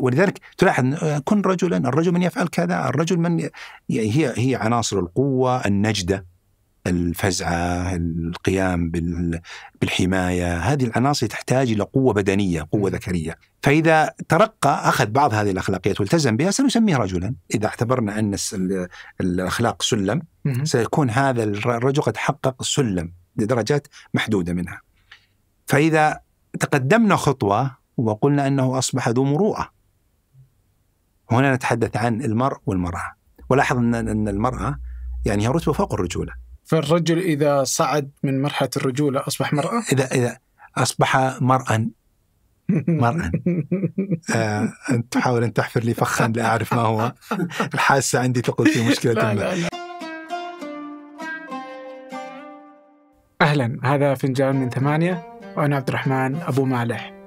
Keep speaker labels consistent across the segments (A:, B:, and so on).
A: ولذلك تلاحظ آه، كن رجلا الرجل من يفعل كذا الرجل من ي... يعني هي هي عناصر القوة النجدة الفزعة القيام بال... بالحماية هذه العناصر تحتاج إلى قوة بدنية قوة ذكرية فإذا ترقى أخذ بعض هذه الأخلاقيات والتزم بها سنسميه رجلا إذا اعتبرنا أن الأخلاق سلم سيكون هذا الرجل قد حقق سلم لدرجات محدودة منها فإذا تقدمنا خطوة وقلنا أنه أصبح ذو مروءة هنا نتحدث عن المرء والمرأة ولاحظ أن المرأة يعني هي رتبة فوق الرجولة فالرجل إذا صعد من مرحلة الرجولة أصبح مرأة؟ إذا إذا أصبح مرأة مرأة آه، تحاول أن تحفر لي فخا لا أعرف ما هو الحاسة عندي تقول في مشكلة لا ما لا لا.
B: أهلا هذا فنجان من ثمانية وأنا عبد الرحمن أبو مالح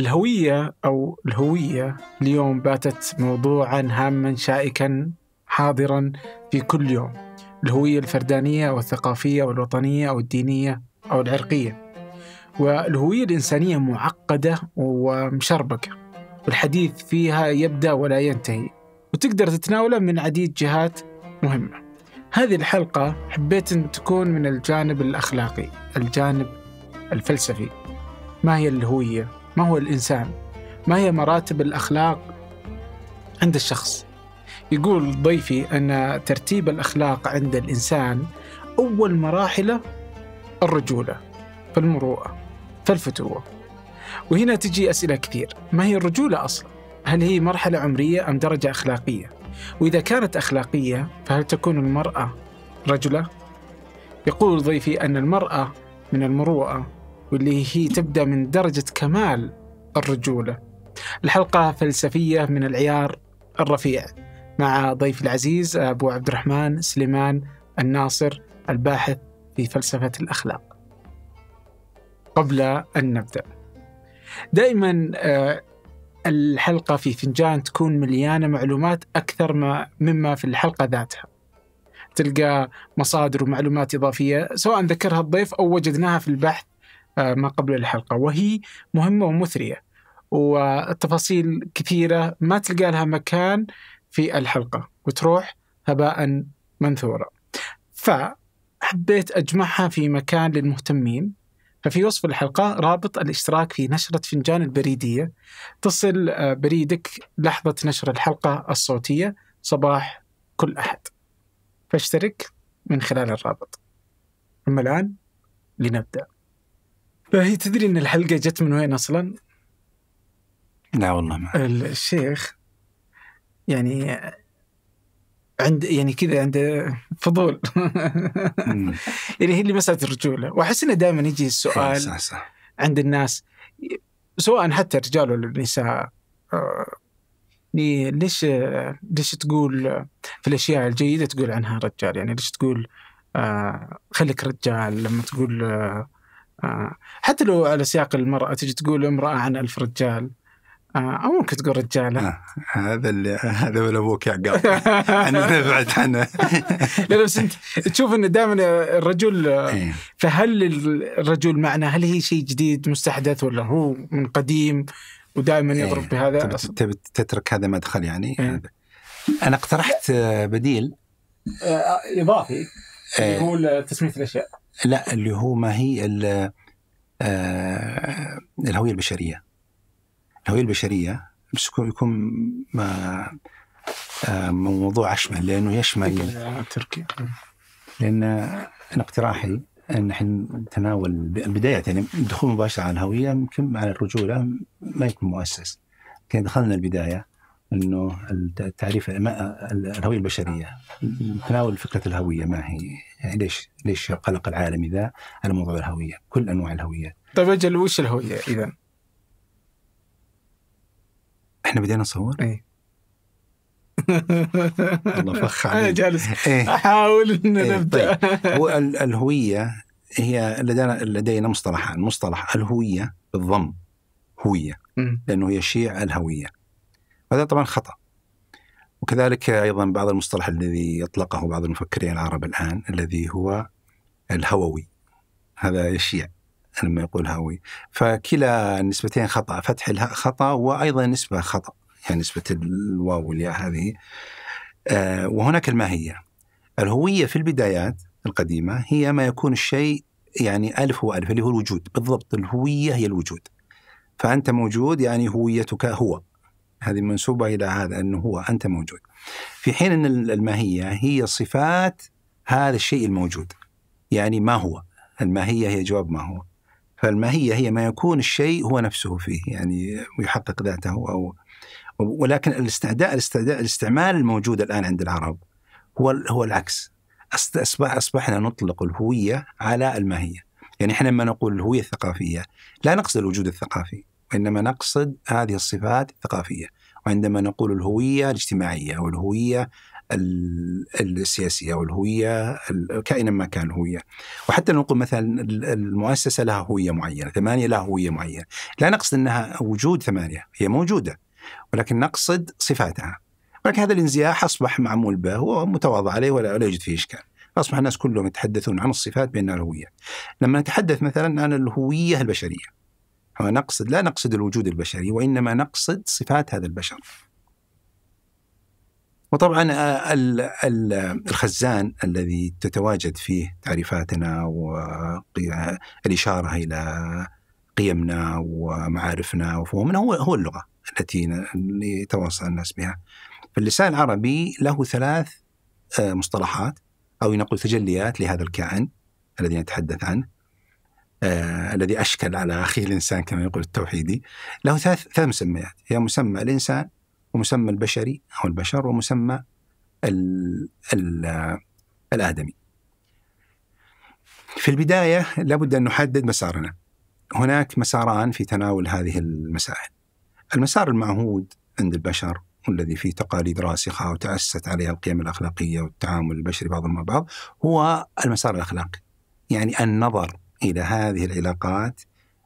B: الهوية أو الهوية اليوم باتت موضوعا هاما شائكا حاضرا في كل يوم الهوية الفردانية أو الثقافية أو الوطنية أو الدينية أو العرقية والهوية الإنسانية معقدة ومشربكة والحديث فيها يبدأ ولا ينتهي وتقدر تتناوله من عديد جهات مهمة هذه الحلقة حبيت أن تكون من الجانب الأخلاقي الجانب الفلسفي ما هي الهوية ما هو الإنسان ما هي مراتب الأخلاق عند الشخص يقول ضيفي أن ترتيب الأخلاق عند الإنسان أول مراحله الرجولة فالمروءة فالفتوة وهنا تجي أسئلة كثير ما هي الرجولة أصلا؟ هل هي مرحلة عمرية أم درجة أخلاقية؟ وإذا كانت أخلاقية فهل تكون المرأة رجلة؟ يقول ضيفي أن المرأة من المروءة واللي هي تبدأ من درجة كمال الرجولة الحلقة فلسفية من العيار الرفيع مع ضيف العزيز أبو عبد الرحمن سليمان الناصر الباحث في فلسفة الأخلاق قبل أن نبدأ دائما آه، الحلقة في فنجان تكون مليانة معلومات أكثر ما مما في الحلقة ذاتها تلقى مصادر ومعلومات إضافية سواء ذكرها الضيف أو وجدناها في البحث ما قبل الحلقة وهي مهمة ومثرية والتفاصيل كثيرة ما تلقى لها مكان في الحلقة وتروح هباء منثورا فحبيت أجمعها في مكان للمهتمين ففي وصف الحلقة رابط الاشتراك في نشرة فنجان البريدية تصل آه، بريدك لحظة نشر الحلقة الصوتية صباح كل أحد فاشترك من خلال الرابط أما الآن لنبدأ هي تدري ان الحلقه جت من وين اصلا؟ لا والله ما الشيخ يعني عند يعني كذا عنده فضول يعني هي اللي مساله الرجوله واحس انه دائما يجي السؤال صح صح. عند الناس سواء حتى الرجال ولا النساء آه، يعني ليش ليش تقول في الاشياء الجيده تقول عنها رجال يعني ليش تقول آه، خليك رجال لما تقول آه، آه. حتى لو على سياق المرأة تجي تقول امرأة عن ألف رجال آه او ممكن تقول رجاله آه هذا اللي هذا ولا ابوك يا عقاب انا
A: نبعد عنه
B: لا بس انت تشوف انه دائما الرجل إيه. فهل الرجل معنى هل هي شيء جديد مستحدث ولا هو من قديم ودائما إيه. يضرب بهذا
A: تبي تترك هذا مدخل يعني إيه. هذا. انا اقترحت بديل
B: آه، آه، اضافي
A: يقول تسميه الاشياء لا اللي هو ما هي آه، الهويه البشريه الهويه البشريه بس يكون آه، ما موضوع اشمل لانه يشمل تركيا لان انا اقتراحي ان احنا نتناول البدايات يعني الدخول مباشره على الهويه يمكن على الرجوله ما يكون مؤسس كان دخلنا البدايه انه التعريف الهويه البشريه تناول فكره الهويه ما هي يعني ليش ليش قلق العالمي ذا على موضوع الهويه كل انواع الهويات طيب
B: اجل وش الهويه
A: اذا؟ احنا بدينا نصور؟ ايه الله فخ عليك انا جالس إيه.
C: احاول ان نبدا
A: إيه، طيب. هو الهويه هي لدينا لدينا مصطلحان مصطلح الهويه بالضم هويه لانه هي شيع الهويه هذا طبعا خطأ وكذلك أيضا بعض المصطلح الذي أطلقه بعض المفكرين العرب الآن الذي هو الهووي هذا يشيع لما يقول هوي فكلا النسبتين خطأ فتح الهاء خطأ وأيضا نسبة خطأ يعني نسبة الواو والياء هذه آه وهناك الماهية الهوية في البدايات القديمة هي ما يكون الشيء يعني ألف هو ألف اللي هو الوجود بالضبط الهوية هي الوجود فأنت موجود يعني هويتك هو هذه منسوبة إلى هذا أنه هو أنت موجود في حين أن الماهية هي صفات هذا الشيء الموجود يعني ما هو الماهية هي جواب ما هو فالماهية هي ما يكون الشيء هو نفسه فيه يعني ويحقق ذاته أو ولكن الاستعداء الاستعداء الاستعمال الموجود الآن عند العرب هو هو العكس أصبح أصبحنا نطلق الهوية على الماهية يعني احنا لما نقول الهوية الثقافية لا نقصد الوجود الثقافي وإنما نقصد هذه الصفات الثقافية وعندما نقول الهوية الاجتماعية أو الهوية السياسية أو الهوية كائنا ما كان الهوية وحتى نقول مثلا المؤسسة لها هوية معينة ثمانية لها هوية معينة لا نقصد أنها وجود ثمانية هي موجودة ولكن نقصد صفاتها ولكن هذا الانزياح أصبح معمول به ومتواضع عليه ولا, يوجد فيه إشكال أصبح الناس كلهم يتحدثون عن الصفات بأنها الهوية لما نتحدث مثلا عن الهوية البشرية نقصد لا نقصد الوجود البشري وإنما نقصد صفات هذا البشر وطبعا آه، الخزان الذي تتواجد فيه تعريفاتنا والإشارة إلى قيمنا ومعارفنا وفهمنا هو هو اللغة التي يتواصل الناس بها فاللسان العربي له ثلاث آه، مصطلحات أو نقول تجليات لهذا الكائن الذي نتحدث عنه آه الذي أشكل على أخيه الإنسان كما يقول التوحيدي له ثلاث ثلاث مسميات هي مسمى الإنسان ومسمى البشري أو البشر ومسمى الـ الـ الآدمي في البداية لابد أن نحدد مسارنا هناك مساران في تناول هذه المسائل المسار المعهود عند البشر والذي فيه تقاليد راسخة وتأسست عليها القيم الأخلاقية والتعامل البشري بعضهم مع بعض هو المسار الأخلاقي يعني النظر إلى هذه العلاقات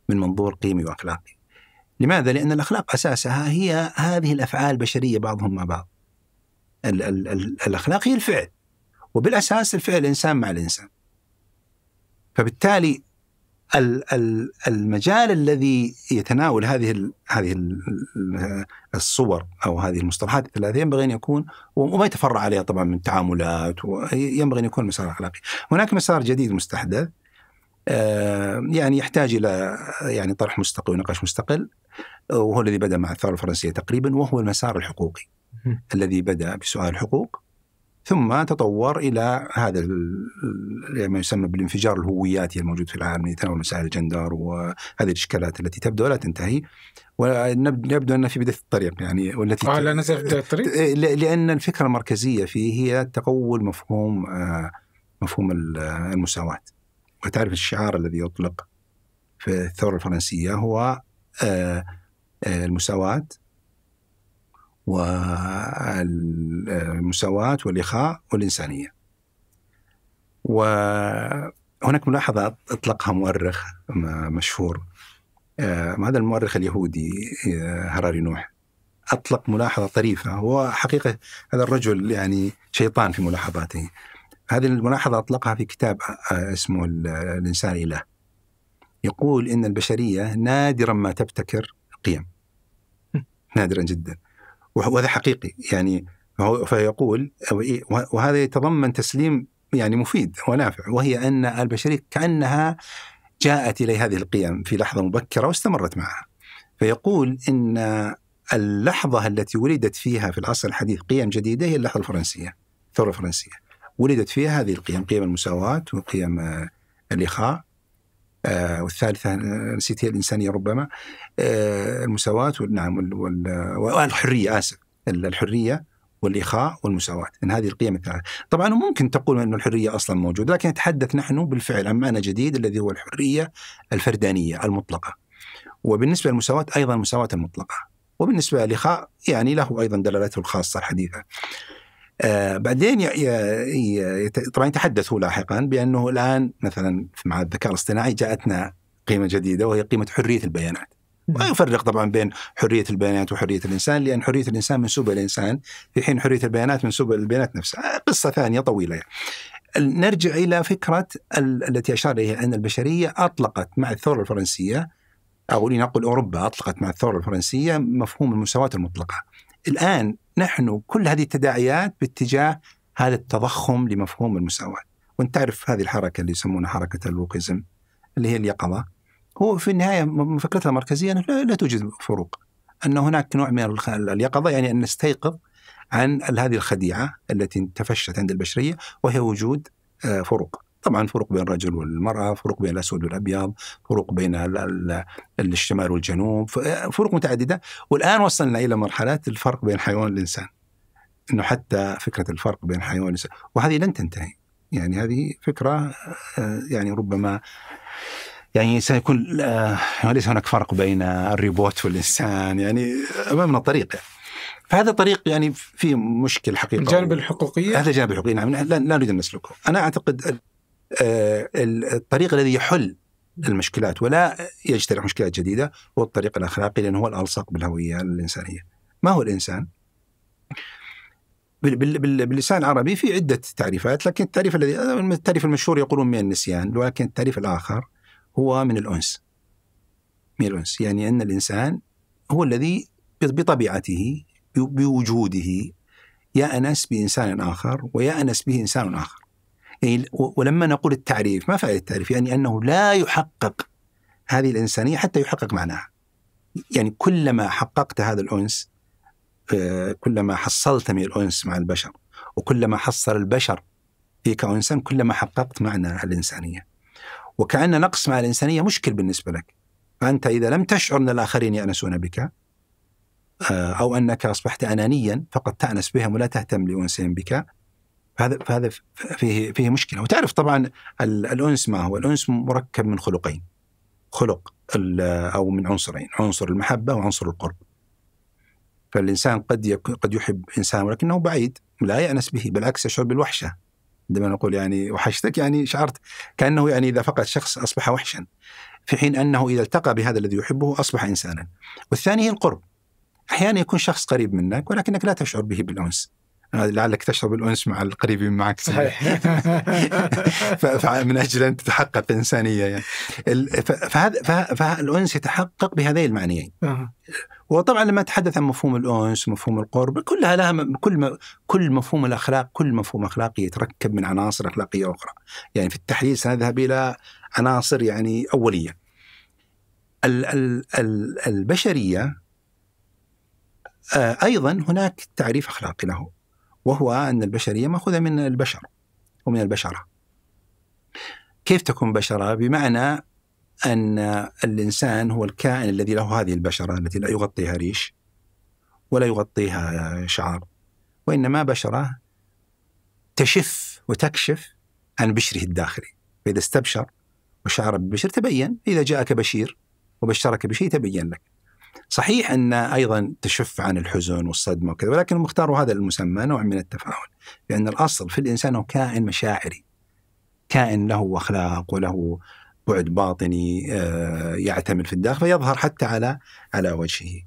A: من منظور قيمي وأخلاقي لماذا؟ لأن الأخلاق أساسها هي هذه الأفعال البشرية بعضهم مع بعض الـ الـ الأخلاق هي الفعل وبالأساس الفعل الإنسان مع الإنسان فبالتالي المجال الذي يتناول هذه هذه الصور او هذه المصطلحات الثلاثه ينبغي ان يكون وما يتفرع عليها طبعا من تعاملات ينبغي ان يكون مسار اخلاقي. هناك مسار جديد مستحدث آه، يعني يحتاج الى يعني طرح مستقل ونقاش مستقل وهو الذي بدا مع الثوره الفرنسيه تقريبا وهو المسار الحقوقي الذي بدا بسؤال الحقوق ثم تطور الى هذا يعني ما يسمى بالانفجار الهوياتي الموجود في العالم يتناول مسائل الجندر وهذه الاشكالات التي تبدو لا تنتهي ويبدو ان في بدايه الطريق يعني والتي اه لا في بدايه الطريق آه، لان الفكره المركزيه فيه هي تقول آه، مفهوم مفهوم المساواه وتعرف الشعار الذي يطلق في الثورة الفرنسية هو آه، آه، المساواة والمساواة آه، والإخاء والإنسانية وهناك ملاحظة أطلقها مؤرخ مشهور هذا المؤرخ اليهودي هراري نوح أطلق ملاحظة طريفة هو حقيقة هذا الرجل يعني شيطان في ملاحظاته هذه الملاحظة أطلقها في كتاب آه، اسمه آه، الإنسان إله يقول إن البشرية نادرا ما تبتكر قيم نادرا جدا وهذا حقيقي يعني فيقول إيه، وهذا يتضمن تسليم يعني مفيد ونافع وهي أن البشرية كأنها جاءت إلى هذه القيم في لحظة مبكرة واستمرت معها فيقول إن اللحظة التي ولدت فيها في العصر الحديث قيم جديدة هي اللحظة الفرنسية الثورة الفرنسية ولدت فيها هذه القيم قيم المساواة وقيم آه، الإخاء آه، والثالثة آه، نسيت هي الإنسانية ربما المساواة نعم والحرية آسف الحرية والإخاء والمساواة إن هذه القيم الثلاثة طبعا ممكن تقول أن الحرية أصلا موجودة لكن نتحدث نحن بالفعل عن معنى جديد الذي هو الحرية الفردانية المطلقة وبالنسبة للمساواة أيضا المساواة المطلقة وبالنسبة للإخاء يعني له أيضا دلالته الخاصة الحديثة آه بعدين ي... ي... طبعا يتحدثوا لاحقا بانه الان مثلا مع الذكاء الاصطناعي جاءتنا قيمه جديده وهي قيمه حريه البيانات. ما نعم. يفرق طبعا بين حريه البيانات وحريه الانسان لان حريه الانسان منسوبه للانسان في حين حريه البيانات منسوبه للبيانات نفسها، آه، قصه ثانيه طويله يعني. نرجع الى فكره ال... التي اشار اليها ان البشريه اطلقت مع الثوره الفرنسيه او لنقل اوروبا اطلقت مع الثوره الفرنسيه مفهوم المساواه المطلقه. الآن نحن كل هذه التداعيات باتجاه هذا التضخم لمفهوم المساواة وانت تعرف هذه الحركة اللي يسمونها حركة الوقزم اللي هي اليقظة هو في النهاية فكرتها المركزية لا, لا توجد فروق أن هناك نوع من اليقظة يعني أن نستيقظ عن هذه الخديعة التي تفشت عند البشرية وهي وجود آه، فروق طبعا فروق بين الرجل والمرأة فروق بين الأسود والأبيض فروق بين الشمال والجنوب فروق متعددة والآن وصلنا إلى مرحلة الفرق بين حيوان والإنسان أنه حتى فكرة الفرق بين حيوان الانسان، وهذه لن تنتهي يعني هذه فكرة آه، يعني ربما يعني سيكون آه، ليس هناك فرق بين الريبوت والإنسان يعني أمامنا طريق يعني. فهذا طريق يعني فيه مشكل حقيقة الجانب الحقوقي هذا الجانب الحقوقي نعم لا, لا نريد أن نسلكه أنا أعتقد آه، الطريق الذي يحل المشكلات ولا يجترح مشكلات جديدة هو الطريق الأخلاقي لأنه هو الألصق بالهوية الإنسانية ما هو الإنسان؟ باللسان العربي في عدة تعريفات لكن التعريف الذي التعريف المشهور يقولون من النسيان ولكن التعريف الآخر هو من الأنس من الأنس يعني أن الإنسان هو الذي بطبيعته بوجوده يأنس بإنسان آخر ويأنس به إنسان آخر يعني ولما نقول التعريف ما فائدة التعريف يعني أنه لا يحقق هذه الإنسانية حتى يحقق معناها يعني كلما حققت هذا الأنس آه، كلما حصلت من الأنس مع البشر وكلما حصل البشر فيك أنسا كلما حققت معنى الإنسانية وكأن نقص مع الإنسانية مشكل بالنسبة لك فأنت إذا لم تشعر أن الآخرين يأنسون بك آه، أو أنك أصبحت أنانيا فقد تأنس بهم ولا تهتم لأنسهم بك فهذا فهذا فيه فيه مشكله وتعرف طبعا الانس ما هو الانس مركب من خلقين خلق او من عنصرين عنصر المحبه وعنصر القرب فالانسان قد قد يحب انسان ولكنه بعيد لا يانس به بالعكس يشعر بالوحشه عندما نقول يعني وحشتك يعني شعرت كانه يعني اذا فقد شخص اصبح وحشا في حين انه اذا التقى بهذا الذي يحبه اصبح انسانا والثاني هي القرب احيانا يكون شخص قريب منك ولكنك لا تشعر به بالانس لعلك تشرب الانس مع القريبين معك صحيح فمن اجل ان تتحقق الانسانيه يعني فهذا فالانس يتحقق بهذين المعنيين وطبعا لما تحدث عن مفهوم الانس ومفهوم القرب كلها لها كل كل مفهوم الاخلاق كل مفهوم اخلاقي يتركب من عناصر اخلاقيه اخرى يعني في التحليل سنذهب الى عناصر يعني اوليه ال ال ال البشريه آه، ايضا هناك تعريف اخلاقي له وهو أن البشرية مأخوذة من البشر ومن البشرة كيف تكون بشرة؟ بمعنى أن الإنسان هو الكائن الذي له هذه البشرة التي لا يغطيها ريش ولا يغطيها شعر وإنما بشرة تشف وتكشف عن بشره الداخلي فإذا استبشر وشعر ببشر تبين إذا جاءك بشير وبشرك بشيء تبين لك صحيح أن أيضا تشف عن الحزن والصدمة وكذا ولكن اختاروا هذا المسمى نوع من التفاعل لأن الأصل في الإنسان هو كائن مشاعري كائن له أخلاق وله بعد باطني آه، يعتمد في الداخل فيظهر حتى على على وجهه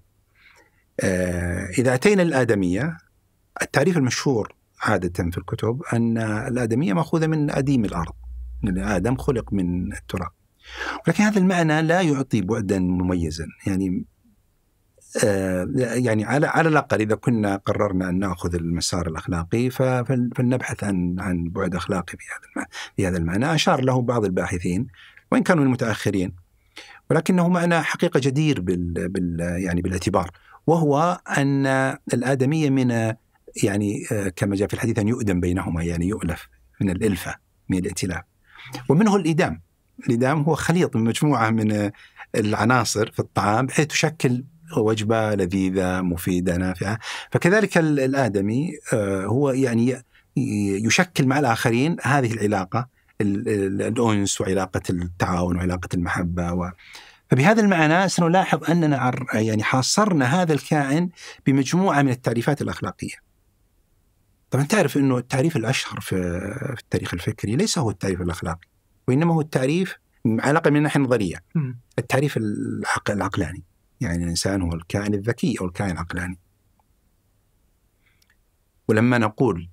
A: آه، إذا أتينا الآدمية التعريف المشهور عادة في الكتب أن الآدمية مأخوذة من أديم الأرض أن آدم خلق من التراب ولكن هذا المعنى لا يعطي بعدا مميزا يعني آه، يعني على على الاقل اذا كنا قررنا ان ناخذ المسار الاخلاقي فلنبحث عن عن بعد اخلاقي في هذا في هذا المعنى اشار له بعض الباحثين وان كانوا من المتاخرين ولكنه معنى حقيقه جدير بال, بال يعني بالاعتبار وهو ان الادميه من يعني آه، كما جاء في الحديث ان يؤدم بينهما يعني يؤلف من الالفه من الائتلاف ومنه الادام الادام هو خليط من مجموعه من العناصر في الطعام بحيث تشكل وجبه لذيذه مفيده نافعه فكذلك الادمي آه، هو يعني يشكل مع الاخرين هذه العلاقه الانس وعلاقه التعاون وعلاقه المحبه و فبهذا المعنى سنلاحظ اننا يعني حاصرنا هذا الكائن بمجموعه من التعريفات الاخلاقيه. طبعا تعرف انه التعريف الاشهر في التاريخ الفكري ليس هو التعريف الاخلاقي وانما هو التعريف علاقه من الناحيه النظريه التعريف العقلاني يعني الإنسان هو الكائن الذكي أو الكائن العقلاني ولما نقول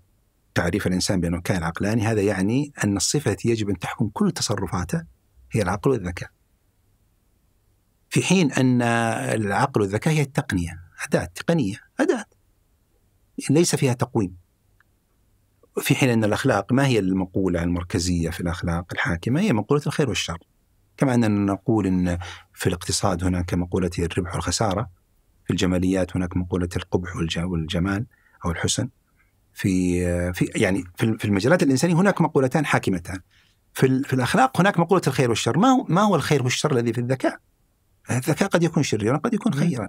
A: تعريف الإنسان بأنه كائن عقلاني هذا يعني أن الصفة التي يجب أن تحكم كل تصرفاته هي العقل والذكاء في حين أن العقل والذكاء هي التقنية أداة تقنية أداة ليس فيها تقويم في حين أن الأخلاق ما هي المقولة المركزية في الأخلاق الحاكمة هي مقولة الخير والشر كما أننا نقول أن في الاقتصاد هناك مقولة الربح والخسارة في الجماليات هناك مقولة القبح والجمال أو الحسن في في يعني في المجالات الإنسانية هناك مقولتان حاكمتان في, في الأخلاق هناك مقولة الخير والشر ما هو, ما هو الخير والشر الذي في الذكاء الذكاء قد يكون شريرا قد يكون خيرا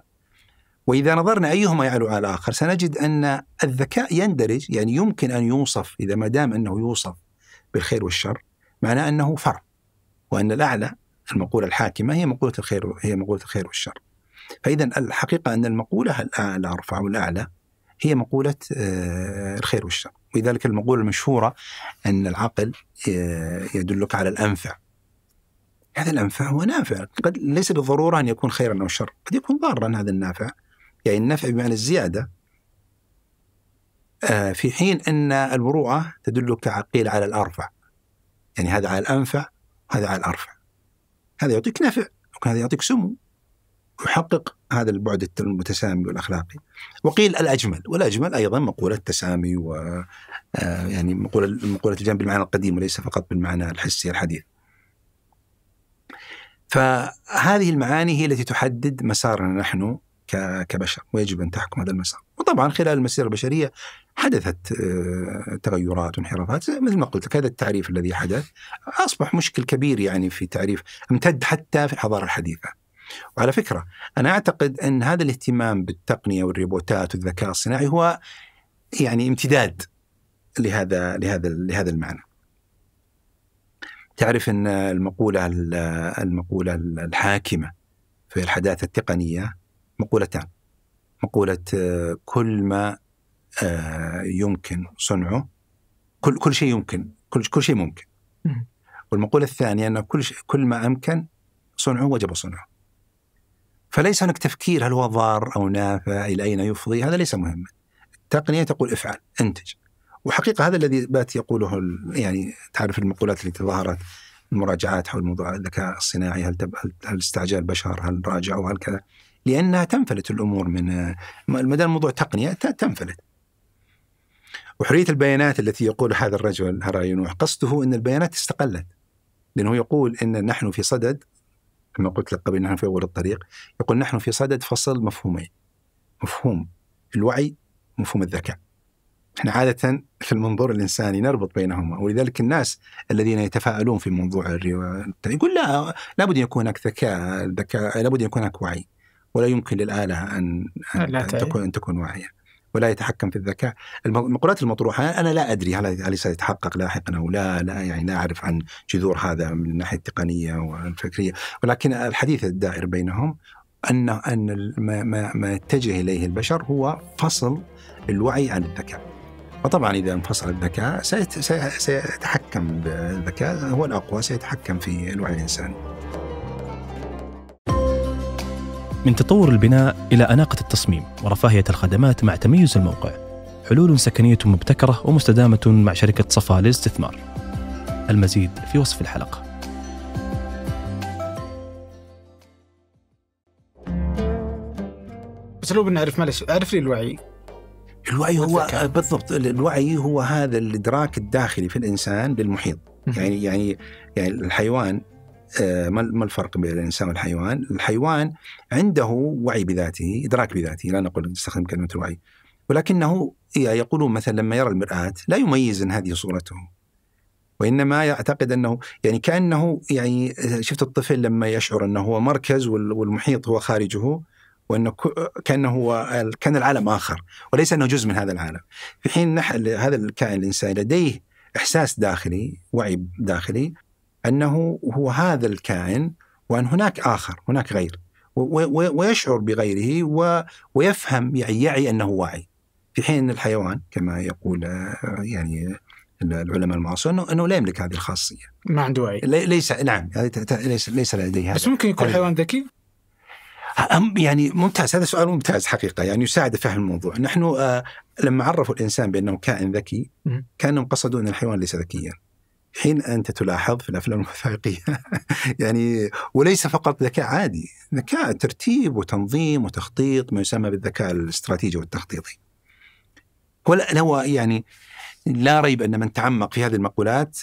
A: وإذا نظرنا أيهما يعلو على الآخر سنجد أن الذكاء يندرج يعني يمكن أن يوصف إذا ما دام أنه يوصف بالخير والشر معناه أنه فرق وأن الأعلى المقولة الحاكمة هي مقولة الخير هي مقولة الخير والشر فإذا الحقيقة أن المقولة الأعلى أرفع والأعلى هي مقولة آه، الخير والشر ولذلك المقولة المشهورة أن العقل آه، يدلك على الأنفع هذا الأنفع هو نافع قد ليس بالضرورة أن يكون خيرا أو شر قد يكون ضارا هذا النافع يعني النفع بمعنى الزيادة آه، في حين أن المروءة تدلك قيل على الأرفع يعني هذا على الأنفع هذا على الارفع هذا يعطيك نفع هذا يعطيك سمو يحقق هذا البعد المتسامي والاخلاقي وقيل الاجمل والاجمل ايضا مقوله التسامي و آه، يعني مقوله مقوله الجنب بالمعنى القديم وليس فقط بالمعنى الحسي الحديث فهذه المعاني هي التي تحدد مسارنا نحن كبشر ويجب ان تحكم هذا المسار وطبعا خلال المسيره البشريه حدثت آه، تغيرات وانحرافات مثل ما قلت لك هذا التعريف الذي حدث اصبح مشكل كبير يعني في تعريف امتد حتى في الحضاره الحديثه وعلى فكره انا اعتقد ان هذا الاهتمام بالتقنيه والريبوتات والذكاء الصناعي هو يعني امتداد لهذا لهذا لهذا المعنى تعرف ان المقوله المقوله الحاكمه في الحداثه التقنيه مقولتان مقولة آه، كل ما آه، يمكن صنعه كل كل شيء يمكن كل كل شيء ممكن والمقولة الثانية أن كل كل ما أمكن صنعه وجب صنعه فليس هناك تفكير هل هو ضار أو نافع إلى أين يفضي هذا ليس مهما التقنية تقول افعل انتج وحقيقة هذا الذي بات يقوله يعني تعرف المقولات التي ظهرت المراجعات حول موضوع الذكاء الصناعي هل, هل استعجال البشر هل راجعوا هل كذا لأنها تنفلت الأمور من ما دام الموضوع تقنية تنفلت وحرية البيانات التي يقول هذا الرجل هراي نوح قصده أن البيانات استقلت لأنه يقول أن نحن في صدد كما قلت لك قبل نحن في أول الطريق يقول نحن في صدد فصل مفهومين مفهوم الوعي مفهوم الذكاء احنا عادة في المنظور الإنساني نربط بينهما ولذلك الناس الذين يتفائلون في موضوع الرواية يقول لا لابد أن يكون هناك ذكاء الذكاء لابد أن يكون هناك وعي ولا يمكن للآلة أن, أن, أن تكون أن تكون واعية ولا يتحكم في الذكاء المقولات المطروحة أنا لا أدري هل هل سيتحقق لاحقا أو لا لا يعني لا أعرف عن جذور هذا من الناحية التقنية والفكرية ولكن الحديث الدائر بينهم أن أن ما, ما, ما يتجه إليه البشر هو فصل الوعي عن الذكاء وطبعا اذا انفصل الذكاء سيتحكم بالذكاء هو الاقوى سيتحكم في الوعي الانساني. من تطور البناء إلى أناقة التصميم ورفاهية الخدمات مع تميز الموقع حلول سكنية مبتكرة ومستدامة مع شركة صفا للاستثمار المزيد في وصف الحلقة بس لو بنعرف معلش اعرف لي الوعي الوعي هو بالضبط الوعي هو هذا الادراك الداخلي في الانسان للمحيط يعني يعني يعني الحيوان آه، ما الفرق بين الانسان والحيوان؟ الحيوان عنده وعي بذاته، ادراك بذاته، لا نقول نستخدم كلمه الوعي. ولكنه إيه، يقولون مثلا لما يرى المرآة لا يميز ان هذه صورته. وانما يعتقد انه يعني كانه يعني آه، شفت الطفل لما يشعر انه هو مركز والمحيط هو خارجه وانه كانه هو كان العالم اخر وليس انه جزء من هذا العالم. في حين هذا الكائن الانساني لديه احساس داخلي، وعي داخلي انه هو هذا الكائن وان هناك اخر، هناك غير ويشعر بغيره ويفهم يعني يعي انه واعي. في حين ان الحيوان كما يقول آه، يعني العلماء المعاصرين انه انه لا يملك هذه الخاصيه.
B: ما عنده وعي. ليس
A: نعم ليس ليس لديه هذا. بس ممكن يكون حيوان ذكي؟ يعني ممتاز هذا سؤال ممتاز حقيقه يعني يساعد فهم الموضوع نحن آه، لما عرفوا الانسان بانه كائن ذكي كانهم قصدوا ان الحيوان ليس ذكيا حين أنت تلاحظ في الأفلام الوثائقية يعني وليس فقط ذكاء عادي ذكاء ترتيب وتنظيم وتخطيط ما يسمى بالذكاء الاستراتيجي والتخطيطي ولا هو يعني لا ريب أن من تعمق في هذه المقولات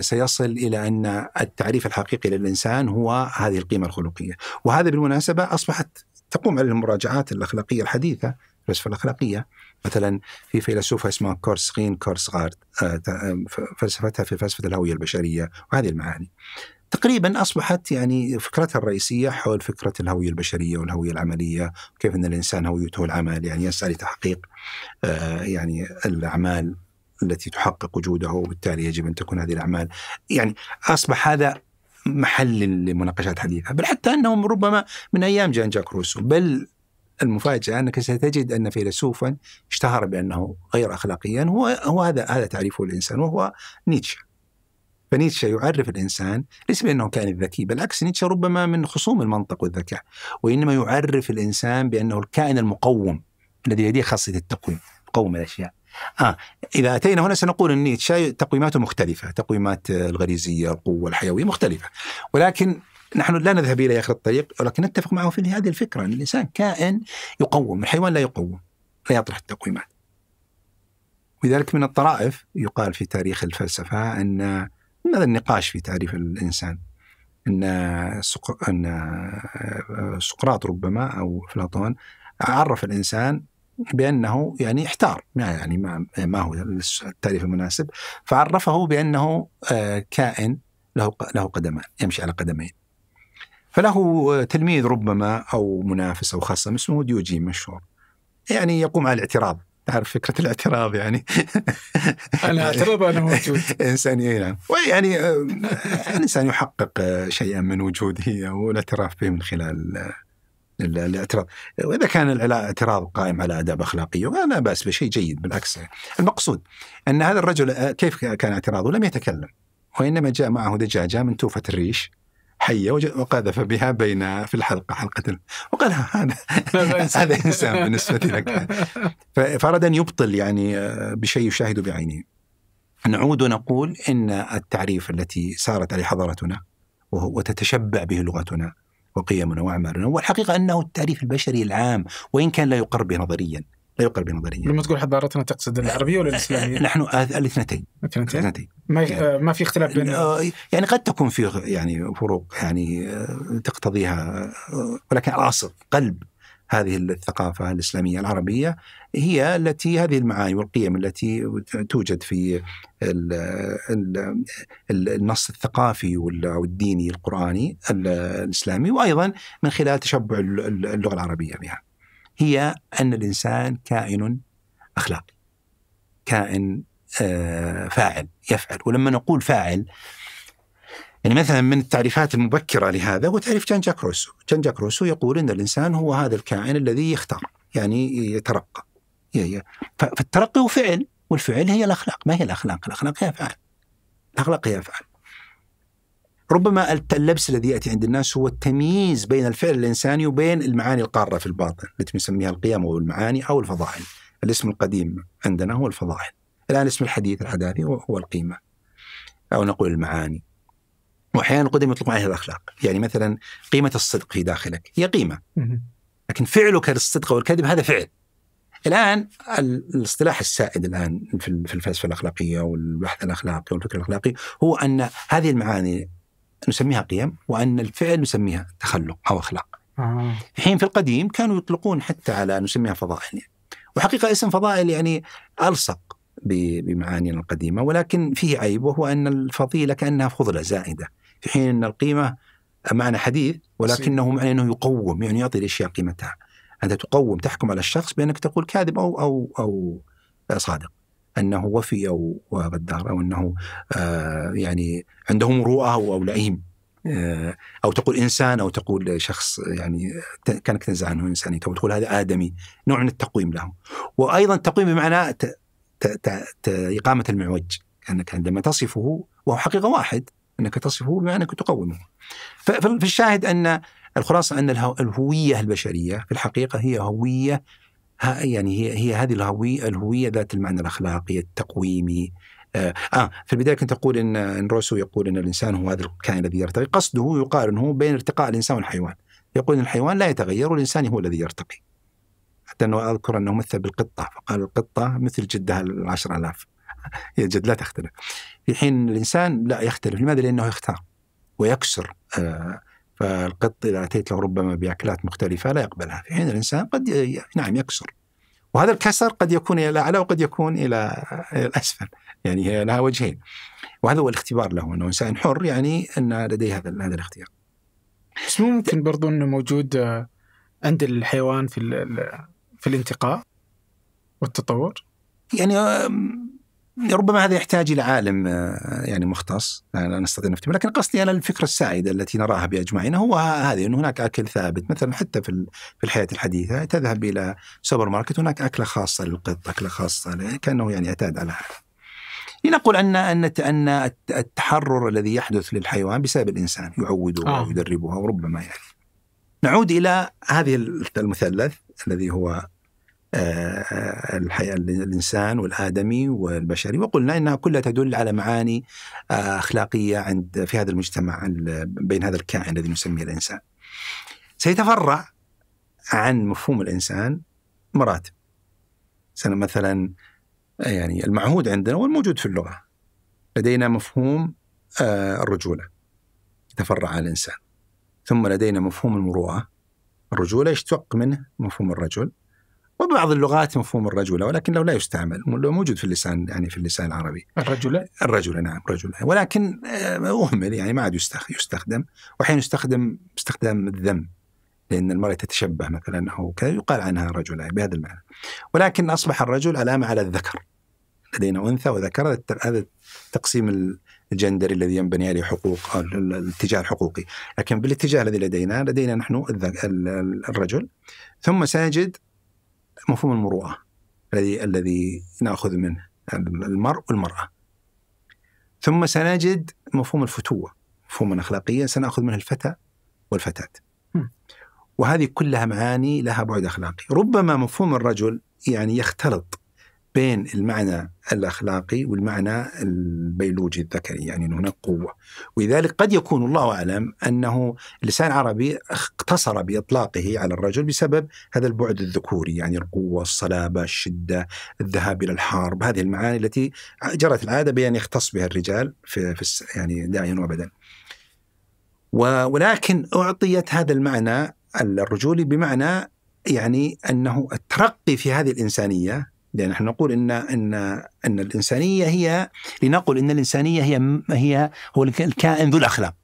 A: سيصل إلى أن التعريف الحقيقي للإنسان هو هذه القيمة الخلقية وهذا بالمناسبة أصبحت تقوم عليه المراجعات الأخلاقية الحديثة الفلسفه الاخلاقيه مثلا في فيلسوفه اسمها كورس غارد آه، آه، فلسفتها في فلسفه الهويه البشريه وهذه المعاني تقريبا اصبحت يعني فكرتها الرئيسيه حول فكره الهويه البشريه والهويه العمليه، وكيف ان الانسان هويته العمل يعني يسعى لتحقيق آه، يعني الاعمال التي تحقق وجوده وبالتالي يجب ان تكون هذه الاعمال يعني اصبح هذا محل لمناقشات حديثه، بل حتى انهم ربما من ايام جان جاك روسو، بل المفاجأة أنك ستجد أن فيلسوفا اشتهر بأنه غير أخلاقيا هو, هو هذا هذا تعريفه الإنسان وهو نيتشه فنيتشه يعرف الإنسان ليس بأنه كان ذكي بالعكس نيتشه ربما من خصوم المنطق والذكاء وإنما يعرف الإنسان بأنه الكائن المقوم الذي لديه خاصية التقويم قوم الأشياء آه إذا أتينا هنا سنقول أن نيتشه تقويماته مختلفة تقويمات الغريزية القوة الحيوية مختلفة ولكن نحن لا نذهب الى اخر الطريق ولكن نتفق معه في هذه الفكره ان الانسان كائن يقوم، الحيوان لا يقوم لا يطرح التقويمات. لذلك من الطرائف يقال في تاريخ الفلسفه ان هذا النقاش في تعريف الانسان ان ان آه، سقراط ربما او افلاطون عرف الانسان بانه يعني احتار ما يعني ما, ما هو التعريف المناسب فعرفه بانه آه، كائن له له قدمان يمشي على قدمين فله آه, تلميذ ربما او منافس او خصم اسمه ديوجين مشهور يعني يقوم على الاعتراض تعرف فكرة الاعتراض يعني أنا أعترض أنا موجود إنسان نعم ويعني آه، الإنسان يحقق آه، شيئا من وجوده والاعتراف به من خلال الاعتراض وإذا كان الاعتراض قائم على آداب أخلاقية ولا بأس بشيء جيد بالعكس المقصود أن هذا الرجل كيف كان اعتراضه لم يتكلم وإنما جاء معه دجاجة من توفة الريش حيه وقذف بها بين في الحلقه حلقه وقال هذا هذا انسان بالنسبه لك فاراد ان يبطل يعني آه، بشيء يشاهده بعينه نعود ونقول ان التعريف التي سارت عليه حضارتنا وتتشبع به لغتنا وقيمنا واعمالنا والحقيقه انه التعريف البشري العام وان كان لا يقر به نظريا لا يقال بنظرية
B: لما تقول حضارتنا تقصد العربيه ولا الاسلاميه؟ نحن
A: آه، الاثنتين الاثنتين
B: ما يعني ما في اختلاف بين
A: آه، يعني قد تكون في يعني فروق يعني آه، تقتضيها ولكن الاصل قلب هذه الثقافة الإسلامية العربية هي التي هذه المعاني والقيم التي توجد في النص الثقافي والديني القرآني الإسلامي وأيضا من خلال تشبع اللغة العربية بها. هي أن الإنسان كائن أخلاقي كائن آه، فاعل يفعل ولما نقول فاعل يعني مثلا من التعريفات المبكرة لهذا هو تعريف جان جاك روسو جان جاك روسو يقول أن الإنسان هو هذا الكائن الذي يختار يعني يترقى فالترقي هو فعل والفعل هي الأخلاق ما هي الأخلاق الأخلاق هي أفعال الأخلاق هي أفعال ربما اللبس الذي ياتي عند الناس هو التمييز بين الفعل الانساني وبين المعاني القاره في الباطن التي نسميها القيم او المعاني او الفضائل. الاسم القديم عندنا هو الفضائل. الان اسم الحديث الحداثي هو القيمه. او نقول المعاني. واحيانا قدم يطلق عليها الاخلاق، يعني مثلا قيمه الصدق في داخلك هي قيمه. لكن فعلك للصدق والكذب هذا فعل. الان الاصطلاح السائد الان في الفلسفه الاخلاقيه والبحث الاخلاقي والفكر الاخلاقي هو ان هذه المعاني نسميها قيم وأن الفعل نسميها تخلق أو أخلاق في آه. حين في القديم كانوا يطلقون حتى على نسميها فضائل يعني. وحقيقة اسم فضائل يعني ألصق بمعانينا القديمة ولكن فيه عيب وهو أن الفضيلة كأنها فضلة زائدة في حين أن القيمة معنى حديث ولكنه معنى أنه يقوم يعني يعطي الأشياء قيمتها أنت تقوم تحكم على الشخص بأنك تقول كاذب أو أو أو صادق انه وفي او غدار او انه آه، يعني عنده مروءه او لئيم آه، او تقول انسان او تقول شخص يعني كانك تنزع عنه انساني يعني تقول هذا ادمي نوع من التقويم له وايضا التقويم بمعنى اقامه المعوج انك عندما تصفه وهو حقيقه واحد انك تصفه بما انك تقومه. فالشاهد ان الخلاصه ان الهويه البشريه في الحقيقه هي هويه يعني هي هي هذه الهويه الهويه ذات المعنى الاخلاقي التقويمي آه،, اه في البدايه كنت اقول ان ان روسو يقول ان الانسان هو هذا الكائن الذي يرتقي، قصده يقارن هو بين ارتقاء الانسان والحيوان، يقول ان الحيوان لا يتغير والانسان هو الذي يرتقي. حتى انه اذكر انه مثل بالقطه فقال القطه مثل جدها ال 10000 هي جد لا تختلف. في حين الانسان لا يختلف، لماذا؟ لانه يختار ويكسر آه فالقط إذا أتيت له ربما بأكلات مختلفة لا يقبلها في حين الإنسان قد نعم يكسر وهذا الكسر قد يكون إلى الأعلى وقد يكون إلى الأسفل يعني هي لها وجهين وهذا هو الاختبار له أنه إنسان حر يعني أن لديه هذا هذا الاختيار بس ممكن
B: برضو أنه موجود آه، عند الحيوان في في الانتقاء
A: والتطور يعني آه، ربما هذا يحتاج الى عالم آه، يعني مختص لا نستطيع نفتي لكن قصدي انا الفكره السائده التي نراها باجمعنا هو هذه ان هناك اكل ثابت مثلا حتى في في الحياه الحديثه تذهب الى سوبر ماركت هناك اكله خاصه للقط اكله خاصه كانه يعني اعتاد على هذا لنقول ان ان ان التحرر الذي يحدث للحيوان بسبب الانسان يعوده آه. ويدربه وربما يعني نعود الى هذه المثلث الذي هو آه، الحياة الإنسان والآدمي والبشري وقلنا إنها كلها تدل على معاني آه، أخلاقية عند في هذا المجتمع بين هذا الكائن الذي نسميه الإنسان سيتفرع عن مفهوم الإنسان مراتب مثلا يعني المعهود عندنا والموجود في اللغة لدينا مفهوم آه، الرجولة يتفرع عن الإنسان ثم لدينا مفهوم المروءة الرجولة يشتق منه مفهوم الرجل وبعض اللغات مفهوم الرجل ولكن لو لا يستعمل موجود في اللسان يعني في اللسان العربي الرجل الرجل نعم رجل ولكن أهمل آه، يعني ما عاد يستخدم وأحيانا يستخدم باستخدام الذم لأن المرأة تتشبه مثلا أو كذا يقال عنها رجل يعني بهذا المعنى ولكن أصبح الرجل علامة على الذكر لدينا أنثى وذكر هذا التقسيم الجندري الذي ينبني عليه حقوق أو الاتجاه الحقوقي لكن بالاتجاه الذي لدينا لدينا نحن الرجل ثم سنجد مفهوم المروءه الذي الذي ناخذ منه المرء والمراه ثم سنجد مفهوم الفتوه مفهوما اخلاقيا سناخذ منه الفتى والفتاه وهذه كلها معاني لها بعد اخلاقي ربما مفهوم الرجل يعني يختلط بين المعنى الاخلاقي والمعنى البيولوجي الذكري يعني هناك قوه ولذلك قد يكون الله اعلم انه اللسان العربي اقتصر باطلاقه على الرجل بسبب هذا البعد الذكوري يعني القوه، الصلابه، الشده، الذهاب الى الحرب، هذه المعاني التي جرت العاده بان يختص بها الرجال في, في يعني داعيا وابدا. ولكن اعطيت هذا المعنى الرجولي بمعنى يعني انه الترقي في هذه الانسانيه لأن نحن نقول إن إن إن الإنسانية هي لنقول إن الإنسانية هي هي هو الكائن ذو الأخلاق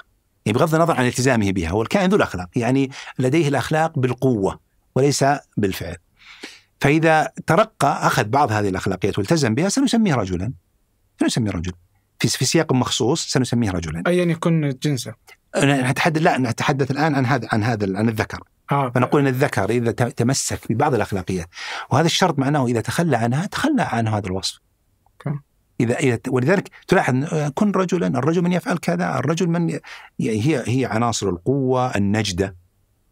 A: يعني بغض النظر عن التزامه بها هو الكائن ذو الأخلاق يعني لديه الأخلاق بالقوة وليس بالفعل فإذا ترقى أخذ بعض هذه الأخلاقيات والتزم بها سنسميه رجلا سنسميه رجلا في في سياق مخصوص سنسميه رجلا ايا يكون جنسه نتحدث لا نتحدث الان عن هذا عن هذا عن الذكر آه. فنقول ان الذكر اذا تمسك ببعض الاخلاقيات وهذا الشرط معناه اذا تخلى عنها تخلى عن هذا الوصف. أوكي. اذا اذا ولذلك تلاحظ كن رجلا، الرجل من يفعل كذا، الرجل من ي... يعني هي هي عناصر القوه، النجده،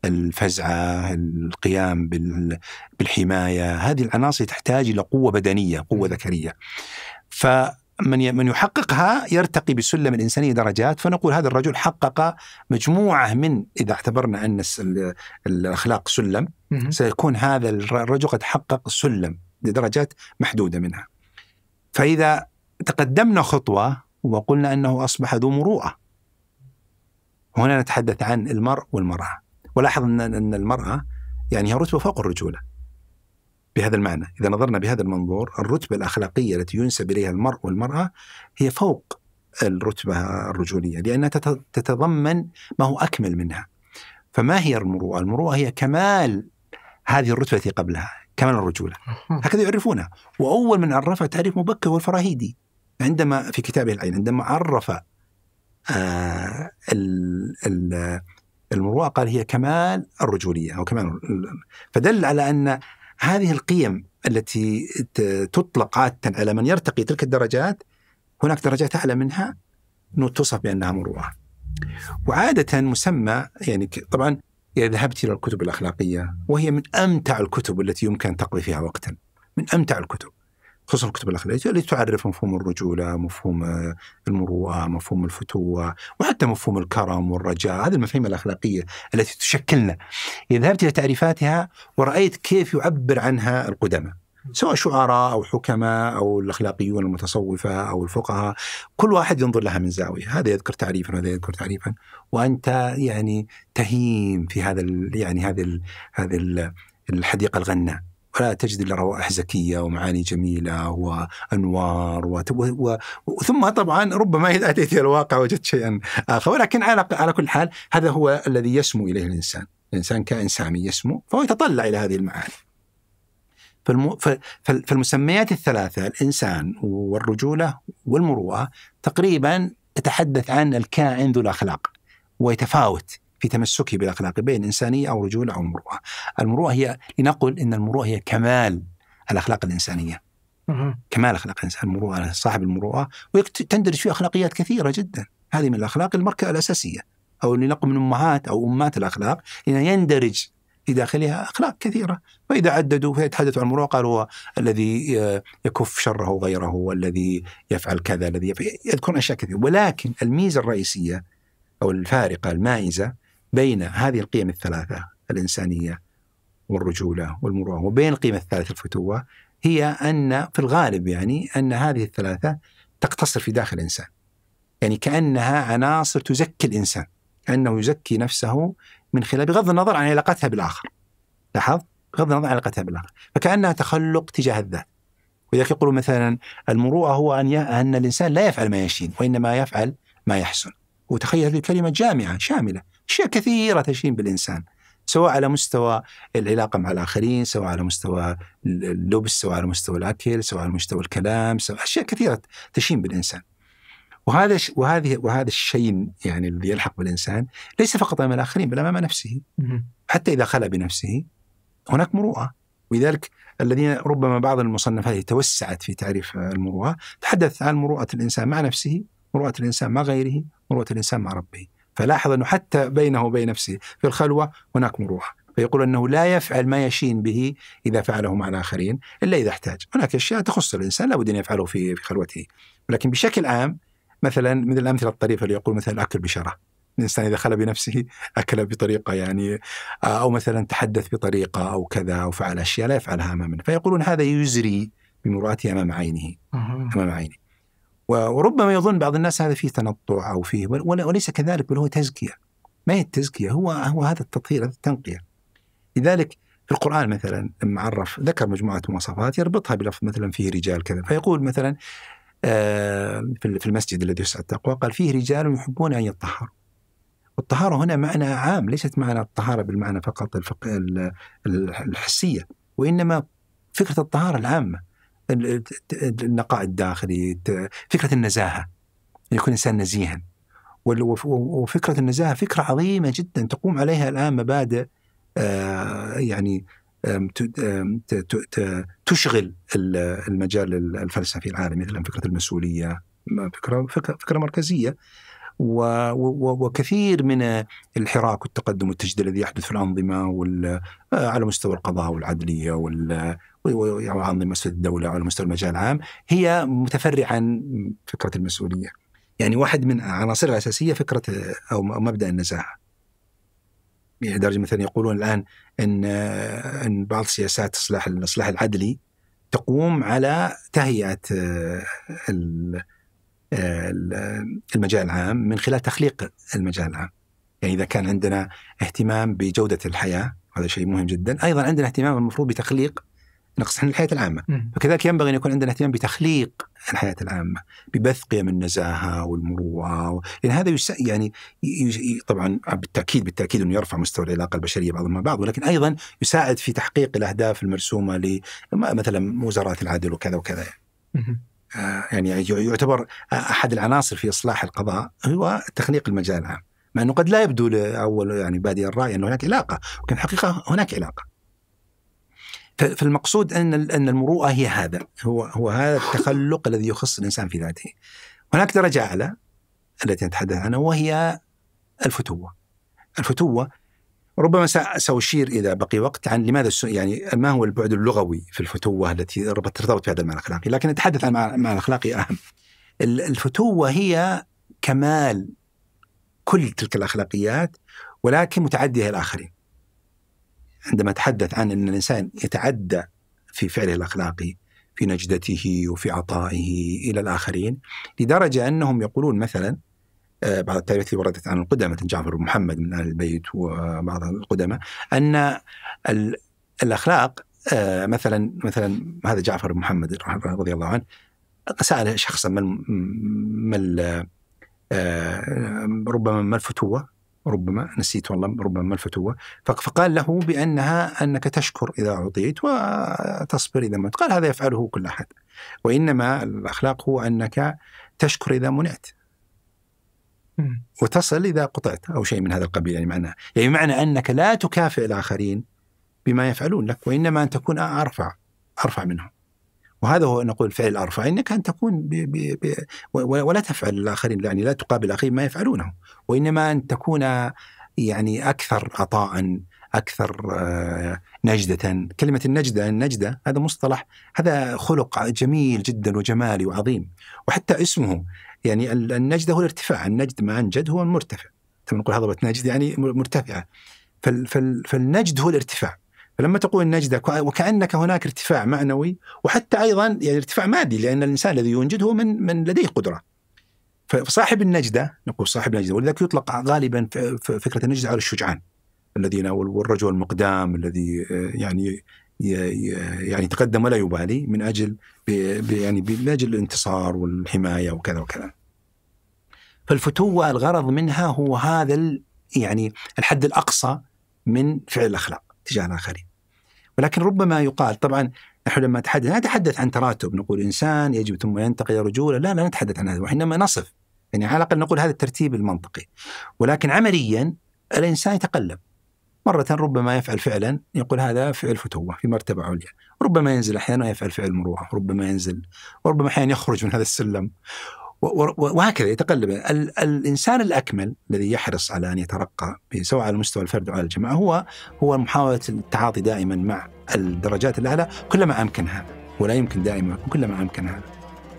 A: الفزعه، القيام بال... بالحمايه، هذه العناصر تحتاج الى قوه بدنيه، قوه ذكريه. ف من من يحققها يرتقي بسلم الانسانيه درجات فنقول هذا الرجل حقق مجموعه من اذا اعتبرنا ان الاخلاق سلم سيكون هذا الرجل قد حقق سلم لدرجات محدوده منها. فاذا تقدمنا خطوه وقلنا انه اصبح ذو مروءه. هنا نتحدث عن المرء والمراه، ولاحظ ان المراه يعني هي رتبه فوق الرجوله. بهذا المعنى إذا نظرنا بهذا المنظور الرتبة الأخلاقية التي ينسب إليها المرء والمرأة هي فوق الرتبة الرجولية لأنها تتضمن ما هو أكمل منها فما هي المروءة؟ المروءة هي كمال هذه الرتبة التي قبلها كمال الرجولة هكذا يعرفونها وأول من عرفها تعريف مبكر والفراهيدي عندما في كتابه العين عندما عرف آه المروءة قال هي كمال الرجولية أو كمال فدل على أن هذه القيم التي تطلق عادة على من يرتقي تلك الدرجات هناك درجات أعلى منها نتصف بأنها مروءة وعادة مسمى يعني طبعا إذا ذهبت إلى الكتب الأخلاقية وهي من أمتع الكتب التي يمكن تقضي فيها وقتا من أمتع الكتب خصوصا الكتب الاخلاقيه اللي تعرف مفهوم الرجوله، مفهوم آه، المروءه، مفهوم الفتوه، وحتى مفهوم الكرم والرجاء، هذه المفاهيم الاخلاقيه التي تشكلنا. اذا ذهبت الى تعريفاتها ورايت كيف يعبر عنها القدماء. سواء شعراء او حكماء او الاخلاقيون المتصوفه او الفقهاء، كل واحد ينظر لها من زاويه، هذا يذكر تعريفا وهذا يذكر تعريفا، وانت يعني تهيم في هذا يعني هذه هذه الحديقه الغناء. لا تجد الا روائح زكيه ومعاني جميله وانوار وثم ثم طبعا ربما اذا اتيت الى الواقع وجدت شيئا اخر ولكن على على كل حال هذا هو الذي يسمو اليه الانسان، الانسان كائن سامي يسمو فهو يتطلع الى هذه المعاني. فالم... فالمسميات الثلاثه الانسان والرجوله والمروءه تقريبا تتحدث عن الكائن ذو الاخلاق ويتفاوت في تمسكه بالاخلاق بين انسانيه او رجوله او مروءه. المروءه هي لنقل ان المروءه هي كمال الاخلاق الانسانيه. كمال اخلاق الانسان المروءه صاحب المروءه وتندرج فيه اخلاقيات كثيره جدا. هذه من الاخلاق المركبه الاساسيه او لنقل من امهات او امهات الاخلاق لان يندرج في داخلها اخلاق كثيره، فاذا عددوا فيتحدثوا عن المروءه قالوا هو الذي آه، يكف شره غيره والذي يفعل كذا الذي يذكرون اشياء كثيره، ولكن الميزه الرئيسيه او الفارقه المائزه بين هذه القيم الثلاثة الإنسانية والرجولة والمروءة وبين القيمة الثالثة الفتوة هي أن في الغالب يعني أن هذه الثلاثة تقتصر في داخل الإنسان يعني كأنها عناصر تزكي الإنسان كأنه يزكي نفسه من خلال بغض النظر عن علاقتها بالآخر لاحظ بغض النظر عن علاقتها بالآخر فكأنها تخلق تجاه الذات ولذلك يقولون مثلا المروءة هو أن أن الإنسان لا يفعل ما يشين وإنما يفعل ما يحسن وتخيل هذه الكلمة جامعة شاملة اشياء كثيره تشين بالانسان سواء على مستوى العلاقه مع الاخرين، سواء على مستوى اللبس، سواء على مستوى الاكل، سواء على مستوى الكلام، سواء اشياء كثيره تشين بالانسان. وهذا وهذه وهذا الشيء يعني الذي يلحق بالانسان ليس فقط امام الاخرين بل امام نفسه. حتى اذا خلى بنفسه هناك مروءه ولذلك الذين ربما بعض المصنفات توسعت في تعريف المروءه تحدث عن مروءه الانسان مع نفسه، مروءه الانسان مع غيره، مروءه الانسان مع ربه. فلاحظ أنه حتى بينه وبين نفسه في الخلوة هناك مروءة فيقول أنه لا يفعل ما يشين به إذا فعله مع الآخرين إلا إذا احتاج هناك أشياء تخص الإنسان لابد أن يفعله في خلوته ولكن بشكل عام مثلا من الأمثلة الطريفة اللي يقول مثلا الأكل بشره الانسان اذا خلى بنفسه اكل بطريقه يعني آه، او مثلا تحدث بطريقه او كذا او فعل اشياء لا يفعلها امامنا فيقولون هذا يزري بمرؤته امام عينه امام عينه وربما يظن بعض الناس هذا فيه تنطع او فيه وليس كذلك بل هو تزكيه ما هي التزكيه هو هو هذا التطهير هذا التنقيه لذلك في القران مثلا لما عرف ذكر مجموعه مواصفات يربطها بلفظ مثلا فيه رجال كذا فيقول مثلا آه، في المسجد الذي يسعى التقوى قال فيه رجال يحبون ان يطهروا والطهاره هنا معنى عام ليست معنى الطهاره بالمعنى فقط الحسيه وانما فكره الطهاره العامه النقاء الداخلي فكرة النزاهة يكون إنسان نزيها وفكرة النزاهة فكرة عظيمة جدا تقوم عليها الآن مبادئ آه، يعني تشغل المجال الفلسفي العالمي مثلا فكرة المسؤولية فكرة, فكرة مركزية وكثير من الحراك والتقدم والتجديد الذي يحدث في الانظمه وال... آه، على مستوى القضاء والعدليه وال وانظمه يعني الدوله على مستوى المجال العام هي متفرعه عن فكره المسؤوليه. يعني واحد من عناصرها الاساسيه فكره او مبدا النزاهه. لدرجه يعني مثلا يقولون الان ان ان بعض سياسات الاصلاح الاصلاح العدلي تقوم على تهيئه آه، المجال العام من خلال تخليق المجال العام يعني إذا كان عندنا اهتمام بجودة الحياة وهذا شيء مهم جدا أيضا عندنا اهتمام المفروض بتخليق نقص الحياة العامة فكذلك ينبغي أن يكون عندنا اهتمام بتخليق الحياة العامة ببث قيم النزاهة والمروءة و... لأن يعني هذا يس... يعني ي... طبعا بالتأكيد بالتأكيد أنه يرفع مستوى العلاقة البشرية بعضهم مع بعض ولكن أيضا يساعد في تحقيق الأهداف المرسومة لمثلا وزارات العدل وكذا وكذا يعني. آه، يعني يعتبر احد العناصر في اصلاح القضاء هو تخليق المجال العام مع انه قد لا يبدو لاول يعني بادئ الراي انه هناك علاقه ولكن الحقيقه هناك علاقه فالمقصود ان ان المروءه هي هذا هو هو هذا التخلق الذي يخص الانسان في ذاته هناك درجه اعلى التي نتحدث عنها وهي الفتوه الفتوه ربما سأشير إذا بقي وقت عن لماذا يعني ما هو البعد اللغوي في الفتوة التي ترتبط بهذا المعنى الأخلاقي لكن نتحدث عن المعنى الأخلاقي أهم الفتوة هي كمال كل تلك الأخلاقيات ولكن متعديها الآخرين عندما أتحدث عن أن الإنسان يتعدى في فعله الأخلاقي في نجدته وفي عطائه إلى الآخرين لدرجة أنهم يقولون مثلا آه، بعض التاريخ وردت عن القدماء جعفر بن محمد من آل البيت وبعض القدماء أن الأخلاق آه، مثلا مثلا هذا جعفر بن محمد رضي الله عنه سأل شخصا ما ما آه، ربما ما الفتوة ربما نسيت والله ربما ما الفتوة فقال له بأنها أنك تشكر إذا أعطيت وتصبر إذا منعت قال هذا يفعله كل أحد وإنما الأخلاق هو أنك تشكر إذا منعت وتصل إذا قطعت أو شيء من هذا القبيل يعني معناه يعني معنى أنك لا تكافئ الآخرين بما يفعلون لك وإنما أن تكون أرفع أرفع منهم وهذا هو نقول فعل الأرفع إنك أن تكون ب ب ب ولا تفعل الآخرين يعني لا تقابل الآخرين ما يفعلونه وإنما أن تكون يعني أكثر عطاء أكثر آه، نجدة كلمة النجدة النجدة هذا مصطلح هذا خلق جميل جدا وجمالي وعظيم وحتى اسمه يعني النجد هو الارتفاع النجد ما أنجد هو المرتفع تم نقول هضبة نجد يعني مرتفعة فال فال فالنجد هو الارتفاع فلما تقول النجدة وكأنك هناك ارتفاع معنوي وحتى أيضا يعني ارتفاع مادي لأن الإنسان الذي ينجد هو من من لديه قدرة فصاحب النجدة نقول صاحب النجدة ولذلك يطلق غالبا فكرة النجدة على الشجعان الذين والرجل المقدام الذي آه، يعني يعني يتقدم ولا يبالي من اجل يعني من اجل الانتصار والحمايه وكذا وكذا. فالفتوه الغرض منها هو هذا يعني الحد الاقصى من فعل الاخلاق تجاه الاخرين. ولكن ربما يقال طبعا نحن لما نتحدث لا نتحدث عن تراتب نقول انسان يجب ثم ينتقل الى رجوله لا لا نتحدث عن هذا وانما نصف يعني على الاقل نقول هذا الترتيب المنطقي. ولكن عمليا الانسان يتقلب مرة ربما يفعل فعلا يقول هذا فعل فتوة في مرتبة عليا ربما ينزل أحيانا يفعل فعل مروءة ربما ينزل وربما أحيانا يخرج من هذا السلم وهكذا يتقلب الانسان الاكمل الذي يحرص على ان يترقى سواء على مستوى الفرد او على الجماعه هو هو محاوله التعاطي دائما مع الدرجات الاعلى كلما امكن هذا ولا يمكن دائما كلما امكن هذا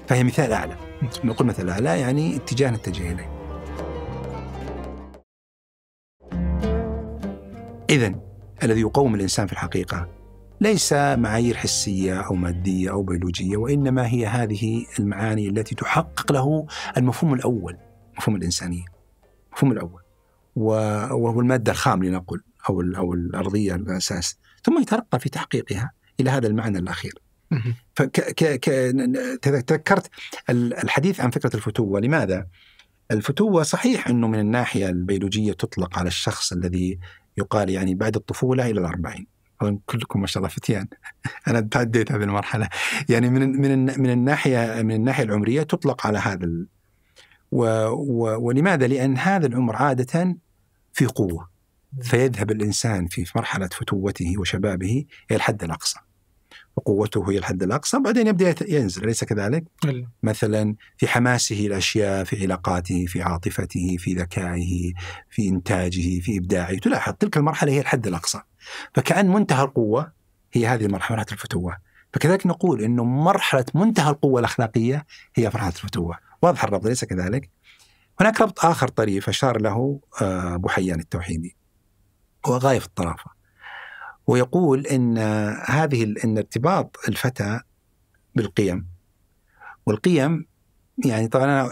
A: فهي مثال اعلى نقول مثل اعلى يعني اتجاه نتجه اليه إذا الذي يقوم الإنسان في الحقيقة ليس معايير حسية أو مادية أو بيولوجية وإنما هي هذه المعاني التي تحقق له المفهوم الأول مفهوم الإنسانية المفهوم الأول وهو المادة الخام لنقل أو أو الأرضية الأساس ثم يترقى في تحقيقها إلى هذا المعنى الأخير تذكرت الحديث عن فكرة الفتوة لماذا؟ الفتوة صحيح أنه من الناحية البيولوجية تطلق على الشخص الذي يقال يعني بعد الطفولة إلى الأربعين كلكم ما شاء الله فتيان أنا تعديت هذه المرحلة يعني من من من الناحية من الناحية العمرية تطلق على هذا ال... و... و... ولماذا؟ لأن هذا العمر عادة في قوة فيذهب الإنسان في مرحلة فتوته وشبابه إلى الحد الأقصى وقوته هي الحد الأقصى بعدين يبدأ ينزل أليس كذلك؟ ألا. مثلا في حماسه الأشياء في علاقاته في عاطفته في ذكائه في إنتاجه في إبداعه تلاحظ تلك المرحلة هي الحد الأقصى فكأن منتهى القوة هي هذه المرحلة مرحلة الفتوة فكذلك نقول أنه مرحلة منتهى القوة الأخلاقية هي مرحلة الفتوة واضح الربط ليس كذلك؟ هناك ربط آخر طريف أشار له أبو آه، حيان التوحيدي هو غاية الطرافة ويقول ان هذه ان ارتباط الفتى بالقيم والقيم يعني طبعا انا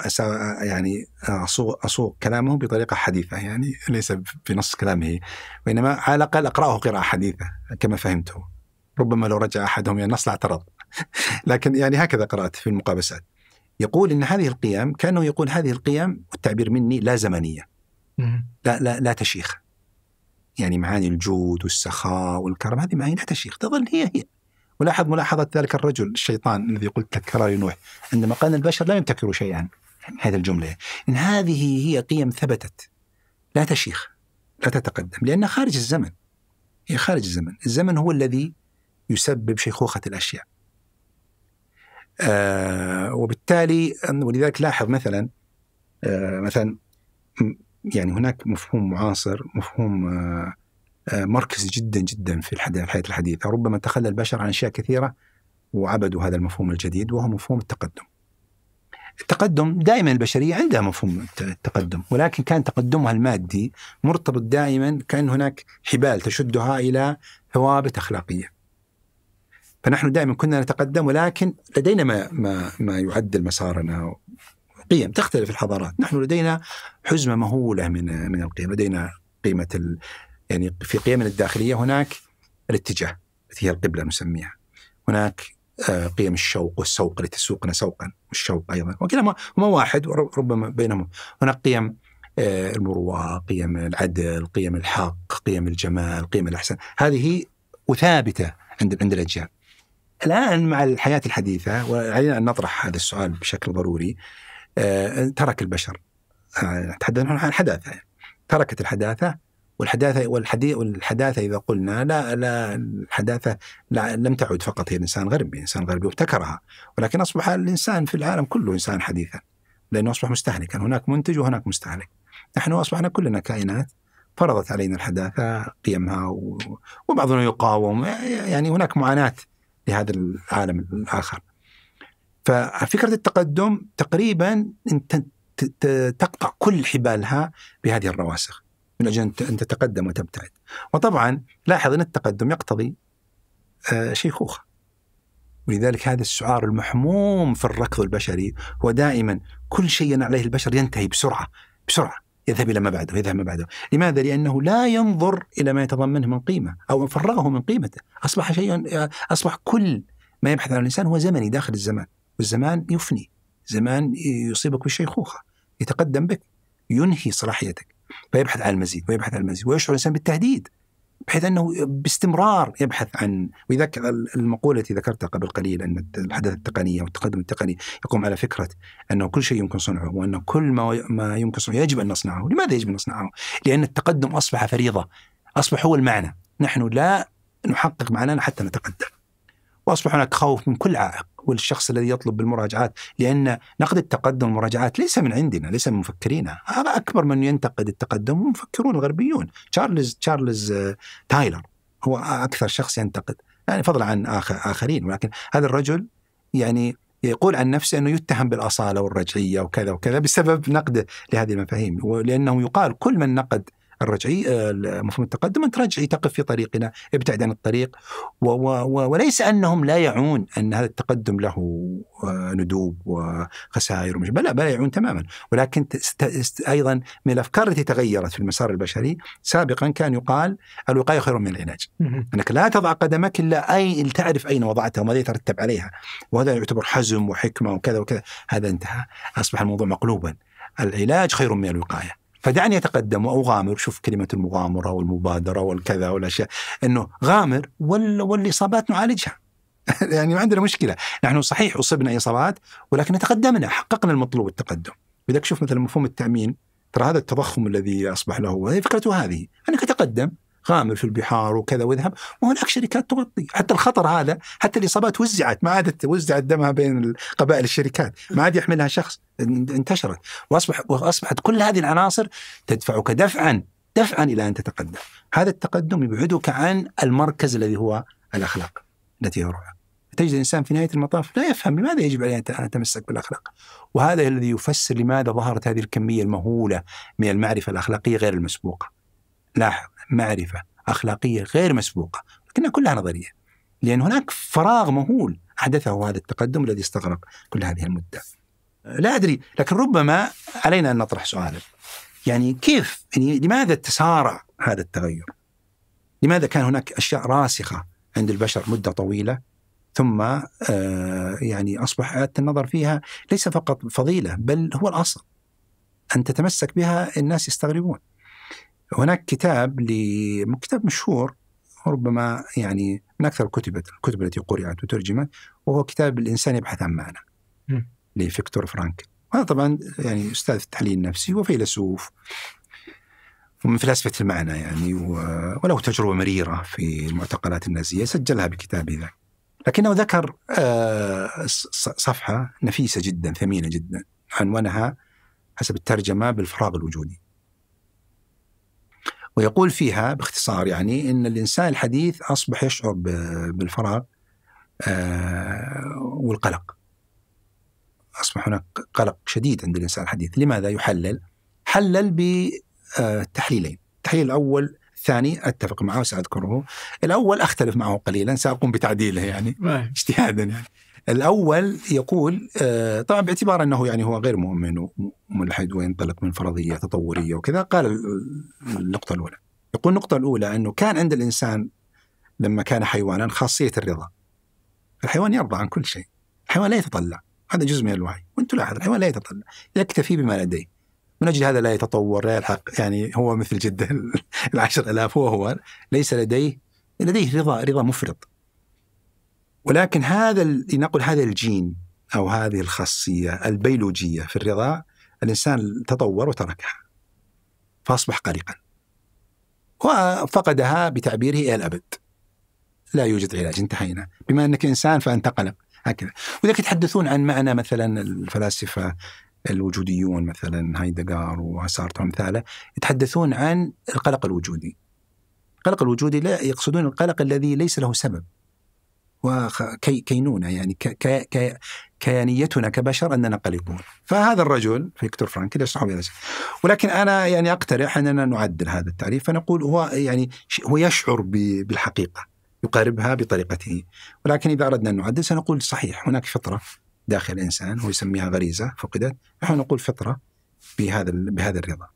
A: يعني اسوق اسوق كلامه بطريقه حديثه يعني ليس بنص كلامه وانما على الاقل اقراه قراءه حديثه كما فهمته ربما لو رجع احدهم الى النص لاعترض لكن يعني هكذا قرات في المقابسات يقول ان هذه القيم كانه يقول هذه القيم والتعبير مني لا زمنيه لا لا لا تشيخ يعني معاني الجود والسخاء والكرم هذه معاني لا تشيخ تظل هي هي ولاحظ ملاحظة ذلك الرجل الشيطان الذي قلت تكرار نوح عندما قال البشر لا يبتكروا شيئا هذه الجملة إن هذه هي قيم ثبتت لا تشيخ لا تتقدم لأنها خارج الزمن هي خارج الزمن الزمن هو الذي يسبب شيخوخة الأشياء آه وبالتالي ولذلك لاحظ مثلا آه مثلا يعني هناك مفهوم معاصر مفهوم آه، آه، مركزي جدا جدا في الحياة الحديثة ربما تخلى البشر عن أشياء كثيرة وعبدوا هذا المفهوم الجديد وهو مفهوم التقدم التقدم دائما البشرية عندها مفهوم التقدم ولكن كان تقدمها المادي مرتبط دائما كأن هناك حبال تشدها إلى ثوابت أخلاقية فنحن دائما كنا نتقدم ولكن لدينا ما, ما, ما يعدل مسارنا قيم تختلف الحضارات نحن لدينا حزمة مهولة من من القيم لدينا قيمة ال... يعني في قيمنا الداخلية هناك الاتجاه التي هي القبلة نسميها هناك آه، قيم الشوق والسوق التي تسوقنا سوقا والشوق أيضا وكلاهما هما واحد وربما بينهم هناك قيم آه، المروءة قيم العدل قيم الحق قيم الجمال قيم الأحسن هذه وثابتة عند عند الأجيال الآن مع الحياة الحديثة وعلينا أن نطرح هذا السؤال بشكل ضروري آه، ترك البشر آه، نتحدث عن الحداثة تركت الحداثة والحداثة والحديث والحداثة إذا قلنا لا لا الحداثة لا لم تعد فقط هي الإنسان غربي، الإنسان غربي وابتكرها ولكن أصبح الإنسان في العالم كله إنسان حديثا لأنه أصبح مستهلكا، هناك منتج وهناك مستهلك. نحن أصبحنا كلنا كائنات فرضت علينا الحداثة قيمها وبعضنا يقاوم يعني هناك معاناة لهذا العالم الآخر ففكره التقدم تقريبا انت تقطع كل حبالها بهذه الرواسخ من اجل ان تتقدم وتبتعد. وطبعا لاحظ ان التقدم يقتضي آه، شيخوخه. ولذلك هذا السعار المحموم في الركض البشري هو دائما كل شيء عليه البشر ينتهي بسرعه بسرعه يذهب الى ما بعده يذهب ما بعده، لماذا؟ لانه لا ينظر الى ما يتضمنه من قيمه او فرغه من قيمته، اصبح شيء آه، اصبح كل ما يبحث عنه الانسان هو زمني داخل الزمان. والزمان يفني زمان يصيبك بالشيخوخة يتقدم بك ينهي صلاحيتك فيبحث عن المزيد ويبحث عن المزيد ويشعر الإنسان بالتهديد بحيث أنه باستمرار يبحث عن ويذكر المقولة التي ذكرتها قبل قليل أن الحدث التقنية والتقدم التقني يقوم على فكرة أنه كل شيء يمكن صنعه وأن كل ما ما يمكن صنعه يجب أن نصنعه لماذا يجب أن نصنعه؟ لأن التقدم أصبح فريضة أصبح هو المعنى نحن لا نحقق معنانا حتى نتقدم وأصبح هناك خوف من كل عائق والشخص الذي يطلب بالمراجعات لأن نقد التقدم والمراجعات ليس من عندنا ليس من مفكرينا هذا أكبر من ينتقد التقدم هم مفكرون الغربيون تشارلز تشارلز آه، تايلر هو أكثر شخص ينتقد يعني فضلا عن آخر آخرين ولكن هذا الرجل يعني يقول عن نفسه انه يتهم بالاصاله والرجعيه وكذا وكذا بسبب نقده لهذه المفاهيم لانه يقال كل من نقد الرجعي آه، مفهوم التقدم انت رجعي تقف في طريقنا ابتعد عن الطريق و و وليس أنهم لا يعون أن هذا التقدم له آه، ندوب وخسائر ومش بلا بلا يعون تماما ولكن أيضا من الأفكار التي تغيرت في المسار البشري سابقا كان يقال الوقاية خير من العلاج أنك لا تضع قدمك إلا أي تعرف أين وضعتها وماذا يترتب عليها وهذا يعتبر حزم وحكمة وكذا وكذا هذا انتهى أصبح الموضوع مقلوبا العلاج خير من الوقايه فدعني اتقدم واغامر شوف كلمه المغامره والمبادره والكذا والاشياء انه غامر والاصابات نعالجها يعني ما عندنا مشكله نحن صحيح اصبنا اصابات ولكن تقدمنا حققنا المطلوب التقدم لذلك شوف مثلا مفهوم التامين ترى هذا التضخم الذي اصبح له فكرته هذه انك تقدم غامر في البحار وكذا ويذهب وهناك شركات تغطي حتى الخطر هذا حتى الاصابات وزعت ما عادت وزعت دمها بين قبائل الشركات ما عاد يحملها شخص انتشرت واصبح واصبحت كل هذه العناصر تدفعك دفعا دفعا الى ان تتقدم هذا التقدم يبعدك عن المركز الذي هو الاخلاق التي هي تجد الانسان في نهايه المطاف لا يفهم لماذا يجب عليه ان يتمسك بالاخلاق وهذا الذي يفسر لماذا ظهرت هذه الكميه المهوله من المعرفه الاخلاقيه غير المسبوقه لاحظ معرفه اخلاقيه غير مسبوقه لكنها كلها نظريه لان هناك فراغ مهول احدثه هذا التقدم الذي استغرق كل هذه المده لا ادري لكن ربما علينا ان نطرح سؤالا يعني كيف يعني لماذا تسارع هذا التغير؟ لماذا كان هناك اشياء راسخه عند البشر مده طويله ثم آه يعني اصبح النظر فيها ليس فقط فضيله بل هو الاصل ان تتمسك بها الناس يستغربون هناك كتاب ل كتاب مشهور ربما يعني من اكثر الكتب الكتب التي قرات وترجمت وهو كتاب الانسان يبحث عن معنى لفيكتور فرانك وهذا طبعا يعني استاذ في التحليل النفسي وفيلسوف ومن فلسفه المعنى يعني وله تجربه مريره في المعتقلات النازيه سجلها بكتابه ذاك لكنه ذكر آه، صفحه نفيسه جدا ثمينه جدا عنوانها حسب الترجمه بالفراغ الوجودي ويقول فيها باختصار يعني ان الانسان الحديث اصبح يشعر بالفراغ آه، والقلق اصبح هناك قلق شديد عند الانسان الحديث لماذا يحلل حلل بتحليلين آه، التحليل الاول الثاني اتفق معه ساذكره الاول اختلف معه قليلا ساقوم بتعديله يعني اجتهادا يعني الاول يقول آه، طبعا باعتبار انه يعني هو غير مؤمن من الحيد وينطلق من فرضية تطورية وكذا قال النقطة الأولى يقول النقطة الأولى أنه كان عند الإنسان لما كان حيوانا خاصية الرضا الحيوان يرضى عن كل شيء الحيوان لا يتطلع هذا جزء من الوعي وانت لاحظ الحيوان لا يتطلع يكتفي بما لديه من أجل هذا لا يتطور لا يلحق يعني هو مثل جدا العشر ألاف هو هو ليس لديه لديه رضا رضا مفرط ولكن هذا لنقل هذا الجين أو هذه الخاصية البيولوجية في الرضا الإنسان تطور وتركها فأصبح قلقا وفقدها بتعبيره إلى الأبد لا يوجد علاج انتهينا بما أنك إنسان فأنت قلق هكذا وذلك يتحدثون عن معنى مثلا الفلاسفة الوجوديون مثلا هايدغار وسارتر امثاله يتحدثون عن القلق الوجودي القلق الوجودي لا يقصدون القلق الذي ليس له سبب وكينونة يعني كيانيتنا كبشر أننا قلقون فهذا الرجل فيكتور فرانكل بهذا ولكن أنا يعني أقترح أننا نعدل هذا التعريف فنقول هو يعني هو يشعر بالحقيقة يقاربها بطريقته ولكن إذا أردنا أن نعدل سنقول صحيح هناك فطرة داخل الإنسان هو يسميها غريزة فقدت نحن نقول فطرة بهذا بهذا الرضا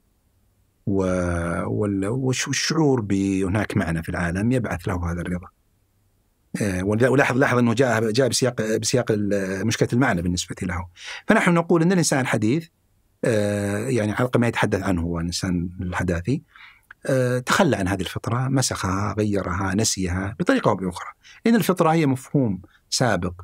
A: والشعور بهناك معنى في العالم يبعث له هذا الرضا آه، ولاحظ لاحظ انه جاء جاء بسياق بسياق مشكله المعنى بالنسبه له فنحن نقول ان الانسان الحديث آه، يعني على ما يتحدث عنه هو الانسان الحداثي آه، تخلى عن هذه الفطره مسخها غيرها نسيها بطريقه او باخرى لان الفطره هي مفهوم سابق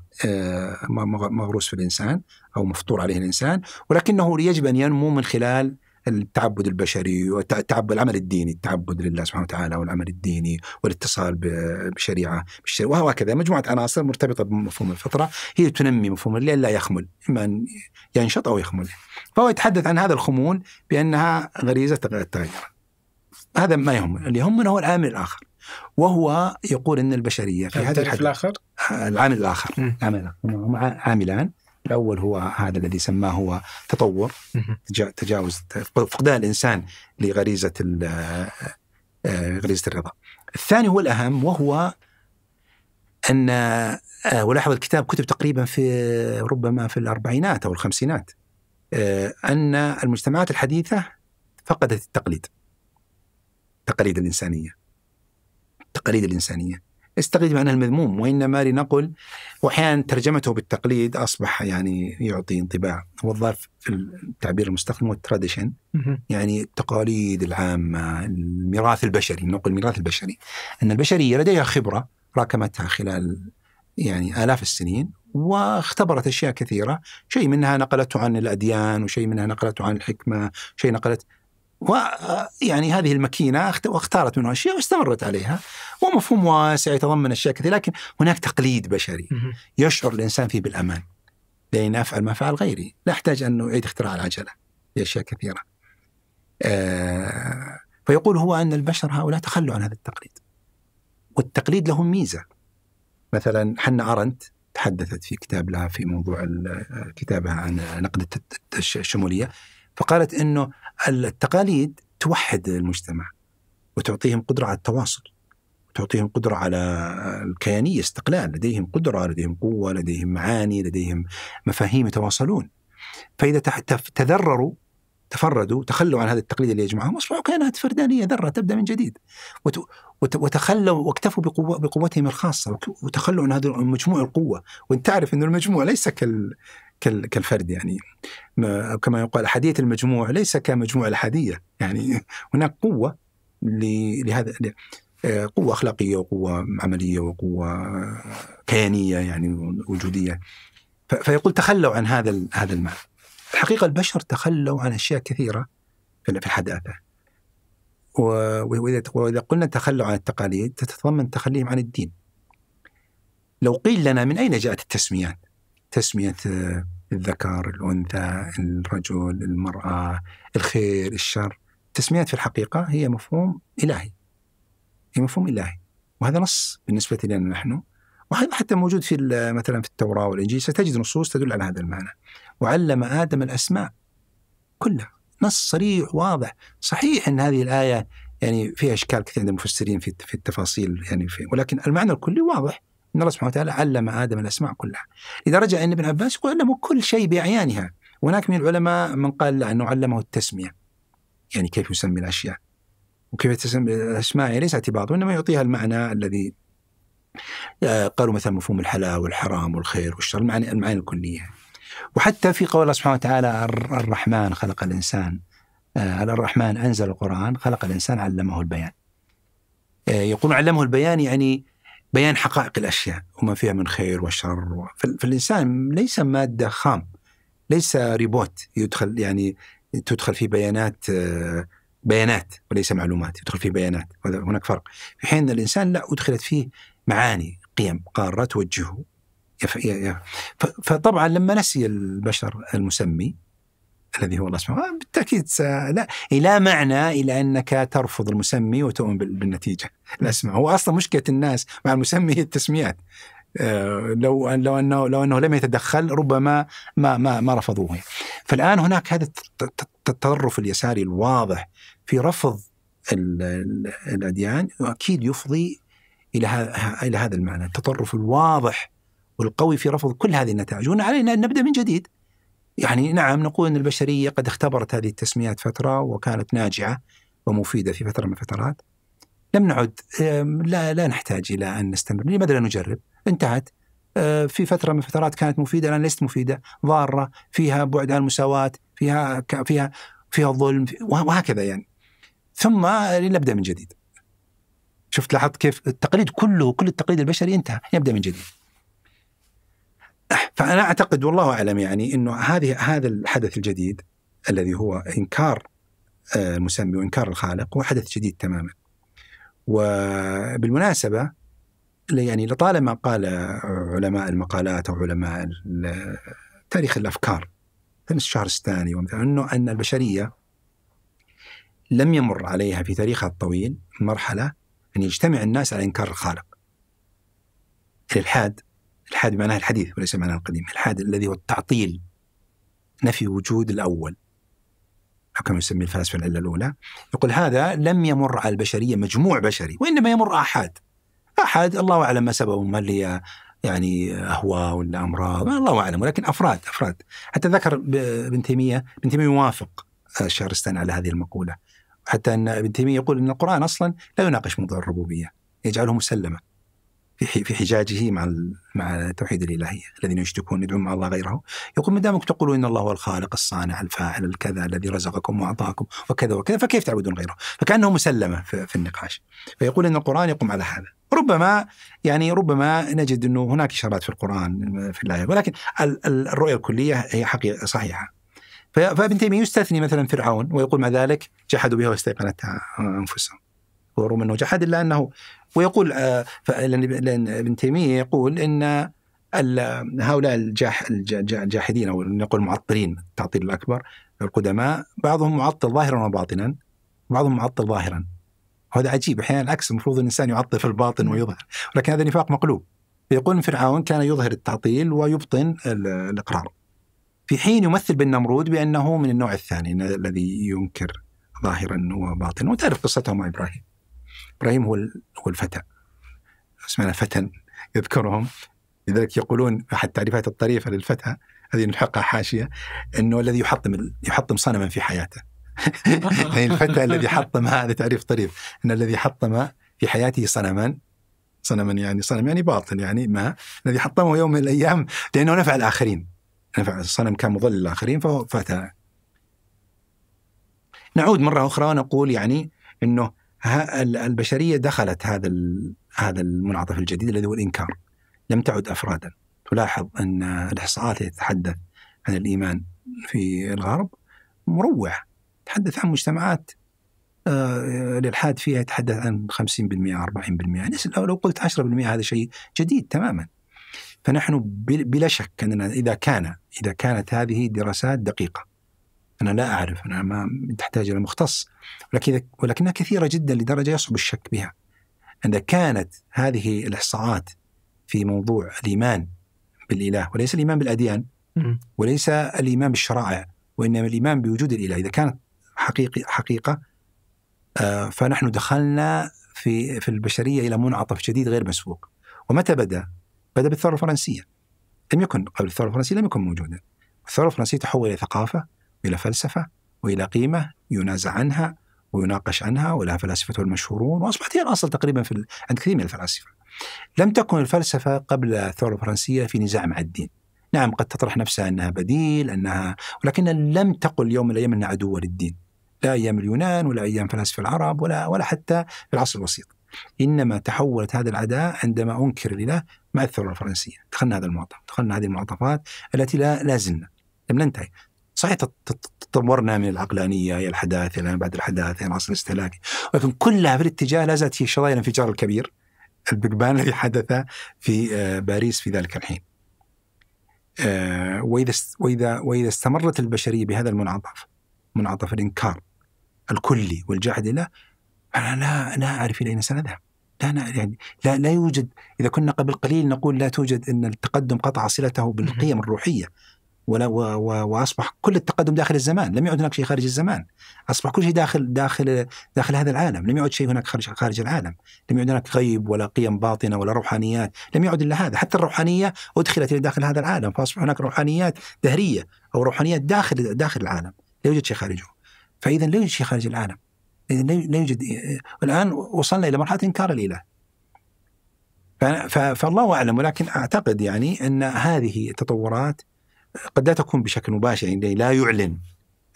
A: مغروس في الانسان او مفطور عليه الانسان ولكنه يجب ان ينمو من خلال التعبد البشري والتعبد العمل الديني التعبد لله سبحانه وتعالى والعمل الديني والاتصال بشريعه بالشريعه وهكذا مجموعه عناصر مرتبطه بمفهوم الفطره هي تنمي مفهوم الليل لا يخمل اما ان ينشط او يخمل فهو يتحدث عن هذا الخمول بانها غريزه التغير هذا ما يهم اللي يهمنا هو العامل الاخر وهو يقول ان البشريه في هذا الحد الاخر العامل الاخر العامل الاخر عاملان الاول هو هذا الذي سماه هو تطور تجاوز فقدان الانسان لغريزه آه، غريزه الرضا. الثاني هو الاهم وهو ان آه، ولاحظ الكتاب كتب تقريبا في ربما في الاربعينات او الخمسينات آه، ان المجتمعات الحديثه فقدت التقليد. التقاليد الانسانيه. التقاليد الانسانيه. استقيد معناه المذموم وإنما لنقل وأحيانا ترجمته بالتقليد أصبح يعني يعطي انطباع الظرف في التعبير المستخدم والتراديشن يعني التقاليد العامة الميراث البشري نقل الميراث البشري أن البشرية لديها خبرة راكمتها خلال يعني آلاف السنين واختبرت أشياء كثيرة شيء منها نقلته عن الأديان وشيء منها نقلته عن الحكمة شيء نقلته ويعني هذه الماكينه اختارت منه اشياء واستمرت عليها ومفهوم واسع يتضمن اشياء كثيره لكن هناك تقليد بشري يشعر الانسان فيه بالامان لاني افعل ما فعل غيري لا احتاج ان اعيد اختراع العجله في اشياء كثيره آه فيقول هو ان البشر هؤلاء تخلوا عن هذا التقليد والتقليد له ميزه مثلا حنا ارنت تحدثت في كتاب لها في موضوع آه، كتابها عن نقد الشموليه فقالت انه التقاليد توحد المجتمع وتعطيهم قدرة على التواصل تعطيهم قدرة على الكيانية استقلال لديهم قدرة لديهم قوة لديهم معاني لديهم مفاهيم يتواصلون فإذا تذرروا تفردوا تخلوا عن هذا التقليد اللي يجمعهم أصبحوا كائنات فردانية ذرة تبدأ من جديد وتخلوا واكتفوا بقوة بقوتهم الخاصة وتخلوا عن هذا مجموع القوة وأنت تعرف أن المجموع ليس كال كالفرد يعني أو كما يقال أحادية المجموع ليس كمجموع الأحادية يعني هناك قوة لهذا آه، قوة أخلاقية وقوة عملية وقوة كيانية يعني وجودية فيقول تخلوا عن هذا هذا المال الحقيقة البشر تخلوا عن أشياء كثيرة في الحداثة وإذا قلنا تخلوا عن التقاليد تتضمن تخليهم عن الدين لو قيل لنا من أين جاءت التسميات تسميه آه، الذكر، الانثى، الرجل، المراه، الخير، الشر، التسميات في الحقيقه هي مفهوم الهي. هي مفهوم الهي وهذا نص بالنسبه لنا نحن وهذا حتى موجود في آه، مثلا في التوراه والانجيل ستجد نصوص تدل على هذا المعنى. وعلم ادم الاسماء كلها نص صريح واضح صحيح ان هذه الايه يعني فيها اشكال كثير عند المفسرين في في التفاصيل يعني في ولكن المعنى الكلي واضح ان الله سبحانه وتعالى علم ادم الاسماء كلها اذا رجع ابن عباس يقول علمه كل شيء باعيانها وهناك من العلماء من قال لا انه علمه التسميه يعني كيف يسمي الاشياء وكيف تسمي الاسماء يعني ليست اعتباط وانما يعطيها المعنى الذي آه، قالوا مثلا مفهوم الحلال والحرام والخير والشر المعاني المعاني الكليه وحتى في قول الله سبحانه وتعالى الرحمن خلق الانسان آه، الرحمن انزل القران خلق الانسان علمه البيان آه، يقول علمه البيان يعني بيان حقائق الأشياء وما فيها من خير وشر فالإنسان ليس مادة خام ليس ريبوت يدخل يعني تدخل في بيانات بيانات وليس معلومات يدخل فيه بيانات هناك فرق في حين الإنسان لا أدخلت فيه معاني قيم قارة توجهه فطبعا لما نسي البشر المسمي الذي هو الله سبحانه بالتاكيد لا الى إيه، معنى الى انك ترفض المسمي وتؤمن بالنتيجه الاسماء هو اصلا مشكله الناس مع المسمي هي التسميات آه، لو لو انه لو انه لم يتدخل ربما ما ما ما رفضوه فالان هناك هذا التطرف اليساري الواضح في رفض الاديان اكيد يفضي الى الى هذا المعنى التطرف الواضح والقوي في رفض كل هذه النتائج وعلينا ان نبدا من جديد يعني نعم نقول أن البشرية قد اختبرت هذه التسميات فترة وكانت ناجعة ومفيدة في فترة من الفترات لم نعد لا لا نحتاج إلى أن نستمر لماذا لا نجرب انتهت آه، في فترة من الفترات كانت مفيدة الآن ليست مفيدة ضارة فيها بعد عن المساواة فيها فيها فيها ظلم وهكذا يعني ثم نبدأ من جديد شفت لاحظت كيف التقليد كله كل التقليد البشري انتهى نبدأ من جديد فانا اعتقد والله اعلم يعني انه هذه هذا الحدث الجديد الذي هو انكار آه، المسمي وانكار الخالق هو حدث جديد تماما. وبالمناسبه يعني لطالما قال آه، علماء المقالات او علماء تاريخ الافكار مثل الشهرستاني ومثلا انه ان البشريه لم يمر عليها في تاريخها الطويل مرحله ان يجتمع الناس على انكار الخالق. الالحاد الحاد بمعناها الحديث وليس معناها القديم الحاد الذي هو التعطيل نفي وجود الأول أو كما يسمي الفلاسفة العلة الأولى يقول هذا لم يمر على البشرية مجموع بشري وإنما يمر أحاد أحد الله أعلم ما سببه ما اللي يعني أهواء ولا أمراض الله أعلم ولكن أفراد أفراد حتى ذكر ابن تيمية ابن تيمية يوافق الشهرستاني آه، على هذه المقولة حتى أن ابن تيمية يقول أن القرآن أصلا لا يناقش موضوع الربوبية يجعله مسلمة في في حجاجه مع مع توحيد الالهيه الذين يشركون يدعون مع الله غيره يقول ما دامك تقولون ان الله هو الخالق الصانع الفاعل الكذا الذي رزقكم واعطاكم وكذا وكذا فكيف تعبدون غيره؟ فكانه مسلمه في, في النقاش فيقول ان القران يقوم على هذا ربما يعني ربما نجد انه هناك اشارات في القران في الايه ولكن الرؤيه الكليه هي حقيقه صحيحه فابن تيميه يستثني مثلا فرعون ويقول مع ذلك جحدوا بها واستيقنتها انفسهم ورغم انه جحد الا انه ويقول آه، لان ابن تيميه يقول ان هؤلاء الجاح الجاحدين او نقول معطلين التعطيل الاكبر القدماء بعضهم معطل ظاهرا وباطنا بعضهم معطل ظاهرا وهذا عجيب احيانا العكس المفروض الانسان يعطل في الباطن ويظهر ولكن هذا نفاق مقلوب فيقول فرعون كان يظهر التعطيل ويبطن الاقرار في حين يمثل بالنمرود بانه من النوع الثاني الذي ينكر ظاهرا وباطنا وتعرف قصته مع ابراهيم ابراهيم هو الفتى اسمنا فتى يذكرهم لذلك يقولون احد التعريفات الطريفه للفتى هذه نلحقها حاشيه انه الذي يحطم يحطم صنما في حياته يعني الفتى الذي حطم هذا تعريف طريف ان الذي حطم في حياته صنما صنما يعني صنم يعني باطل يعني ما الذي حطمه يوم من الايام لانه نفع الاخرين نفع الصنم كان مضل للاخرين فهو فتى نعود مره اخرى ونقول يعني انه البشريه دخلت هذا هذا المنعطف الجديد الذي هو الانكار لم تعد افرادا تلاحظ ان الاحصاءات التي تتحدث عن الايمان في الغرب مروعه تحدث عن مجتمعات الالحاد آه، فيها يتحدث عن 50% 40% يعني لو قلت 10% هذا شيء جديد تماما فنحن بلا شك اننا اذا كان اذا كانت هذه دراسات دقيقه أنا لا أعرف أنا ما تحتاج إلى مختص ولكن ولكنها كثيرة جدا لدرجة يصعب الشك بها إذا كانت هذه الإحصاءات في موضوع الإيمان بالإله وليس الإيمان بالأديان وليس الإيمان بالشرائع وإنما الإيمان بوجود الإله إذا كانت حقيقي حقيقة آه، فنحن دخلنا في في البشرية إلى منعطف جديد غير مسبوق ومتى بدأ؟ بدأ بالثورة الفرنسية لم يكن قبل الثورة الفرنسية لم يكن موجودا الثورة الفرنسية تحول إلى ثقافة إلى فلسفة وإلى قيمة ينازع عنها ويناقش عنها ولها فلاسفته المشهورون وأصبحت هي الأصل تقريبا في عند كثير من الفلاسفة لم تكن الفلسفة قبل الثورة الفرنسية في نزاع مع الدين نعم قد تطرح نفسها أنها بديل أنها ولكن لم تقل يوم من الأيام أنها عدوة للدين لا أيام اليونان ولا أيام فلاسفة العرب ولا, ولا حتى في العصر الوسيط إنما تحولت هذا العداء عندما أنكر الإله مع الثورة الفرنسية دخلنا هذا المعطف دخلنا هذه المعطفات التي لا لازلنا لم ننتهي صحيح تطورنا من العقلانيه الى الحداثه الى بعد الحداثه الى العصر الاستهلاكي ولكن كلها في الاتجاه لا زالت هي شظايا الانفجار الكبير البيج بان الذي حدث في آه، باريس في ذلك الحين. آه، واذا واذا واذا استمرت البشريه بهذا المنعطف منعطف الانكار الكلي والجحد له انا لا لا اعرف الى اين سنذهب. لا يعني لا لا يوجد اذا كنا قبل قليل نقول لا توجد ان التقدم قطع صلته بالقيم الروحيه واصبح كل التقدم داخل الزمان، لم يعد هناك شيء خارج الزمان. اصبح كل شيء داخل داخل داخل هذا العالم، لم يعد شيء هناك خارج خارج العالم، لم يعد هناك غيب ولا قيم باطنه ولا روحانيات، لم يعد الا هذا، حتى الروحانيه ادخلت الى داخل هذا العالم، فاصبح هناك روحانيات دهريه او روحانيات داخل داخل العالم، لا يوجد شيء خارجه. فاذا لا يوجد شيء خارج العالم. لا يوجد الان وصلنا الى مرحله انكار الاله. فالله اعلم ولكن اعتقد يعني ان هذه التطورات قد لا تكون بشكل مباشر يعني لا يعلن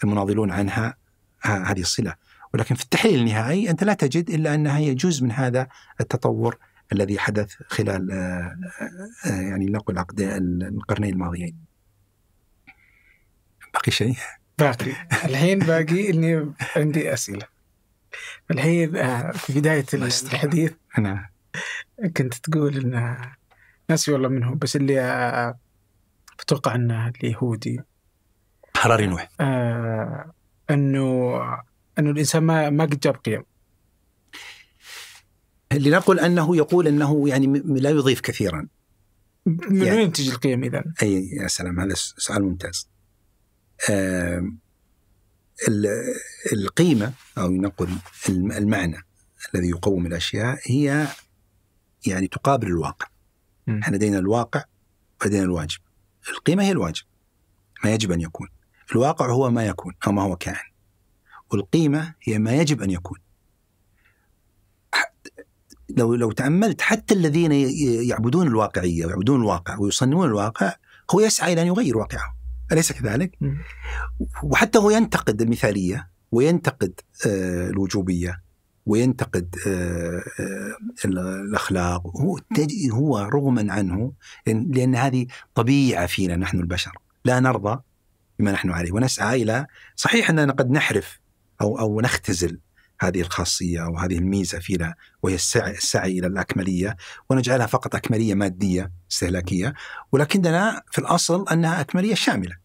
A: المناضلون عنها آه، هذه الصله ولكن في التحليل النهائي انت لا تجد الا انها هي جزء من هذا التطور الذي حدث خلال آه، آه، يعني لنقل عقد القرنين الماضيين. باقي شيء؟
B: باقي الحين باقي اني عندي اسئله. الحين في بدايه الحديث انا نعم. كنت تقول ان ناسي والله منهم بس اللي اتوقع انه اليهودي حراري نوح آه انه
A: انه الانسان ما ما قد جاب قيم لنقل انه يقول انه يعني لا يضيف كثيرا من يعني وين تجي القيم اذا؟ اي يا سلام هذا سؤال ممتاز. آه القيمه او نقول المعنى الذي يقوم الاشياء هي يعني تقابل الواقع. م. احنا لدينا الواقع ولدينا الواجب. القيمة هي الواجب ما يجب أن يكون الواقع هو ما يكون أو ما هو كائن والقيمة هي ما يجب أن يكون لو لو تأملت حتى الذين يعبدون الواقعية ويعبدون الواقع ويصنمون الواقع هو يسعى إلى أن يغير واقعه أليس كذلك؟ وحتى هو ينتقد المثالية وينتقد آه، الوجوبية وينتقد آه، آه، الاخلاق هو هو رغما عنه لان هذه طبيعه فينا نحن البشر لا نرضى بما نحن عليه ونسعى الى صحيح اننا قد نحرف او او نختزل هذه الخاصيه او هذه الميزه فينا وهي السعي, السعي الى الاكمليه ونجعلها فقط اكمليه ماديه استهلاكيه ولكننا في الاصل انها اكمليه شامله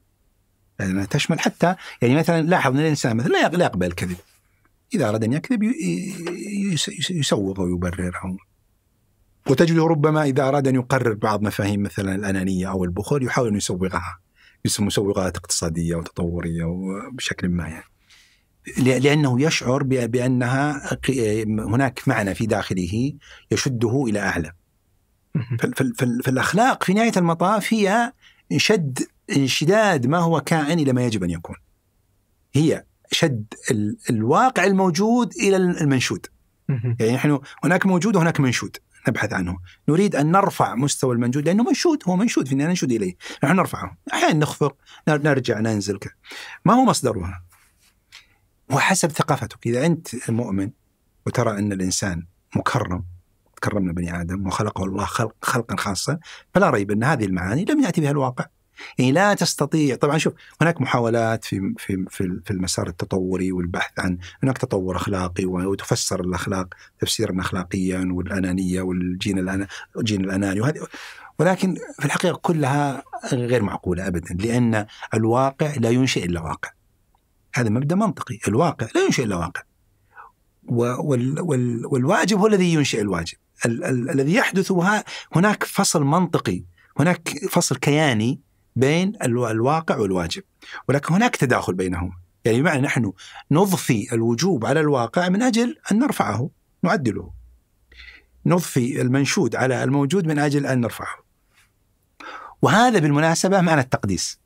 A: لانها يعني تشمل حتى يعني مثلا لاحظ ان الانسان مثلا لا يقبل الكذب إذا أراد أن يكذب يسوغ ويبرره وتجده ربما إذا أراد أن يقرر بعض مفاهيم مثلا الأنانية أو البخل يحاول أن يسوغها مسوغات اقتصادية وتطورية بشكل ما يعني لأنه يشعر بأنها هناك معنى في داخله يشده إلى أعلى فالأخلاق في نهاية المطاف هي شد انشداد ما هو كائن إلى ما يجب أن يكون هي شد ال... الواقع الموجود الى المنشود. يعني نحن هناك موجود وهناك منشود نبحث عنه، نريد ان نرفع مستوى المنشود لانه منشود هو منشود فينا ننشد اليه، نحن نرفعه، احيانا نخفق نرجع ننزل كده. ما هو مصدرها؟ وحسب ثقافتك، اذا انت مؤمن وترى ان الانسان مكرم كرمنا بني ادم وخلقه الله خلق خلقا خاصا فلا ريب ان هذه المعاني لم ياتي بها الواقع يعني لا تستطيع طبعا شوف هناك محاولات في في في المسار التطوري والبحث عن هناك تطور اخلاقي وتفسر الاخلاق تفسيرا اخلاقيا والانانيه والجين الجين الاناني وهذه ولكن في الحقيقه كلها غير معقوله ابدا لان الواقع لا ينشئ الا واقع. هذا مبدا منطقي، الواقع لا ينشئ الا واقع. وال وال والواجب هو الذي ينشئ الواجب، ال ال الذي يحدث هناك فصل منطقي، هناك فصل كياني بين الواقع والواجب ولكن هناك تداخل بينهما يعني بمعنى نحن نضفي الوجوب على الواقع من أجل أن نرفعه نعدله نضفي المنشود على الموجود من أجل أن نرفعه وهذا بالمناسبة معنى التقديس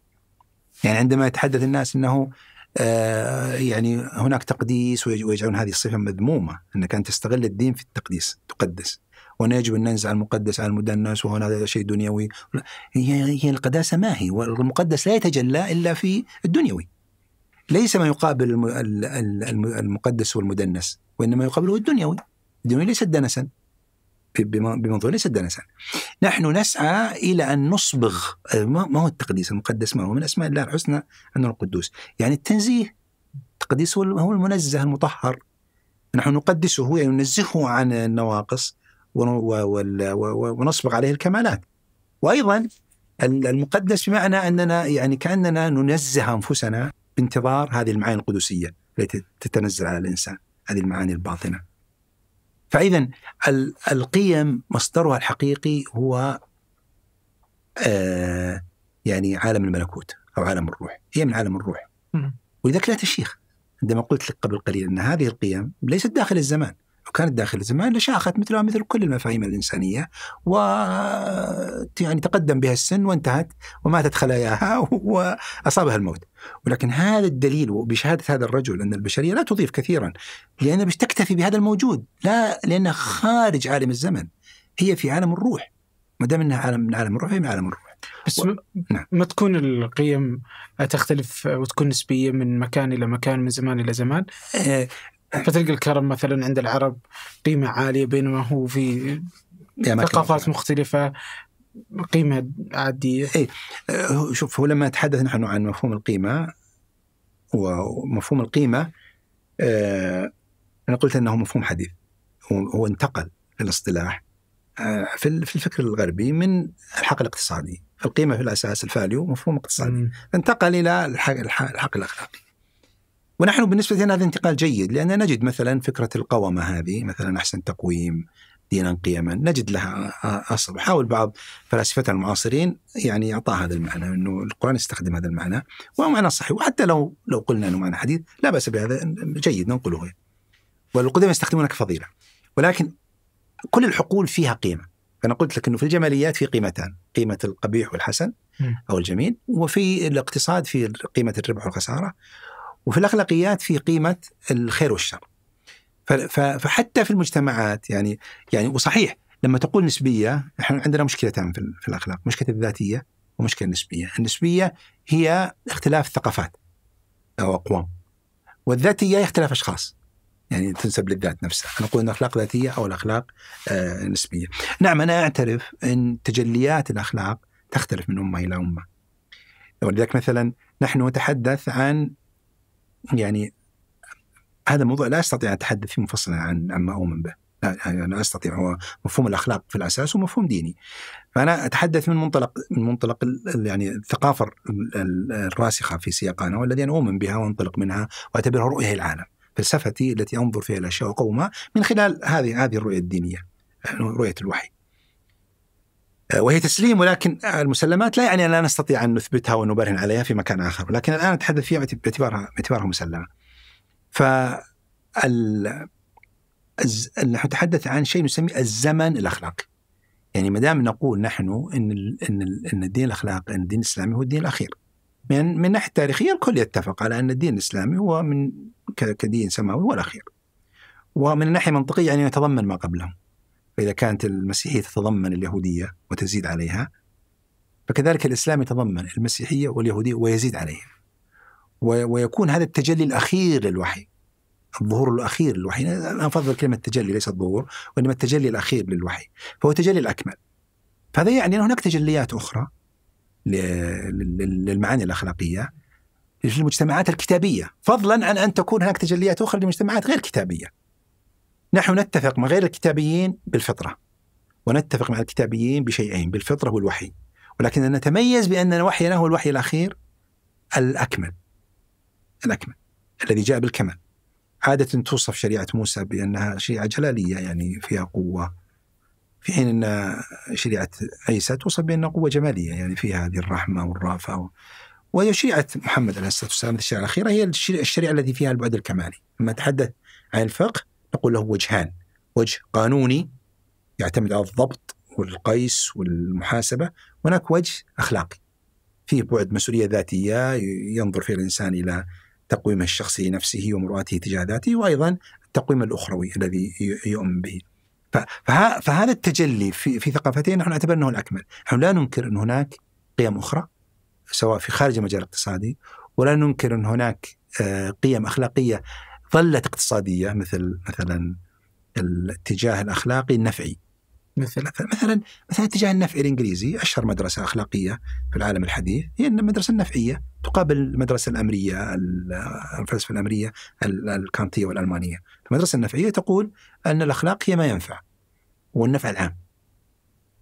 A: يعني عندما يتحدث الناس أنه آه، يعني هناك تقديس ويجعلون هذه الصفة مذمومة أنك أن تستغل الدين في التقديس تقدس ولا يجب أن ننزع المقدس عن المدنس وهنا هذا شيء دنيوي هي القداسة ما هي والمقدس لا يتجلى إلا في الدنيوي ليس ما يقابل المقدس والمدنس وإنما يقابله الدنيوي الدنيوي ليس دنسا بمنظور ليس دنسا نحن نسعى إلى أن نصبغ ما هو التقديس المقدس ما هو من أسماء الله الحسنى أنه القدوس يعني التنزيه التقديس هو المنزه المطهر نحن نقدسه يعني ننزهه عن النواقص ونصبغ عليه الكمالات وأيضا المقدس بمعنى أننا يعني كأننا ننزه أنفسنا بانتظار هذه المعاني القدسية التي تتنزل على الإنسان هذه المعاني الباطنة فإذا القيم مصدرها الحقيقي هو آه، يعني عالم الملكوت أو عالم الروح هي من عالم الروح ولذلك لا تشيخ عندما قلت لك قبل قليل أن هذه القيم ليست داخل الزمان لو كانت داخل الزمان لشاخت مثلها مثل كل المفاهيم الإنسانية و يعني تقدم بها السن وانتهت وماتت خلاياها وأصابها الموت ولكن هذا الدليل وبشهادة هذا الرجل أن البشرية لا تضيف كثيرا لأنها تكتفي بهذا الموجود لا لأنها خارج عالم الزمن هي في عالم الروح ما دام انها عالم من عالم الروح هي من عالم الروح بس و... نعم. ما تكون
B: القيم تختلف وتكون نسبيه من مكان الى مكان من زمان الى زمان؟ آه، فتلقى الكرم مثلا عند العرب قيمة عالية بينما هو في
A: ثقافات مختلفة قيمة عادية اي آه، شوف هو لما نتحدث نحن عن مفهوم القيمة ومفهوم القيمة آه، أنا قلت أنه مفهوم حديث هو انتقل الاصطلاح آه، في في الفكر الغربي من الحق الاقتصادي القيمة في الأساس الفاليو مفهوم اقتصادي انتقل إلى الحق الأخلاقي ونحن بالنسبة لنا هذا انتقال جيد لأننا نجد مثلا فكرة القوامة هذه مثلا أحسن تقويم دينا قيما نجد لها أصل وحاول بعض فلاسفتنا المعاصرين يعني أعطاه هذا المعنى أنه القرآن يستخدم هذا المعنى وهو معنى صحيح وحتى لو لو قلنا أنه معنى حديث لا بأس بهذا جيد ننقله والقدماء يستخدمونه كفضيلة ولكن كل الحقول فيها قيمة فأنا قلت لك أنه في الجماليات في قيمتان قيمة القبيح والحسن أو الجميل وفي الاقتصاد في قيمة الربح والخسارة وفي الاخلاقيات في قيمه الخير والشر فحتى في المجتمعات يعني يعني وصحيح لما تقول نسبيه احنا عندنا مشكلتان في الاخلاق مشكله الذاتيه ومشكله النسبيه النسبيه هي اختلاف الثقافات او اقوام والذاتيه هي اختلاف اشخاص يعني تنسب للذات نفسها أنا أقول أن ذاتية أو الأخلاق آه نسبية نعم أنا أعترف أن تجليات الأخلاق تختلف من أمة إلى أمة ولذلك مثلا نحن نتحدث عن يعني هذا الموضوع لا استطيع ان اتحدث فيه مفصلا عن عما اؤمن به لا يعني لا استطيع هو مفهوم الاخلاق في الاساس ومفهوم ديني فانا اتحدث من منطلق من منطلق يعني الثقافه الراسخه في سياقنا والذي انا اؤمن بها وانطلق منها واعتبرها رؤيه العالم فلسفتي التي انظر فيها الاشياء وقومها من خلال هذه هذه الرؤيه الدينيه يعني رؤيه الوحي آه، وهي تسليم ولكن المسلمات لا يعني أن لا نستطيع أن نثبتها ونبرهن عليها في مكان آخر ولكن الآن نتحدث فيها باعتبارها باعتبارها مسلمة ف ال... نحن نتحدث عن شيء نسميه الزمن الأخلاقي يعني ما دام نقول نحن ان الـ ان الـ ان الدين الاخلاقي ان الدين الاسلامي هو الدين الاخير من من الناحيه التاريخيه الكل يتفق على ان الدين الاسلامي هو من كدين سماوي هو الاخير ومن الناحيه المنطقيه يعني يتضمن ما قبله فإذا كانت المسيحية تتضمن اليهودية وتزيد عليها فكذلك الإسلام يتضمن المسيحية واليهودية ويزيد عليها ويكون هذا التجلي الأخير للوحي الظهور الأخير للوحي أنا أفضل كلمة تجلي ليس الظهور وإنما التجلي الأخير للوحي فهو تجلي الأكمل فهذا يعني أن هناك تجليات أخرى للمعاني الأخلاقية في المجتمعات الكتابية فضلا عن أن تكون هناك تجليات أخرى لمجتمعات غير كتابية نحن نتفق مع غير الكتابيين بالفطرة ونتفق مع الكتابيين بشيئين بالفطرة والوحي ولكن نتميز بأن وحينا هو الوحي الأخير الأكمل الأكمل الذي جاء بالكمال عادة توصف شريعة موسى بأنها شريعة جلالية يعني فيها قوة في حين أن شريعة عيسى توصف بأنها قوة جمالية يعني فيها هذه الرحمة والرافة و... وشريعة محمد عليه الصلاة والسلام الشريعة الأخيرة هي الشريعة التي فيها البعد الكمالي لما تحدث عن الفقه نقول له وجهان وجه قانوني يعتمد على الضبط والقيس والمحاسبة هناك وجه أخلاقي فيه بعد مسؤولية ذاتية ينظر فيه الإنسان إلى تقويمه الشخصي لنفسه ومرؤاته تجاه ذاته وأيضا التقويم الأخروي الذي يؤمن به فهذا التجلي في, في ثقافتين نحن نعتبر أنه الأكمل نحن لا ننكر أن هناك قيم أخرى سواء في خارج المجال الاقتصادي ولا ننكر أن هناك آه، قيم أخلاقية ظلت اقتصاديه مثل مثلا الاتجاه الاخلاقي النفعي مثل مثلا مثلا الاتجاه النفعي الانجليزي اشهر مدرسه اخلاقيه في العالم الحديث هي المدرسه النفعيه تقابل المدرسه الامريه الفلسفه الامريه الكانتيه والالمانيه، المدرسه النفعيه تقول ان الاخلاق هي ما ينفع والنفع العام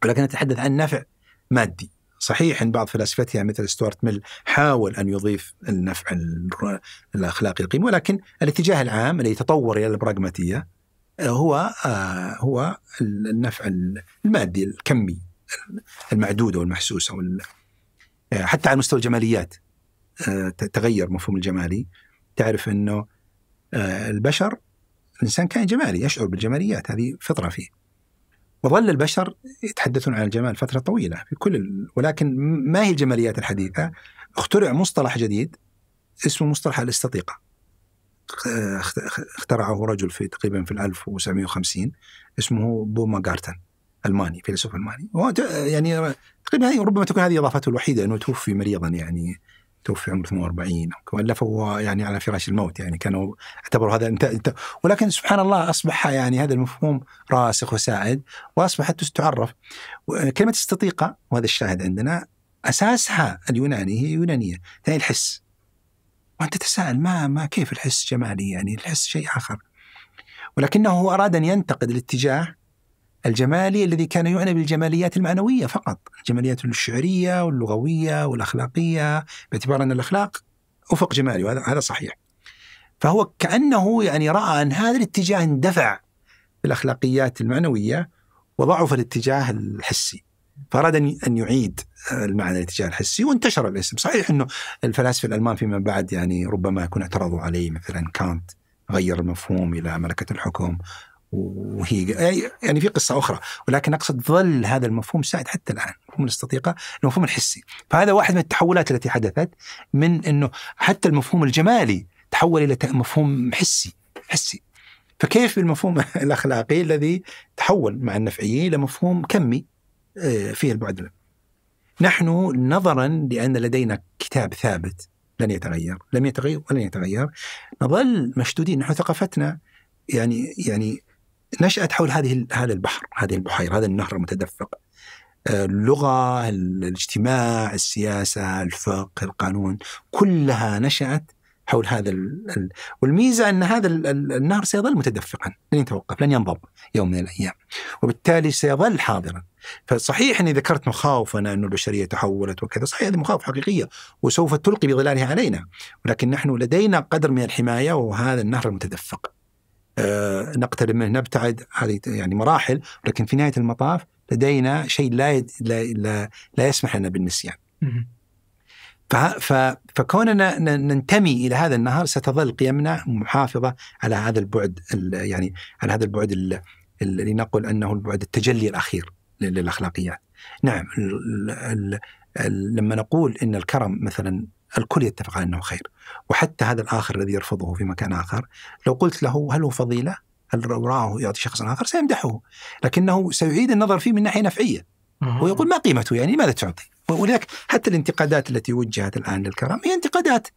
A: ولكن نتحدث عن نفع مادي صحيح ان بعض فلاسفتها مثل ستوارت ميل حاول ان يضيف النفع الاخلاقي القيم ولكن الاتجاه العام الذي تطور الى البراغماتيه آه، هو آه، هو النفع المادي الكمي المعدود او المحسوس او آه، حتى على مستوى الجماليات تغير مفهوم الجمالي تعرف انه البشر الانسان كائن جمالي يشعر بالجماليات هذه فطره فيه وظل البشر يتحدثون عن الجمال فترة طويلة في كل ال... ولكن ما هي الجماليات الحديثة؟ اخترع مصطلح جديد اسمه مصطلح الاستطيقة اخترعه رجل في تقريبا في 1950 اسمه بوما جارتن الماني فيلسوف الماني يعني تقريبا ربما تكون هذه اضافته الوحيده انه توفي مريضا يعني توفي عمره 48 ولا هو يعني على فراش الموت يعني كانوا اعتبروا هذا انت, انت ولكن سبحان الله اصبح يعني هذا المفهوم راسخ وسائد واصبحت تعرف كلمه استطيقه وهذا الشاهد عندنا اساسها اليوناني هي يونانيه يعني الحس وانت تتساءل ما ما كيف الحس جمالي يعني الحس شيء اخر ولكنه اراد ان ينتقد الاتجاه الجمالي الذي كان يعنى بالجماليات المعنوية فقط الجماليات الشعرية واللغوية والأخلاقية باعتبار أن الأخلاق أفق جمالي وهذا هذا صحيح فهو كأنه يعني رأى أن هذا الاتجاه اندفع بالأخلاقيات المعنوية وضعف الاتجاه الحسي فأراد أن يعيد آه، المعنى الاتجاه الحسي وانتشر الاسم صحيح أنه الفلاسفة الألمان فيما بعد يعني ربما يكون اعترضوا عليه مثلا كانت غير المفهوم إلى ملكة الحكم وهي يعني, يعني في قصه اخرى ولكن اقصد ظل هذا المفهوم سائد حتى الان مفهوم الاستطيقه المفهوم الحسي فهذا واحد من التحولات التي حدثت من انه حتى المفهوم الجمالي تحول الى مفهوم حسي حسي فكيف المفهوم الاخلاقي الذي تحول مع النفعيين الى مفهوم كمي آه، فيه البعد نحن نظرا لان لدينا كتاب ثابت لن يتغير لم يتغير ولن يتغير نظل مشدودين نحن ثقافتنا يعني يعني نشأت حول هذه هذا البحر هذه البحيرة هذا النهر المتدفق آه، اللغة الاجتماع السياسة الفقه القانون كلها نشأت حول هذا ال... والميزة أن هذا النهر سيظل متدفقا لن يتوقف لن ينضب يوم من الأيام وبالتالي سيظل حاضرا فصحيح أني ذكرت مخاوفنا أن البشرية تحولت وكذا صحيح هذه مخاوف حقيقية وسوف تلقي بظلالها علينا ولكن نحن لدينا قدر من الحماية وهو هذا النهر المتدفق آه، نقترب منه نبتعد هذه يعني مراحل لكن في نهايه المطاف لدينا شيء لا يد... لا, لا, لا يسمح لنا بالنسيان. ف... ف... فكوننا ننتمي الى هذا النهر ستظل قيمنا محافظه على هذا البعد ال... يعني على هذا البعد ال... اللي نقول انه البعد التجلي الاخير للاخلاقيات. نعم ال... ال... ال... لما نقول ان الكرم مثلا الكل يتفق على أنه خير وحتى هذا الآخر الذي يرفضه في مكان آخر لو قلت له هل هو فضيلة هل رآه يعطي شخص آخر سيمدحه لكنه سيعيد النظر فيه من ناحية نفعية ويقول ما قيمته يعني ماذا تعطي ولذلك حتى الانتقادات التي وجهت الآن للكرام هي انتقادات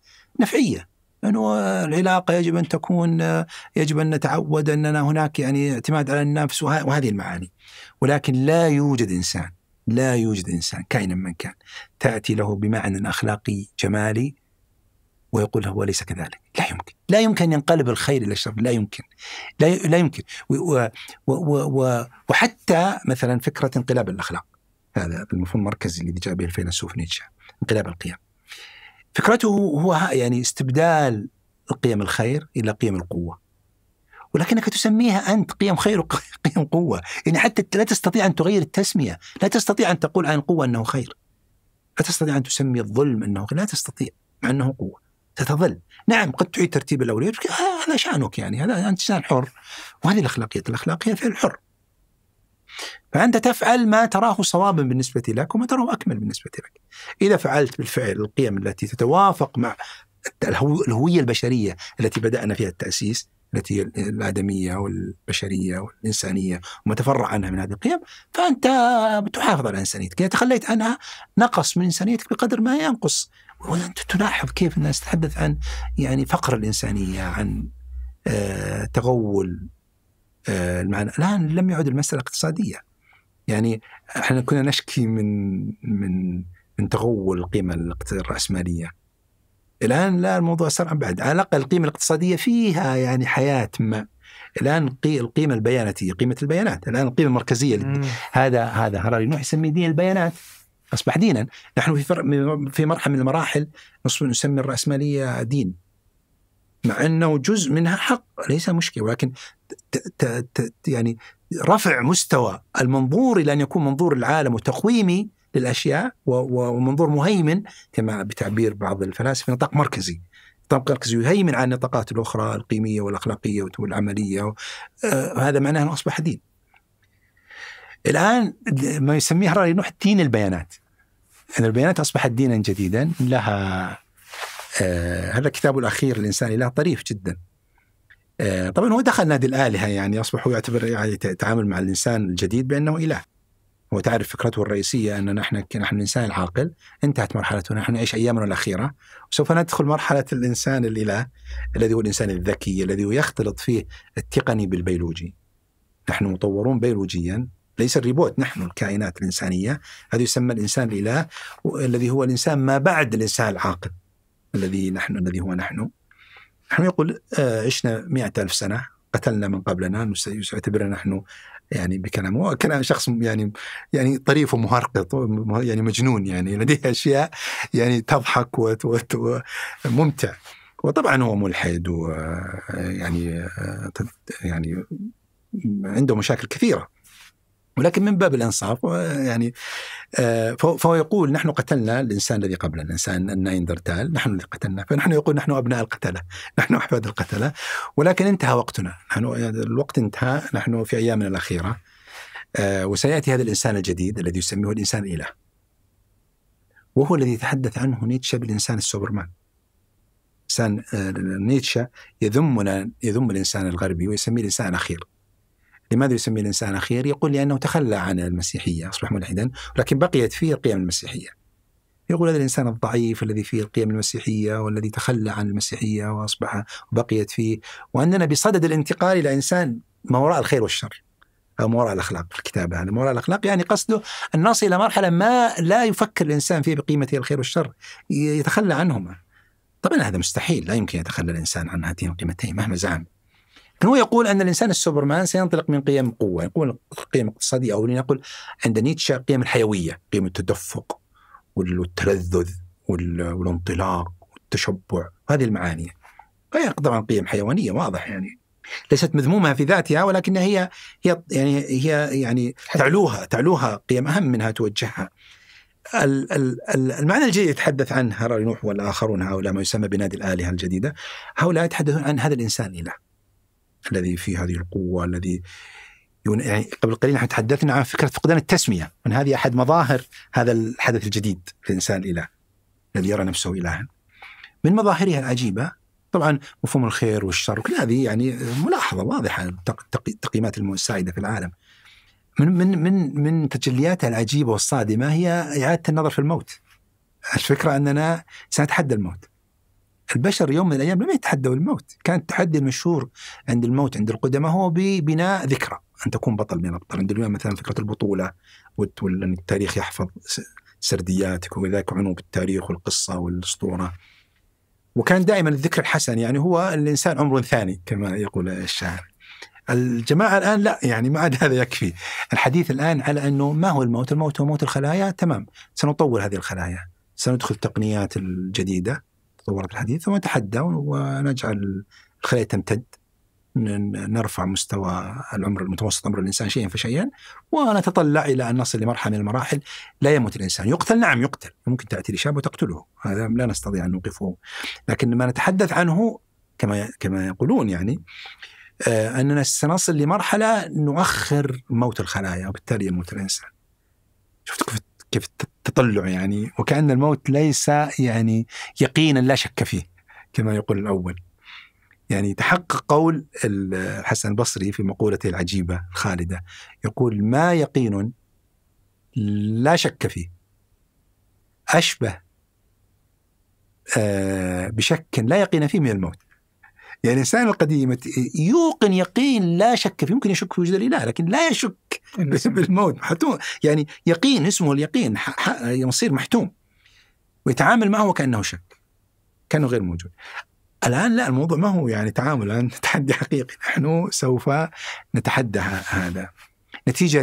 A: نفعية انه يعني العلاقه يجب ان تكون يجب ان نتعود اننا هناك يعني اعتماد على النفس وهذه المعاني ولكن لا يوجد انسان لا يوجد إنسان كائنا من كان تأتي له بمعنى أخلاقي جمالي ويقول هو ليس كذلك لا يمكن لا يمكن ان ينقلب الخير إلى الشر لا يمكن لا, ي... لا يمكن و... و... و... و... وحتى مثلا فكرة انقلاب الأخلاق هذا المفهوم المركزي الذي جاء به الفيلسوف نيتشه انقلاب القيم فكرته هو يعني استبدال قيم الخير إلى قيم القوة ولكنك تسميها أنت قيم خير وقيم قوة يعني حتى لا تستطيع أن تغير التسمية لا تستطيع أن تقول عن قوة أنه خير لا تستطيع أن تسمي الظلم أنه خير لا تستطيع مع أنه قوة ستظل نعم قد تعيد ترتيب الأولويات آه، هذا شأنك يعني هذا أنت إنسان حر وهذه الأخلاقية الأخلاقية فعل حر فأنت تفعل ما تراه صوابا بالنسبة لك وما تراه أكمل بالنسبة لك إذا فعلت بالفعل القيم التي تتوافق مع الهوية البشرية التي بدأنا فيها التأسيس التي هي الآدمية والبشرية والإنسانية وما تفرع عنها من هذه القيم فأنت تحافظ على إنسانيتك إذا تخليت عنها نقص من إنسانيتك بقدر ما ينقص وأنت تلاحظ كيف الناس تتحدث عن يعني فقر الإنسانية عن آه، تغول آه، المعنى الآن لم يعد المسألة اقتصادية يعني احنا كنا نشكي من من من تغول القيمة الرأسمالية الآن لا الموضوع صار أبعد على الأقل القيمة الاقتصادية فيها يعني حياة ما الآن القيمة البياناتية قيمة البيانات الآن القيمة المركزية مم. هذا هذا هراري نوح يسميه دين البيانات أصبح دينا نحن في فرق في مرحلة من المراحل نسمي الرأسمالية دين مع أنه جزء منها حق ليس مشكلة ولكن ت... ت... ت... يعني رفع مستوى المنظور إلى أن يكون منظور العالم وتقويمي للاشياء ومنظور مهيمن كما بتعبير بعض الفلاسفه نطاق مركزي نطاق مركزي يهيمن على النطاقات الاخرى القيميه والاخلاقيه والعمليه آه، هذا معناه انه اصبح دين الان ما يسميه هراري نوح دين البيانات ان البيانات اصبحت دينا جديدا لها آه هذا كتابه الاخير الانسان له طريف جدا آه طبعا هو دخل نادي الالهه يعني اصبح هو يعتبر يعني يتعامل مع الانسان الجديد بانه اله وتعرف فكرته الرئيسية أننا نحن نحن الإنسان العاقل انتهت مرحلته نحن نعيش أيامنا الأخيرة وسوف ندخل مرحلة الإنسان الإله الذي هو الإنسان الذكي الذي هو يختلط فيه التقني بالبيولوجي نحن مطورون بيولوجيا ليس الريبوت نحن الكائنات الإنسانية هذا يسمى الإنسان الإله الذي هو الإنسان ما بعد الإنسان العاقل الذي نحن الذي هو نحن نحن يقول آه، عشنا مئة ألف سنة قتلنا من قبلنا يعتبرنا نحن يعني بكلامه كان شخص يعني يعني طريف ومهرقط يعني مجنون يعني لديه اشياء يعني تضحك وممتع وطبعا هو ملحد ويعني آه، يعني عنده مشاكل كثيره ولكن من باب الانصاف يعني آه، فهو يقول نحن قتلنا الانسان الذي قبلنا الانسان النايندرتال نحن اللي قتلنا فنحن يقول نحن ابناء القتله نحن احفاد القتله ولكن انتهى وقتنا نحن الوقت انتهى نحن في ايامنا الاخيره آه، وسياتي هذا الانسان الجديد الذي يسميه الانسان اله وهو الذي تحدث عنه نيتشه بالانسان السوبرمان انسان آه، نيتشه يذمنا يذم الانسان الغربي ويسميه الانسان الاخير لماذا يسمي الإنسان أخير؟ يقول لأنه تخلى عن المسيحية أصبح ملحدا ولكن بقيت فيه القيم المسيحية يقول هذا الإنسان الضعيف الذي فيه القيم المسيحية والذي تخلى عن المسيحية وأصبح وبقيت فيه وأننا بصدد الانتقال إلى إنسان ما وراء الخير والشر أو ما وراء الأخلاق في الكتاب هذا ما وراء الأخلاق يعني قصده أن نصل إلى مرحلة ما لا يفكر الإنسان فيه بقيمته الخير والشر يتخلى عنهما طبعا هذا مستحيل لا يمكن يتخلى الإنسان عن هاتين القيمتين مهما زعم لكن هو يقول أن الإنسان السوبرمان سينطلق من قيم قوة يقول قيم اقتصادية أو لنقل عند نيتشه قيم الحيوية قيم التدفق والتلذذ والانطلاق والتشبع هذه المعاني هي طبعا قيم حيوانية واضح يعني ليست مذمومة في ذاتها ولكن هي هي يعني هي يعني تعلوها تعلوها قيم أهم منها توجهها المعنى الجديد يتحدث عنه هراري نوح والآخرون هؤلاء ما يسمى بنادي الآلهة الجديدة هؤلاء يتحدثون عن هذا الإنسان إله الذي فيه هذه القوه الذي يعني قبل قليل نحن تحدثنا عن فكره فقدان التسميه من هذه احد مظاهر هذا الحدث الجديد في الانسان الاله الذي يرى نفسه الها من مظاهرها العجيبه طبعا مفهوم الخير والشر كل هذه يعني ملاحظه واضحه التقييمات المساعده في العالم من من من من تجلياتها العجيبه والصادمه هي اعاده النظر في الموت الفكره اننا سنتحدى الموت البشر يوم من الايام لم يتحدوا الموت، كان التحدي المشهور عند الموت عند القدماء هو ببناء ذكرى، ان تكون بطل من الابطال، عند اليوم مثلا فكره البطوله وان التاريخ يحفظ سردياتك وكذلك عنوب التاريخ والقصه والاسطوره. وكان دائما الذكر الحسن يعني هو الانسان عمر ثاني كما يقول الشاعر. الجماعه الان لا يعني ما عاد هذا يكفي، الحديث الان على انه ما هو الموت؟ الموت هو موت الخلايا تمام، سنطور هذه الخلايا، سندخل التقنيات الجديده تطورت الحديثة ونتحدى ونجعل الخلايا تمتد نرفع مستوى العمر المتوسط عمر الانسان شيئا فشيئا ونتطلع الى ان نصل لمرحله من المراحل لا يموت الانسان، يقتل نعم يقتل، ممكن تاتي الاشابه وتقتله، هذا لا نستطيع ان نوقفه، لكن ما نتحدث عنه كما كما يقولون يعني آه، اننا سنصل لمرحله نؤخر موت الخلايا وبالتالي يموت الانسان. شفت كيف تطلع يعني وكأن الموت ليس يعني يقينا لا شك فيه كما يقول الأول يعني تحقق قول الحسن البصري في مقولته العجيبة الخالدة يقول ما يقين لا شك فيه أشبه آه، بشك لا يقين فيه من الموت يعني الإنسان القديم يوقن يقين لا شك فيه يمكن يشك في وجود الإله لكن لا يشك بالموت محتوم يعني يقين اسمه اليقين يصير محتوم ويتعامل معه وكانه شك كانه غير موجود الان لا الموضوع ما هو يعني تعامل الان تحدي حقيقي نحن سوف نتحدى هذا نتيجه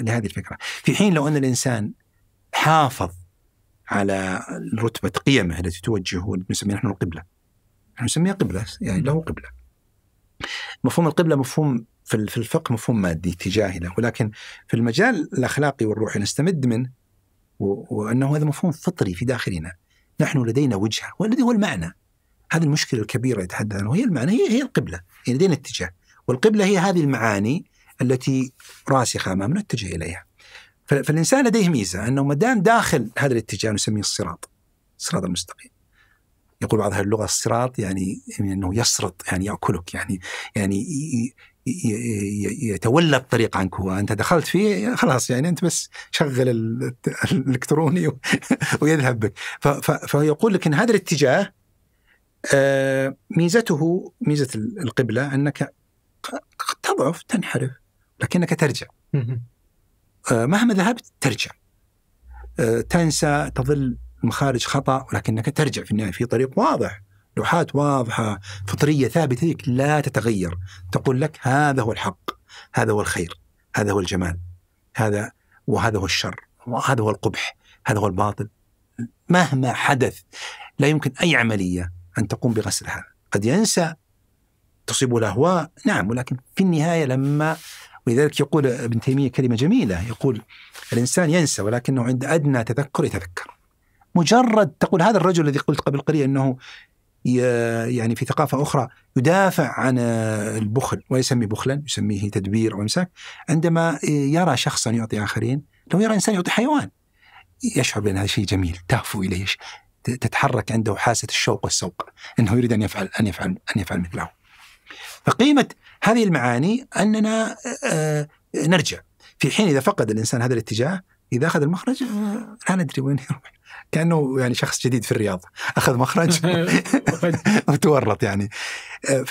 A: لهذه الفكره في حين لو ان الانسان حافظ على رتبه قيمه التي توجهه نسميها نحن القبله نحن نسميها قبله يعني له قبله مفهوم القبله مفهوم في الفقه مفهوم مادي تجاهي له ولكن في المجال الاخلاقي والروحي نستمد منه وانه هذا مفهوم فطري في داخلنا نحن لدينا وجهه والذي هو المعنى هذه المشكله الكبيره يتحدث عنها هي المعنى هي هي القبله هي يعني لدينا اتجاه والقبله هي هذه المعاني التي راسخه امامنا نتجه اليها فالانسان لديه ميزه انه ما دام داخل هذا الاتجاه نسميه الصراط الصراط المستقيم يقول بعض اهل اللغه الصراط يعني, يعني انه يسرط يعني ياكلك يعني يعني يتولى الطريق عنك هو انت دخلت فيه خلاص يعني انت بس شغل الالكتروني ويذهب بك فيقول لك ان هذا الاتجاه آه، ميزته ميزه القبله انك تضعف تنحرف لكنك ترجع آه، مهما ذهبت ترجع آه، تنسى تظل مخارج خطا ولكنك ترجع في النهايه في طريق واضح لوحات واضحه فطريه ثابته لا تتغير تقول لك هذا هو الحق هذا هو الخير هذا هو الجمال هذا وهذا هو الشر وهذا هو القبح هذا هو الباطل مهما حدث لا يمكن اي عمليه ان تقوم بغسل هذا قد ينسى تصيبه الاهواء نعم ولكن في النهايه لما ولذلك يقول ابن تيميه كلمه جميله يقول الانسان ينسى ولكنه عند ادنى تذكر يتذكر مجرد تقول هذا الرجل الذي قلت قبل قليل انه يعني في ثقافة أخرى يدافع عن البخل ويسمي بخلا يسميه تدبير وإمساك عندما يرى شخصا يعطي آخرين لو يرى إنسان يعطي حيوان يشعر بأن هذا شيء جميل تهفو إليه تتحرك عنده حاسة الشوق والسوق أنه يريد أن يفعل أن يفعل أن يفعل مثله فقيمة هذه المعاني أننا آه، نرجع في حين إذا فقد الإنسان هذا الاتجاه إذا أخذ المخرج آه، لا ندري وين يروح كانه يعني شخص جديد في الرياض اخذ مخرج وتورط يعني آه،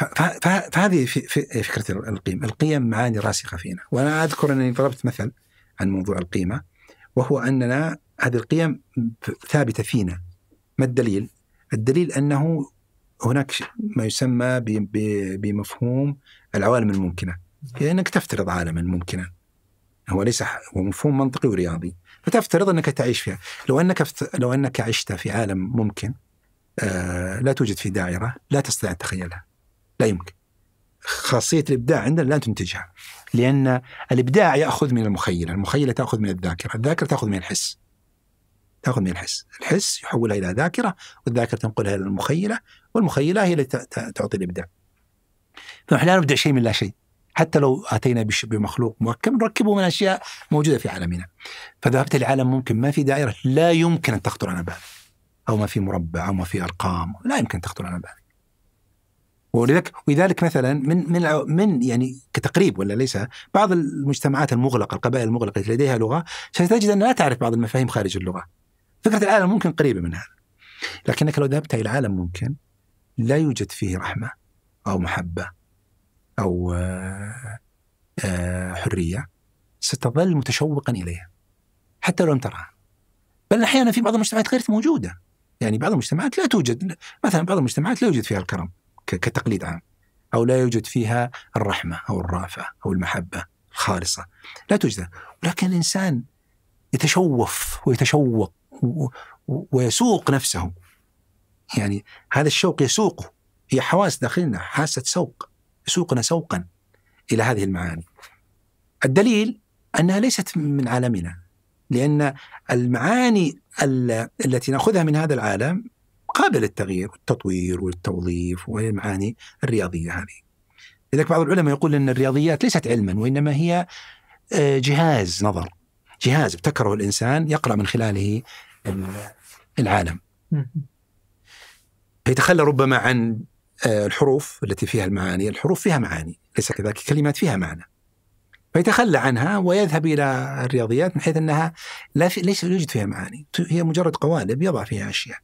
A: فهذه فكره القيم القيم معاني راسخه فينا وانا اذكر انني ضربت مثل عن موضوع القيمه وهو اننا هذه القيم ثابته فينا ما الدليل الدليل انه هناك ما يسمى بمفهوم العوالم الممكنه يعني انك تفترض عالما ممكنا هو ليس هو مفهوم منطقي ورياضي فتفترض انك تعيش فيها لو انك فت... لو انك عشت في عالم ممكن آه لا توجد في دائره لا تستطيع ان تتخيلها لا يمكن خاصيه الابداع عندنا لا تنتجها لان الابداع ياخذ من المخيله المخيله تاخذ من الذاكره الذاكره تاخذ من الحس تاخذ من الحس الحس يحولها الى ذاكره والذاكره تنقلها الى المخيله والمخيله هي التي تعطي الابداع فنحن لا نبدع شيء من لا شيء حتى لو اتينا بمخلوق مركب نركبه من اشياء موجوده في عالمنا. فذهبت لعالم ممكن ما في دائره لا يمكن ان تخطر على بالك. او ما في مربع او ما في ارقام، لا يمكن ان تخطر على بالك. ولذلك ولذلك مثلا من من من يعني كتقريب ولا ليس بعض المجتمعات المغلقه القبائل المغلقه التي لديها لغه ستجد انها لا تعرف بعض المفاهيم خارج اللغه. فكره العالم ممكن قريبه من هذا. لكنك لو ذهبت الى عالم ممكن لا يوجد فيه رحمه او محبه أو آه، آه، حرية ستظل متشوقا إليها حتى لو لم تراها بل أحيانا في بعض المجتمعات غير موجودة يعني بعض المجتمعات لا توجد مثلا بعض المجتمعات لا يوجد فيها الكرم كتقليد عام أو لا يوجد فيها الرحمة أو الرافة أو المحبة الخالصة لا توجد ولكن الإنسان يتشوف ويتشوق ويسوق نفسه يعني هذا الشوق يسوقه هي حواس داخلنا حاسة سوق يسوقنا سوقا إلى هذه المعاني الدليل أنها ليست من عالمنا لأن المعاني التي نأخذها من هذا العالم قابل للتغيير والتطوير والتوظيف والمعاني الرياضية هذه لذلك بعض العلماء يقول أن الرياضيات ليست علما وإنما هي آه، جهاز نظر جهاز ابتكره الإنسان يقرأ من خلاله العالم فيتخلى ربما عن آه، الحروف التي فيها المعاني الحروف فيها معاني ليس كذلك الكلمات فيها معنى فيتخلى عنها ويذهب إلى الرياضيات من حيث أنها لا في ليس يوجد فيها معاني هي مجرد قوالب يضع فيها أشياء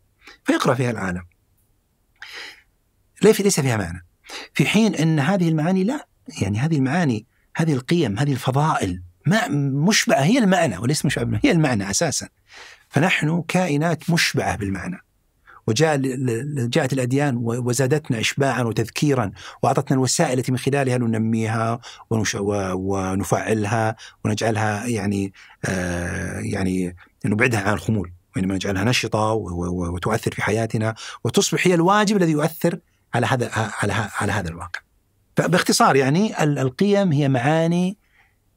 A: فيقرأ فيها العالم ليس فيها معنى في حين أن هذه المعاني لا يعني هذه المعاني هذه القيم هذه الفضائل ما مشبعة هي المعنى وليس مشبعة هي المعنى أساسا فنحن كائنات مشبعة بالمعنى وجاء جاءت الأديان وزادتنا إشباعا وتذكيرا وأعطتنا الوسائل التي من خلالها ننميها ونفعلها ونجعلها يعني آه، يعني نبعدها عن الخمول وإنما نجعلها نشطة وتؤثر في حياتنا وتصبح هي الواجب الذي يؤثر على هذا على على هذا الواقع. فباختصار يعني القيم هي معاني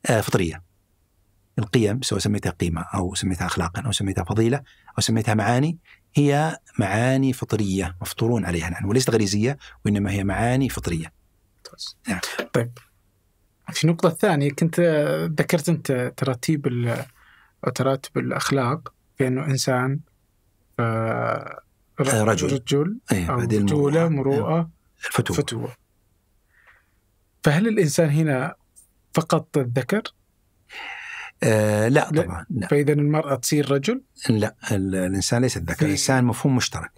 A: آه، فطريه. القيم سواء سميتها قيمه او سميتها اخلاقا او سميتها فضيله او سميتها معاني هي معاني فطرية مفطورون عليها نحن وليست غريزية وإنما هي معاني فطرية نعم. طيب في النقطة الثانية كنت آه، ذكرت أنت
B: تراتيب تراتب الأخلاق بأنه إنسان آه، آه، رجل رجل إيه، رجولة مروءة الفتوة فتوة فهل الإنسان هنا فقط الذكر
A: آه، لا طبعا لا. فاذا المراه تصير رجل؟ لا الانسان ليس الذكر، إيه. الانسان مفهوم مشترك.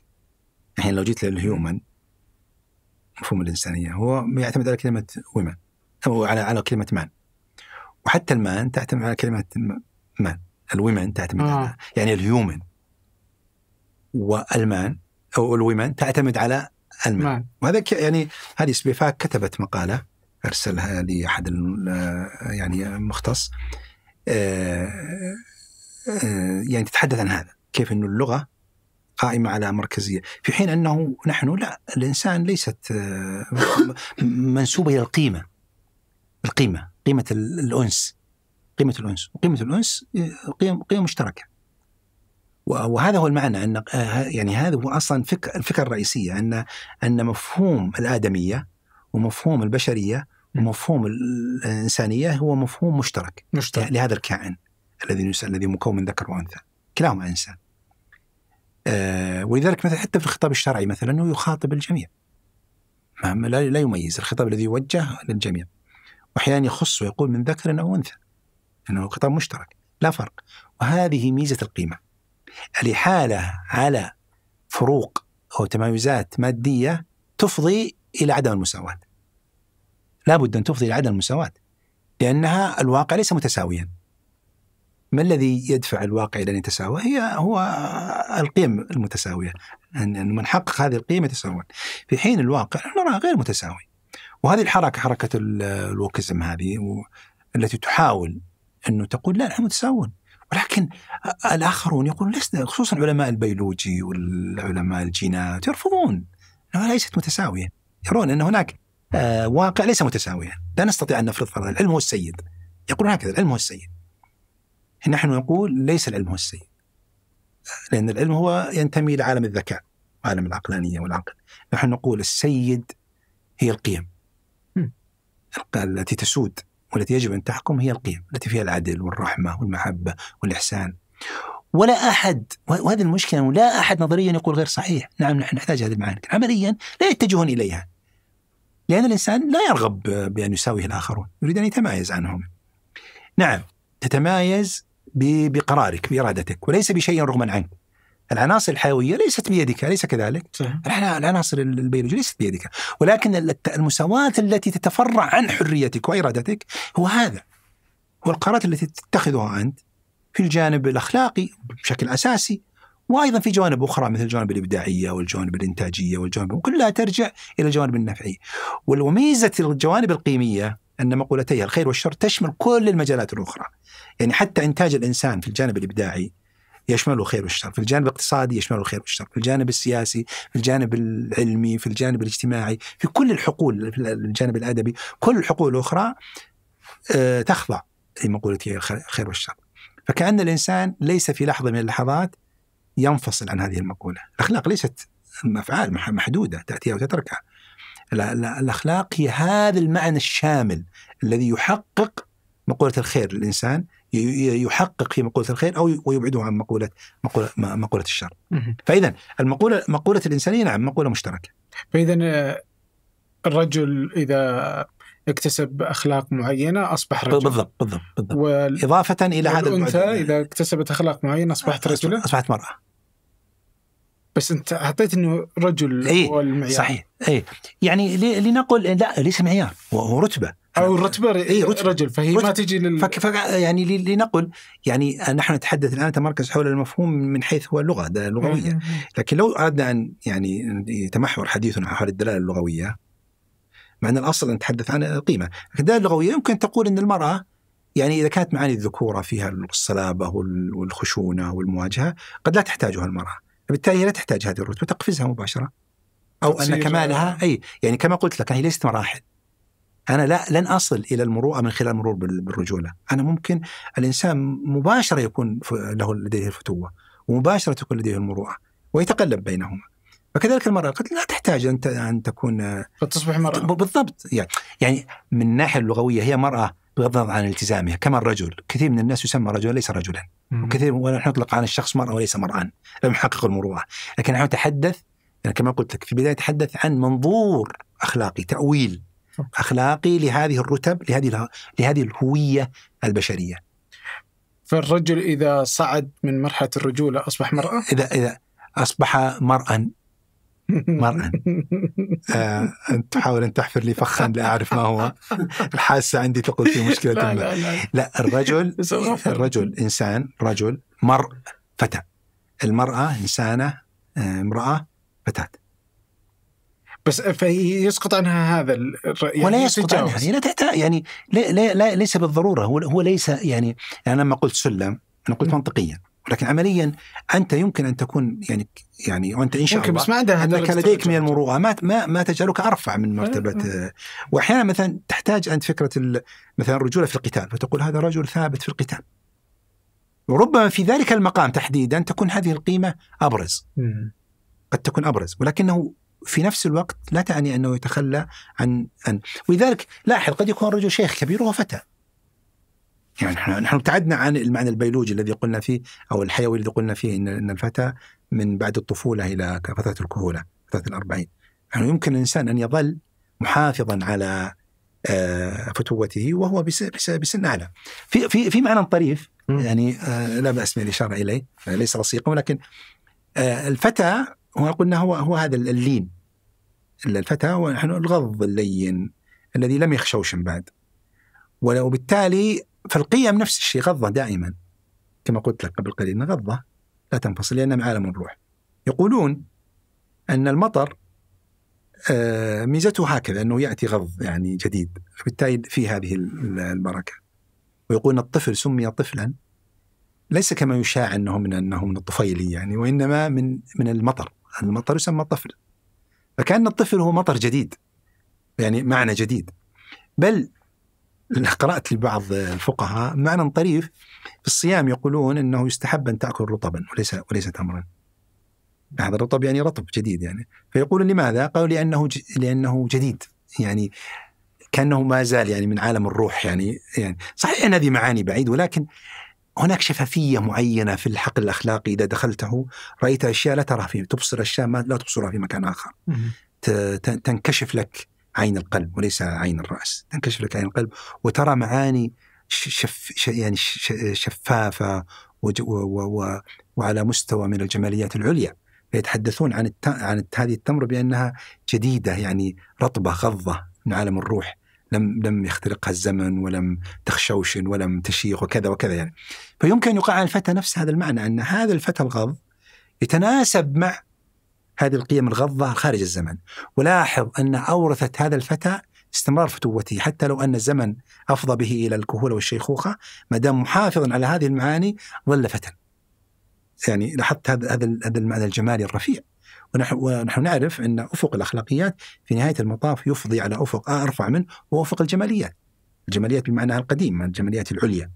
A: الحين لو جيت للهيومن مفهوم الانسانيه هو يعتمد على كلمه ومن او على على كلمه مان. وحتى المان تعتمد على كلمه مان، الومن تعتمد آه. على يعني الهيومن. والمان او الومن تعتمد على المان. وهذا يعني هذه سبيفاك كتبت مقاله ارسلها لاحد آه، يعني مختص آه، آه، يعني تتحدث عن هذا كيف أن اللغة قائمة على مركزية في حين أنه نحن لا الإنسان ليست آه، منسوبة إلى القيمة القيمة قيمة الأنس قيمة الأنس وقيمة الأنس قيم قيم مشتركة وهذا هو المعنى أن يعني هذا هو أصلا الفكرة الرئيسية أن أن مفهوم الآدمية ومفهوم البشرية مفهوم الانسانيه هو مفهوم مشترك مشترك يعني لهذا الكائن الذي الذي مكون من ذكر وانثى كلاهما انسان آه ولذلك مثلا حتى في الخطاب الشرعي مثلا هو يخاطب الجميع لا, لا يميز الخطاب الذي يوجه للجميع واحيانا يخص ويقول من ذكر او انثى انه خطاب مشترك لا فرق وهذه ميزه القيمه الاحاله على فروق او تمايزات ماديه تفضي الى عدم المساواه لابد أن تفضي إلى عدم المساواة لأنها الواقع ليس متساويا ما الذي يدفع الواقع إلى أن يتساوى هي هو القيم المتساوية أن من حقق هذه القيم يتساوون في حين الواقع نراه غير متساوي وهذه الحركة حركة الوكزم هذه التي تحاول أنه تقول لا نحن متساوون ولكن الآخرون يقولون لسنا خصوصا علماء البيولوجي والعلماء الجينات يرفضون أنها ليست متساوية يرون أن هناك آه، واقع ليس متساويا لا نستطيع أن نفرض فرضا العلم هو السيد يقولون هكذا العلم هو السيد نحن نقول ليس العلم هو السيد لأن العلم هو ينتمي لعالم الذكاء عالم العقلانية والعقل نحن نقول السيد هي القيم التي تسود والتي يجب أن تحكم هي القيم التي فيها العدل والرحمة والمحبة والإحسان ولا أحد وهذه المشكلة لا أحد نظريا يقول غير صحيح نعم نحن نحتاج هذه المعاني عمليا لا يتجهون إليها لأن الإنسان لا يرغب بأن يساويه الآخرون يريد أن يتمايز عنهم نعم تتمايز بقرارك بإرادتك وليس بشيء رغما عنك العناصر الحيويه ليست بيدك اليس كذلك؟ صحيح. العناصر البيولوجيه ليست بيدك ولكن المساواه التي تتفرع عن حريتك وارادتك هو هذا هو القرارات التي تتخذها انت في الجانب الاخلاقي بشكل اساسي وايضا في جوانب اخرى مثل الجوانب الابداعيه والجوانب الانتاجيه والجوانب كلها ترجع الى الجوانب النفعيه. وميزه الجوانب القيميه ان مقولتيها الخير والشر تشمل كل المجالات الاخرى. يعني حتى انتاج الانسان في الجانب الابداعي يشمله الخير والشر، في الجانب الاقتصادي يشمله الخير والشر، في الجانب السياسي، في الجانب العلمي، في الجانب الاجتماعي، في كل الحقول في الجانب الادبي، كل الحقول الاخرى آه، تخضع لمقولتي الخير والشر. فكأن الإنسان ليس في لحظة من اللحظات ينفصل عن هذه المقولة الأخلاق ليست أفعال محدودة تأتيها وتتركها الأخلاق هي هذا المعنى الشامل الذي يحقق مقولة الخير للإنسان يحقق في مقولة الخير أو ويبعده عن مقولة مقولة, مقولة الشر فإذا المقولة مقولة الإنسانية نعم مقولة مشتركة فإذا آه، الرجل إذا
B: اكتسب اخلاق معينه اصبح رجلا بالضبط بالضبط بالضبط وال... اضافه الى هذا الانثى اذا اكتسبت اخلاق معينه اصبحت رجلا اصبحت مراه بس
A: انت اعطيت انه رجل إيه هو المعيار صحيح اي يعني لنقل لا ليس معيار هو رتبه او الرتبه اي رتبة رجل فهي رتبة ما تجي لل فك فك يعني لنقل يعني نحن نتحدث الان نتمركز حول المفهوم من حيث هو اللغه لغويه لكن لو اردنا ان يعني يتمحور حديثنا حول الدلاله اللغويه مع ان الاصل نتحدث عن القيمه، الدلاله اللغويه يمكن تقول ان المراه يعني اذا كانت معاني الذكوره فيها الصلابه والخشونه والمواجهه قد لا تحتاجها المراه. فبالتالي لا تحتاج هذه الرتبه تقفزها مباشره او ان كمالها اي يعني كما قلت لك هي ليست مراحل انا لا لن اصل الى المروءه من خلال المرور بالرجوله انا ممكن الانسان مباشره يكون له لديه الفتوه ومباشره تكون لديه المروءه ويتقلب بينهما فكذلك المرأة قد لا تحتاج أن أن تكون قد تصبح مرأة بالضبط يعني يعني من الناحية اللغوية هي مرأة بغض النظر عن التزامها كما الرجل كثير من الناس يسمى رجلا ليس رجلا وكثير ونحن نطلق عن الشخص مرأة وليس مرأة لم يحقق المروءة لكن نحن نتحدث يعني كما قلت لك في البداية نتحدث عن منظور أخلاقي تأويل أخلاقي لهذه الرتب لهذه لهذه الهوية البشرية
B: فالرجل إذا صعد من مرحلة الرجولة أصبح مرأة؟ إذا إذا أصبح
A: مرأة مرءا آه أنت تحاول أن تحفر لي فخا لأعرف ما هو الحاسة عندي تقول في مشكلة لا, لا, لا, لا الرجل الرجل إنسان رجل مرء فتى المرأة إنسانة آه، امرأة فتاة بس فيسقط عنها هذا الرأي يعني ولا يسقط عنها يعني, يعني لا تحتاج يعني لا لا ليس بالضروره هو هو ليس يعني, يعني انا لما قلت سلم انا قلت منطقيا ولكن عمليا انت يمكن ان تكون يعني يعني وانت ان شاء الله بس ما عندها انك لديك من المروءه ما ما, ما تجعلك ارفع من أه، مرتبه أه. واحيانا مثلا تحتاج انت فكره مثلا الرجوله في القتال فتقول هذا رجل ثابت في القتال وربما في ذلك المقام تحديدا تكون هذه القيمه ابرز قد تكون ابرز ولكنه في نفس الوقت لا تعني انه يتخلى عن عن ولذلك لاحظ قد يكون الرجل شيخ كبير وهو فتى يعني نحن نحن ابتعدنا عن المعنى البيولوجي الذي قلنا فيه او الحيوي الذي قلنا فيه ان ان الفتى من بعد الطفوله الى فتره الكهوله فتره الأربعين يعني يمكن الانسان ان يظل محافظا على آه، فتوته وهو بسن اعلى. في في في معنى طريف يعني آه، لا باس بالاشاره اليه ليس لصيقا ولكن آه، الفتى هو قلنا هو هو هذا اللين الفتى هو نحن الغض اللين الذي لم يخشوشن بعد وبالتالي فالقيم نفس الشيء غضة دائما كما قلت لك قبل قليل غضة لا تنفصل لأنها من عالم الروح يقولون أن المطر آه، ميزته هكذا أنه يأتي غض يعني جديد فبالتالي في هذه البركة ويقولون الطفل سمي طفلا ليس كما يشاع أنه من أنه من الطفيلي يعني وإنما من من المطر المطر يسمى طفل فكأن الطفل هو مطر جديد يعني معنى جديد بل قرأت لبعض الفقهاء معنى طريف في الصيام يقولون أنه يستحب أن تأكل رطبا وليس وليس تمرا هذا الرطب يعني رطب جديد يعني فيقول لماذا؟ قالوا لأنه لأنه جديد يعني كأنه ما زال يعني من عالم الروح يعني يعني صحيح أن هذه معاني بعيد ولكن هناك شفافية معينة في الحقل الأخلاقي إذا دخلته رأيت أشياء لا تراها فيه تبصر أشياء ما لا تبصرها في مكان آخر تنكشف لك عين القلب وليس عين الرأس تنكشف لك عين القلب وترى معاني شف يعني شفافة وعلى مستوى من الجماليات العليا فيتحدثون عن الت... عن هذه التمر بأنها جديدة يعني رطبة غضة من عالم الروح لم لم يخترقها الزمن ولم تخشوشن ولم تشيخ وكذا وكذا يعني فيمكن أن يقع على الفتى نفس هذا المعنى أن هذا الفتى الغض يتناسب مع هذه القيم الغضة خارج الزمن ولاحظ أن أورثت هذا الفتى استمرار فتوته حتى لو أن الزمن أفضى به إلى الكهولة والشيخوخة ما دام محافظا على هذه المعاني ظل فتى يعني لاحظت هذا هذا هذا المعنى الجمالي الرفيع ونحن ونحن نعرف ان افق الاخلاقيات في نهايه المطاف يفضي على افق ارفع منه وهو افق الجماليات. الجماليات بمعناها القديم الجماليات العليا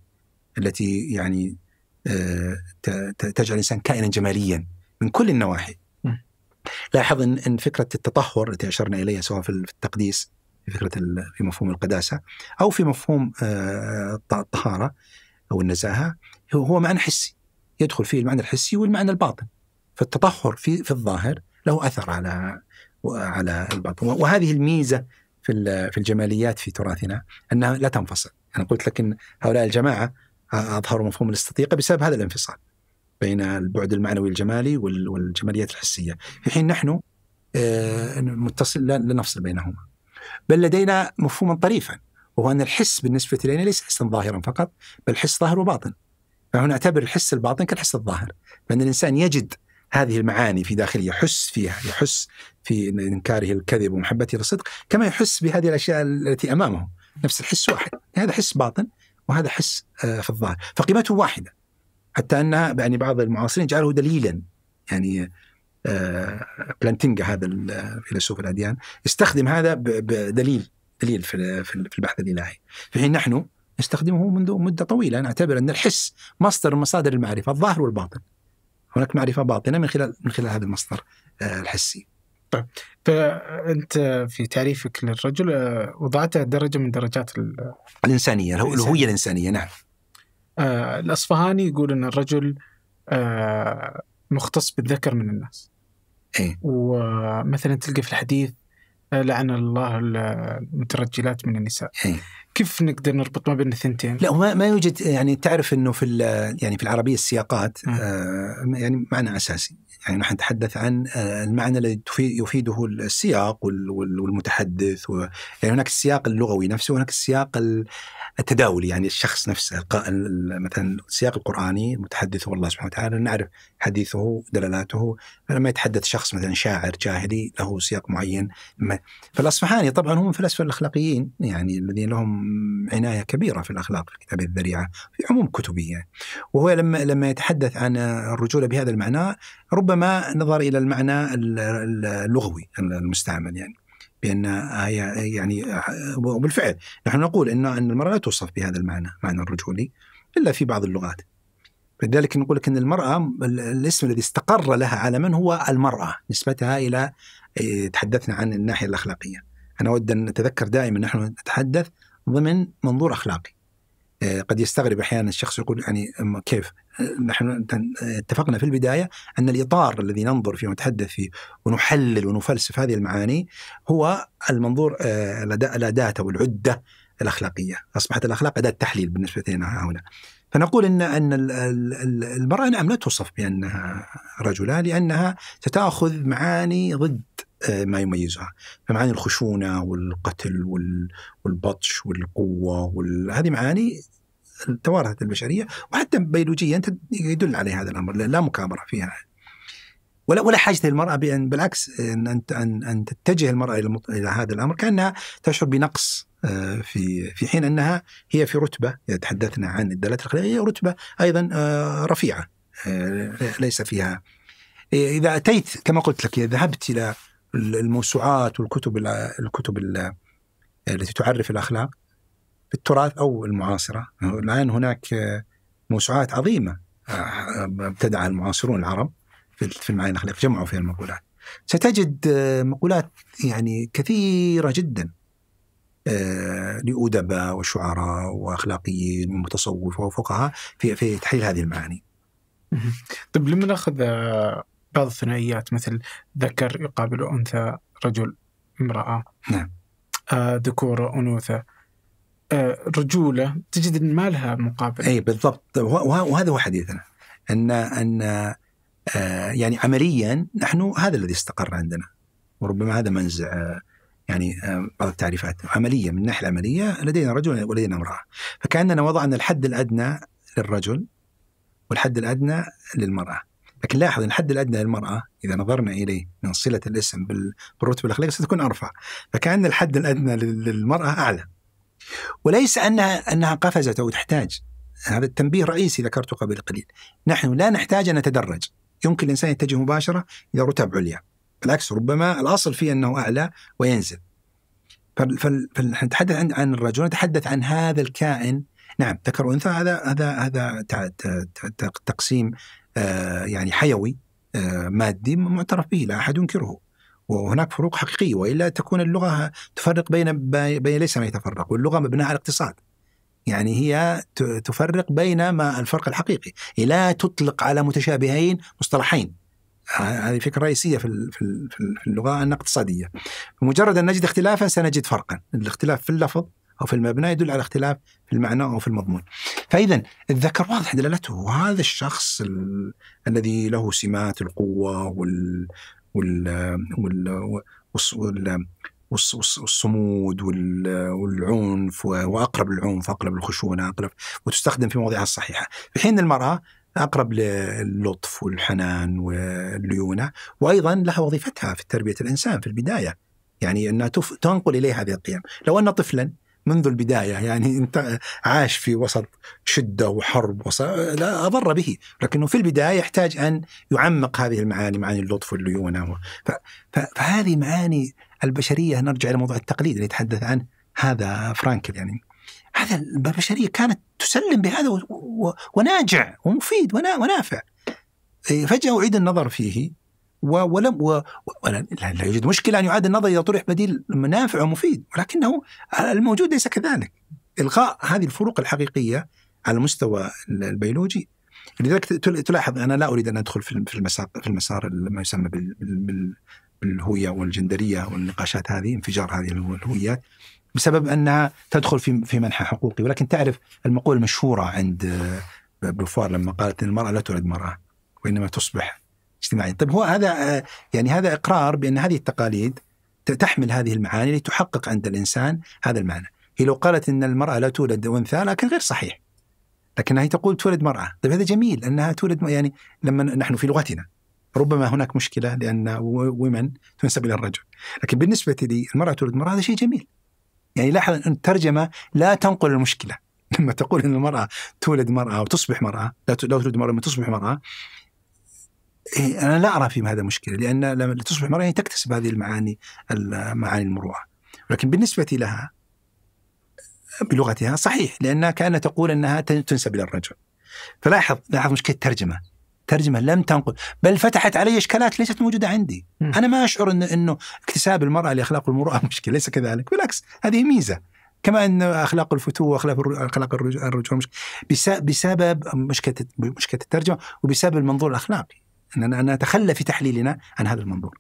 A: التي يعني آه، تجعل الانسان كائنا جماليا من كل النواحي لاحظ ان ان فكره التطهر التي اشرنا اليها سواء في التقديس في فكره في مفهوم القداسه او في مفهوم آه، الطهاره او النزاهه هو معنى حسي يدخل فيه المعنى الحسي والمعنى الباطن فالتطهر في في الظاهر له اثر على على الباطن وهذه الميزه في في الجماليات في تراثنا انها لا تنفصل انا قلت لك ان هؤلاء الجماعه اظهروا مفهوم الاستطيقه بسبب هذا الانفصال بين البعد المعنوي الجمالي والجماليات الحسيه في حين نحن آه، متصل لا نفصل بينهما بل لدينا مفهوما طريفا وهو ان الحس بالنسبه الينا ليس حسا ظاهرا فقط بل حس ظاهر وباطن فهنا نعتبر الحس الباطن كالحس الظاهر فان الانسان يجد هذه المعاني في داخله يحس فيها يحس في انكاره الكذب ومحبته للصدق كما يحس بهذه الاشياء التي امامه نفس الحس واحد هذا حس باطن وهذا حس آه، في الظاهر فقيمته واحده حتى أن يعني بعض المعاصرين جعله دليلا يعني آه، بلانتينجا هذا فيلسوف الأديان استخدم هذا بدليل دليل في البحث الإلهي في حين نحن نستخدمه منذ مدة طويلة نعتبر أن الحس مصدر من مصادر المعرفة الظاهر والباطن هناك معرفة باطنة من خلال من خلال هذا المصدر آه، الحسي طيب فأنت في تعريفك للرجل آه، وضعته
B: درجة من درجات
A: الإنسانية الهوية الإنسانية نعم
B: آه، الاصفهاني يقول ان الرجل آه، مختص بالذكر من الناس ايه ومثلا تلقى في الحديث آه، لعن الله المترجلات من النساء إيه؟ كيف نقدر نربط ما بين الثنتين؟
A: لا ما, ما يوجد يعني تعرف انه في يعني في العربيه السياقات آه يعني معنى اساسي يعني نحن نتحدث عن آه، المعنى الذي يفيده السياق والمتحدث و... يعني هناك السياق اللغوي نفسه وهناك السياق التداولي يعني الشخص نفسه مثلا السياق القراني المتحدث هو الله سبحانه وتعالى نعرف حديثه دلالاته فلما يتحدث شخص مثلا شاعر جاهلي له سياق معين فالاصفهاني طبعا هم فلاسفه الاخلاقيين يعني الذين لهم عنايه كبيره في الاخلاق في كتاب الذريعه في عموم كتبه يعني. وهو لما لما يتحدث عن الرجوله بهذا المعنى ربما نظر الى المعنى اللغوي المستعمل يعني. بان هي يعني وبالفعل نحن نقول ان ان المراه لا توصف بهذا المعنى معنى الرجولي الا في بعض اللغات لذلك نقول لك ان المراه الاسم الذي استقر لها من هو المراه نسبتها الى إيه، تحدثنا عن الناحيه الاخلاقيه انا اود ان نتذكر دائما نحن نتحدث ضمن منظور اخلاقي. آه، قد يستغرب احيانا الشخص يقول يعني كيف؟ آه، نحن آه، اتفقنا في البدايه ان الاطار الذي ننظر فيه ونتحدث فيه ونحلل ونفلسف هذه المعاني هو المنظور الاداه او العده الاخلاقيه، اصبحت الاخلاق اداه تحليل بالنسبه لنا هؤلاء. فنقول ان ان المراه نعم لا توصف بانها رجلا لانها ستاخذ معاني ضد آه، ما يميزها فمعاني الخشونة والقتل والبطش والقوة هذه معاني توارثت البشرية وحتى بيولوجيا يدل عليه هذا الأمر لا مكابرة فيها ولا ولا حاجه للمراه بان بالعكس ان ان ان تتجه المراه الى هذا الامر كانها تشعر بنقص آه، في في حين انها هي في رتبه اذا تحدثنا عن الدلالات الأخلاقية هي رتبه ايضا آه، رفيعه ليس فيها اذا اتيت كما قلت لك اذا ذهبت الى الموسوعات والكتب الكتب التي تعرف الاخلاق في التراث او المعاصره الان هناك موسوعات عظيمه آه، ابتدعها المعاصرون العرب في المعاني الاخلاق جمعوا فيها المقولات ستجد آه، مقولات يعني كثيره جدا آه، لأدباء وشعراء وأخلاقيين ومتصوفة وفقهاء في في تحليل هذه المعاني.
B: طيب لما ناخذ بعض الثنائيات مثل ذكر يقابل أنثى رجل امرأة نعم آه، ذكور آه أنوثة
A: آه رجولة تجد أن ما لها مقابل أي بالضبط وهذا هو حديثنا أن أن آه يعني عمليا نحن هذا الذي استقر عندنا وربما هذا منزع آه، يعني آه، بعض التعريفات عملية من الناحية العملية لدينا رجل ولدينا امرأة فكأننا وضعنا الحد الأدنى للرجل والحد الأدنى للمرأة لكن لاحظ ان الحد الادنى للمراه اذا نظرنا اليه من صله الاسم بالرتبه الاخلاقيه ستكون ارفع فكان الحد الادنى للمراه اعلى وليس انها انها قفزت او تحتاج هذا التنبيه الرئيسي ذكرته قبل قليل نحن لا نحتاج ان نتدرج يمكن الانسان يتجه مباشره الى رتب عليا بالعكس ربما الاصل فيه انه اعلى وينزل فنتحدث عن عن الرجل نتحدث عن هذا الكائن نعم ذكر وانثى هذا هذا هذا تقسيم آه، يعني حيوي آه، مادي معترف به لا احد ينكره وهناك فروق حقيقيه والا تكون اللغه تفرق بين بين ليس ما يتفرق واللغه مبنيه على الاقتصاد يعني هي تفرق بين ما الفرق الحقيقي لا تطلق على متشابهين مصطلحين آه، هذه فكره رئيسيه في في اللغه انها اقتصاديه مجرد ان نجد اختلافا سنجد فرقا الاختلاف في اللفظ أو في المبنى يدل على اختلاف في المعنى أو في المضمون فإذا الذكر واضح دلالته وهذا الشخص ال... الذي له سمات القوة وال... وال... وال... وال... والصمود والعنف واقرب للعنف اقرب للخشونه اقرب وتستخدم في مواضيعها الصحيحه، في حين المراه اقرب للطف والحنان والليونه وايضا لها وظيفتها في تربيه الانسان في البدايه يعني انها تنقل اليه هذه القيم، لو ان طفلا منذ البدايه يعني انت عاش في وسط شده وحرب وص... لا اضر به لكنه في البدايه يحتاج ان يعمق هذه المعاني معاني اللطف والليونه و... ف... ف... فهذه معاني البشريه نرجع الى موضوع التقليد اللي يتحدث عنه هذا فرانكل يعني هذا البشريه كانت تسلم بهذا و... و... وناجع ومفيد ونا... ونافع إيه، فجاه اعيد النظر فيه ولم و... لا يوجد مشكله ان يعاد النظر اذا طرح بديل نافع ومفيد ولكنه الموجود ليس كذلك الغاء هذه الفروق الحقيقيه على المستوى البيولوجي لذلك تلاحظ انا لا اريد ان ادخل في المسار في المسار ما يسمى بال... بالهويه والجندريه والنقاشات هذه انفجار هذه الهويات بسبب انها تدخل في في منحى حقوقي ولكن تعرف المقوله المشهوره عند بوفوار لما قالت ان المراه لا تولد مراه وانما تصبح اجتماعيا طيب هو هذا آه، يعني هذا إقرار بأن هذه التقاليد تحمل هذه المعاني لتحقق عند الإنسان هذا المعنى هي لو قالت أن المرأة لا تولد أنثى لكن غير صحيح لكنها هي تقول تولد مرأة طيب هذا جميل أنها تولد يعني لما نحن في لغتنا ربما هناك مشكلة لأن ومن تنسب إلى الرجل لكن بالنسبة لي المرأة تولد مرأة هذا شيء جميل يعني لاحظ أن الترجمة لا تنقل المشكلة لما تقول أن المرأة تولد مرأة وتصبح مرأة لا تولد مرأة تصبح مرأة إيه انا لا ارى في هذا مشكله لان لما تصبح مرأة هي يعني تكتسب هذه المعاني معاني المروءه ولكن بالنسبه لها بلغتها صحيح لانها كانت تقول انها تنسب الى الرجل فلاحظ لاحظ مشكله الترجمه الترجمة لم تنقل بل فتحت علي إشكالات ليست موجودة عندي م. أنا ما أشعر إن أنه اكتساب المرأة لأخلاق المروءه مشكلة ليس كذلك بالعكس هذه ميزة كما أن أخلاق الفتوة وأخلاق أخلاق الرجل مشكلة بسبب مشكلة مشكلة الترجمة وبسبب المنظور الأخلاقي اننا نتخلى في تحليلنا عن هذا المنظور.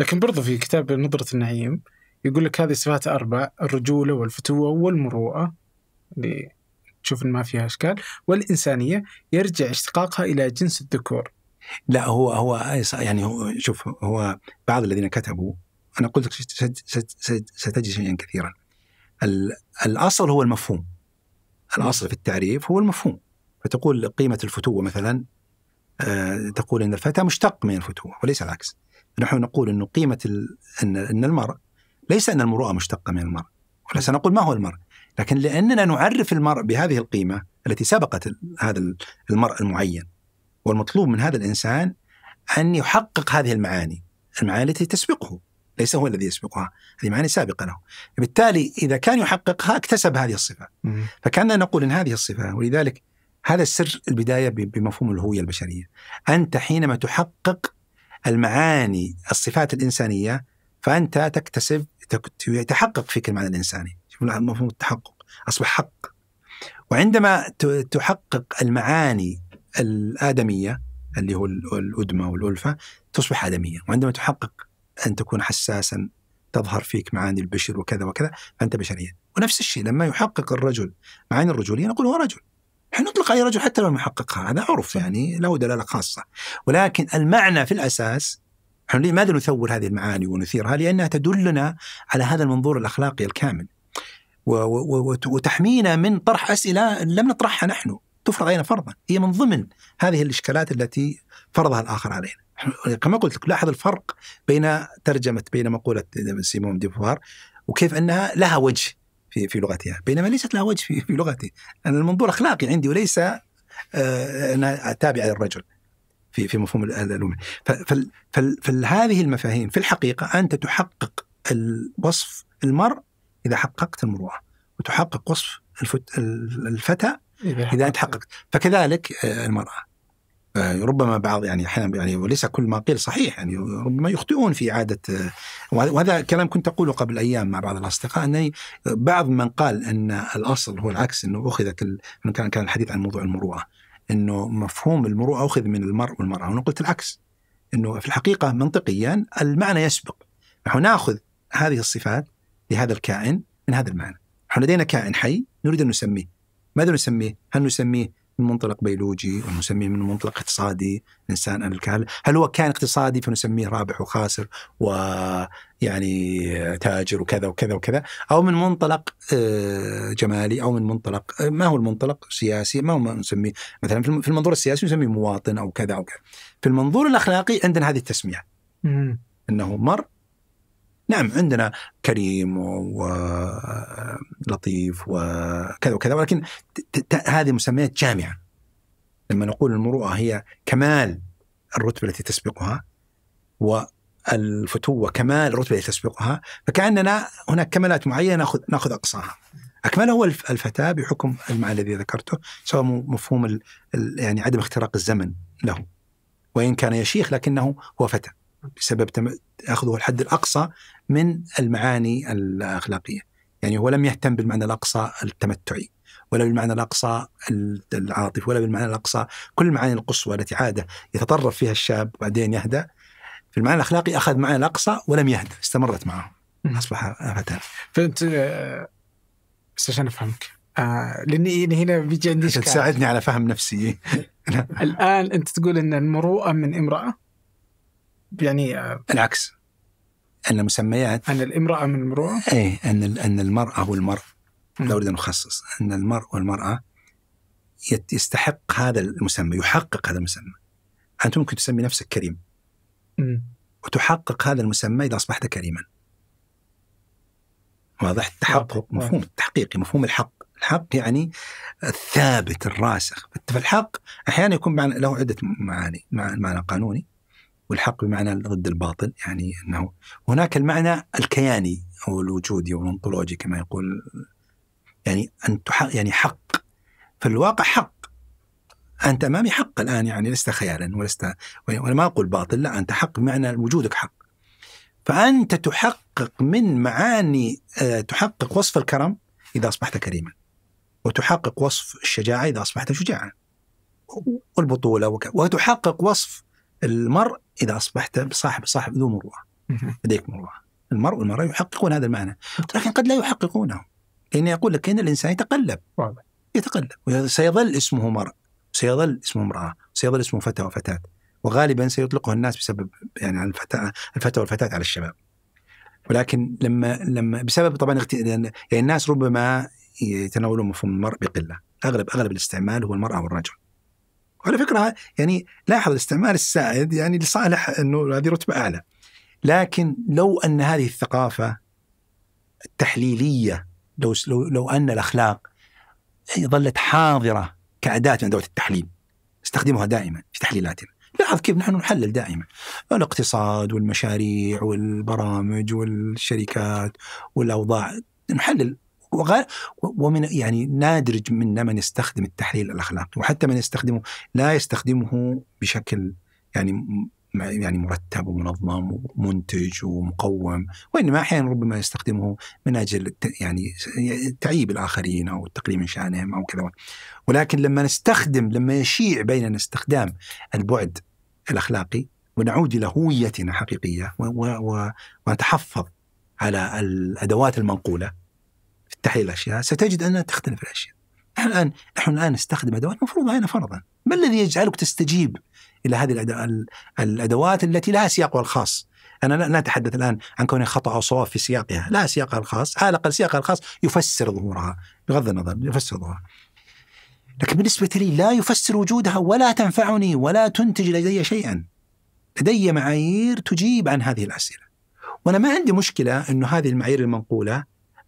A: لكن
B: برضو في كتاب نظره النعيم يقول لك هذه صفات اربع الرجوله والفتوه والمروءه اللي تشوف ما فيها اشكال والانسانيه يرجع
A: اشتقاقها الى جنس الذكور. لا هو هو يعني هو شوف هو بعض الذين كتبوا انا قلت لك ستجد شيئا كثيرا. الاصل هو المفهوم. الاصل في التعريف هو المفهوم. فتقول قيمه الفتوه مثلا آه، تقول ان الفتى مشتق من الفتوه وليس العكس. نحن نقول انه قيمه ان ان المرء ليس ان المروءه مشتقه من المرء ولا سنقول نعم. ما هو المرء لكن لاننا نعرف المرء بهذه القيمه التي سبقت هذا المرء المعين والمطلوب من هذا الانسان ان يحقق هذه المعاني المعاني التي تسبقه ليس هو الذي يسبقها هذه معاني سابقة له بالتالي إذا كان يحققها اكتسب هذه الصفة فكأننا نقول إن هذه الصفة ولذلك هذا السر البداية بمفهوم الهوية البشرية أنت حينما تحقق المعاني الصفات الإنسانية فأنت تكتسب يتحقق فيك المعنى الإنساني شوف مفهوم التحقق أصبح حق وعندما تحقق المعاني الآدمية اللي هو الأدمة والألفة تصبح آدمية وعندما تحقق أن تكون حساسا تظهر فيك معاني البشر وكذا وكذا فأنت بشرية ونفس الشيء لما يحقق الرجل معاني الرجولية نقول هو رجل حنطلق عليه رجل حتى لو لم يحققها هذا عرف يعني له دلاله خاصه ولكن المعنى في الاساس احنا لماذا نثور هذه المعاني ونثيرها؟ لانها تدلنا على هذا المنظور الاخلاقي الكامل وتحمينا من طرح اسئله لم نطرحها نحن تفرض علينا فرضا هي من ضمن هذه الاشكالات التي فرضها الاخر علينا كما قلت لك لاحظ الفرق بين ترجمه بين مقوله سيمون ديفوار وكيف انها لها وجه في في لغتها يعني. بينما ليست لها وجه في, في لغتي انا المنظور اخلاقي عندي وليس آه، انا اتابع الرجل في في مفهوم الألومة فهذه المفاهيم في الحقيقة أنت تحقق وصف المرء إذا حققت المروءة وتحقق وصف الفتى إذا أنت حققت فكذلك آه، المرأة آه، ربما بعض يعني احيانا يعني وليس كل ما قيل صحيح يعني ربما يخطئون في اعاده وهذا كلام كنت اقوله قبل ايام مع بعض الاصدقاء انني بعض من قال ان الاصل هو العكس انه اخذت من كان كان الحديث عن موضوع المروءه انه مفهوم المروءه اخذ من المرء والمراه وانا قلت العكس انه في الحقيقه منطقيا المعنى يسبق نحن ناخذ هذه الصفات لهذا الكائن من هذا المعنى نحن لدينا كائن حي نريد ان نسميه ماذا نسميه؟ هل نسميه من منطلق بيولوجي ونسميه من منطلق اقتصادي الانسان انا الكهل هل هو كان اقتصادي فنسميه رابح وخاسر ويعني تاجر وكذا وكذا وكذا او من منطلق آه، جمالي او من منطلق آه، ما هو المنطلق سياسي ما هو ما نسميه مثلا في المنظور السياسي نسميه مواطن او كذا او كذا في المنظور الاخلاقي عندنا هذه التسميه انه مر نعم عندنا كريم ولطيف وكذا وكذا ولكن هذه مسميات جامعه لما نقول المروءه هي كمال الرتبه التي تسبقها والفتوه كمال الرتبه التي تسبقها فكاننا هناك كمالات معينه ناخذ ناخذ اقصاها اكمله هو الفتاه بحكم المعنى الذي ذكرته سواء مفهوم الـ الـ يعني عدم اختراق الزمن له وان كان يشيخ لكنه هو فتى بسبب ياخذه الحد الاقصى من المعاني الاخلاقيه يعني هو لم يهتم بالمعنى الاقصى التمتعي ولا بالمعنى الاقصى العاطفي ولا بالمعنى الاقصى كل المعاني القصوى التي عاده يتطرف فيها الشاب وبعدين يهدى في المعنى الاخلاقي اخذ معنى الاقصى ولم يهدى استمرت معه
B: اصبح فتاة فانت بس عشان افهمك آه لاني هنا بيجي عندي اشكال تساعدني
A: على فهم نفسي
B: الان انت تقول ان المروءه من امراه يعني آه العكس
A: أن مسميات أن الامرأة من المروءة؟ إيه أن أن المرأة والمرء نعم. لا أريد أن أخصص أن المرء والمرأة يستحق هذا المسمى يحقق هذا المسمى أنت ممكن تسمي نفسك كريم وتحقق هذا المسمى إذا أصبحت كريما واضح التحقق مفهوم التحقيقي مفهوم الحق الحق يعني الثابت الراسخ فالحق أحيانا يكون له عدة معاني معنى قانوني والحق بمعنى ضد الباطل يعني انه هناك المعنى الكياني او الوجودي او الانطولوجي كما يقول يعني ان تحق يعني حق فالواقع حق انت امامي حق الان يعني لست خيالا ولست وانا ما اقول باطل لا انت حق بمعنى وجودك حق فانت تحقق من معاني آه، تحقق وصف الكرم اذا اصبحت كريما وتحقق وصف الشجاعه اذا اصبحت شجاعا والبطوله وتحقق وصف المرء إذا أصبحت صاحب صاحب ذو مروءة لديك مروءة المرء والمرأة يحققون هذا المعنى طيب. لكن قد لا يحققونه لأن يقول لك أن الإنسان يتقلب يتقلب وسيظل اسمه مرء سيظل اسمه امرأة سيظل اسمه فتى وفتاة وغالبا سيطلقه الناس بسبب يعني الفتاة الفتى والفتاة على الشباب ولكن لما لما بسبب طبعا يعني الناس ربما يتناولون مفهوم المرء بقله، اغلب اغلب الاستعمال هو المراه والرجل. وعلى فكره يعني لاحظ الاستعمار السائد يعني لصالح انه هذه رتبه اعلى لكن لو ان هذه الثقافه التحليليه لو لو ان الاخلاق ظلت حاضره كاداه من ادوات التحليل نستخدمها دائما في تحليلاتنا لاحظ كيف نحن نحلل دائما الاقتصاد والمشاريع والبرامج والشركات والاوضاع نحلل وغير ومن يعني نادرج منا من يستخدم التحليل الاخلاقي وحتى من يستخدمه لا يستخدمه بشكل يعني يعني مرتب ومنظم ومنتج ومقوم وانما احيانا ربما يستخدمه من اجل يعني تعيب الاخرين او التقليل من شانهم او كذا ولكن لما نستخدم لما يشيع بيننا استخدام البعد الاخلاقي ونعود الى هويتنا الحقيقيه ونتحفظ على الادوات المنقوله تحليل الاشياء ستجد انها تختلف الاشياء. نحن الان نحن الان نستخدم ادوات مفروض علينا فرضا، ما الذي يجعلك تستجيب الى هذه الادوات التي لها سياقها الخاص؟ انا لا اتحدث الان عن كونها خطا او صواب في سياقها، لها سياقها الخاص، على الاقل سياقها الخاص يفسر ظهورها بغض النظر يفسر ظهورها. لكن بالنسبه لي لا يفسر وجودها ولا تنفعني ولا تنتج لدي شيئا. لدي معايير تجيب عن هذه الاسئله. وانا ما عندي مشكله انه هذه المعايير المنقوله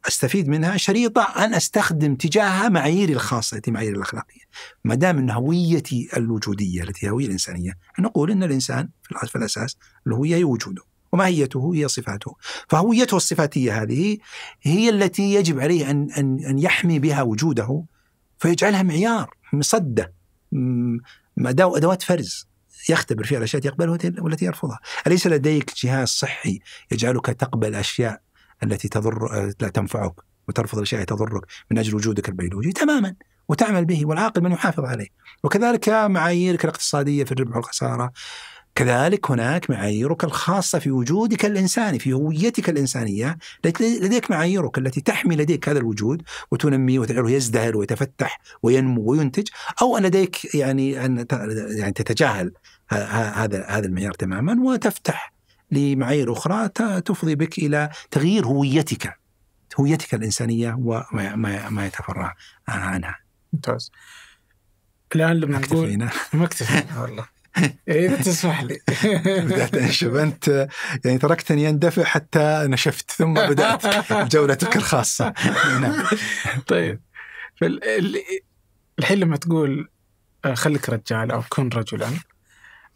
A: استفيد منها شريطه ان استخدم تجاهها معاييري الخاصه التي معاييري الاخلاقيه. ما دام ان هويتي الوجوديه التي هي هويه الانسانيه، نقول ان الانسان في الاساس الهويه هي وجوده، وماهيته هي صفاته، فهويته الصفاتيه هذه هي التي يجب عليه ان ان ان يحمي بها وجوده فيجعلها معيار، مصده، ادوات فرز، يختبر فيها الاشياء التي يقبلها والتي يرفضها، اليس لديك جهاز صحي يجعلك تقبل اشياء التي تضر لا تنفعك وترفض الاشياء التي تضرك من اجل وجودك البيولوجي تماما وتعمل به والعاقل من يحافظ عليه وكذلك معاييرك الاقتصاديه في الربح والخساره كذلك هناك معاييرك الخاصة في وجودك الإنساني في هويتك الإنسانية لديك معاييرك التي تحمي لديك هذا الوجود وتنميه وتجعله يزدهر ويتفتح وينمو وينتج أو أن لديك يعني أن يعني تتجاهل هذا هذا المعيار تماما وتفتح لمعايير أخرى تفضي بك إلى تغيير هويتك هويتك الإنسانية وما ما يتفرع عنها ممتاز الآن لما نقول
B: مكتفي والله
A: إيه، اذا تسمح لي بدات انشب انت يعني تركتني اندفع حتى نشفت ثم بدات
B: جولتك الخاصه نعم. طيب الحين لما تقول آه، خليك رجال او كن رجلا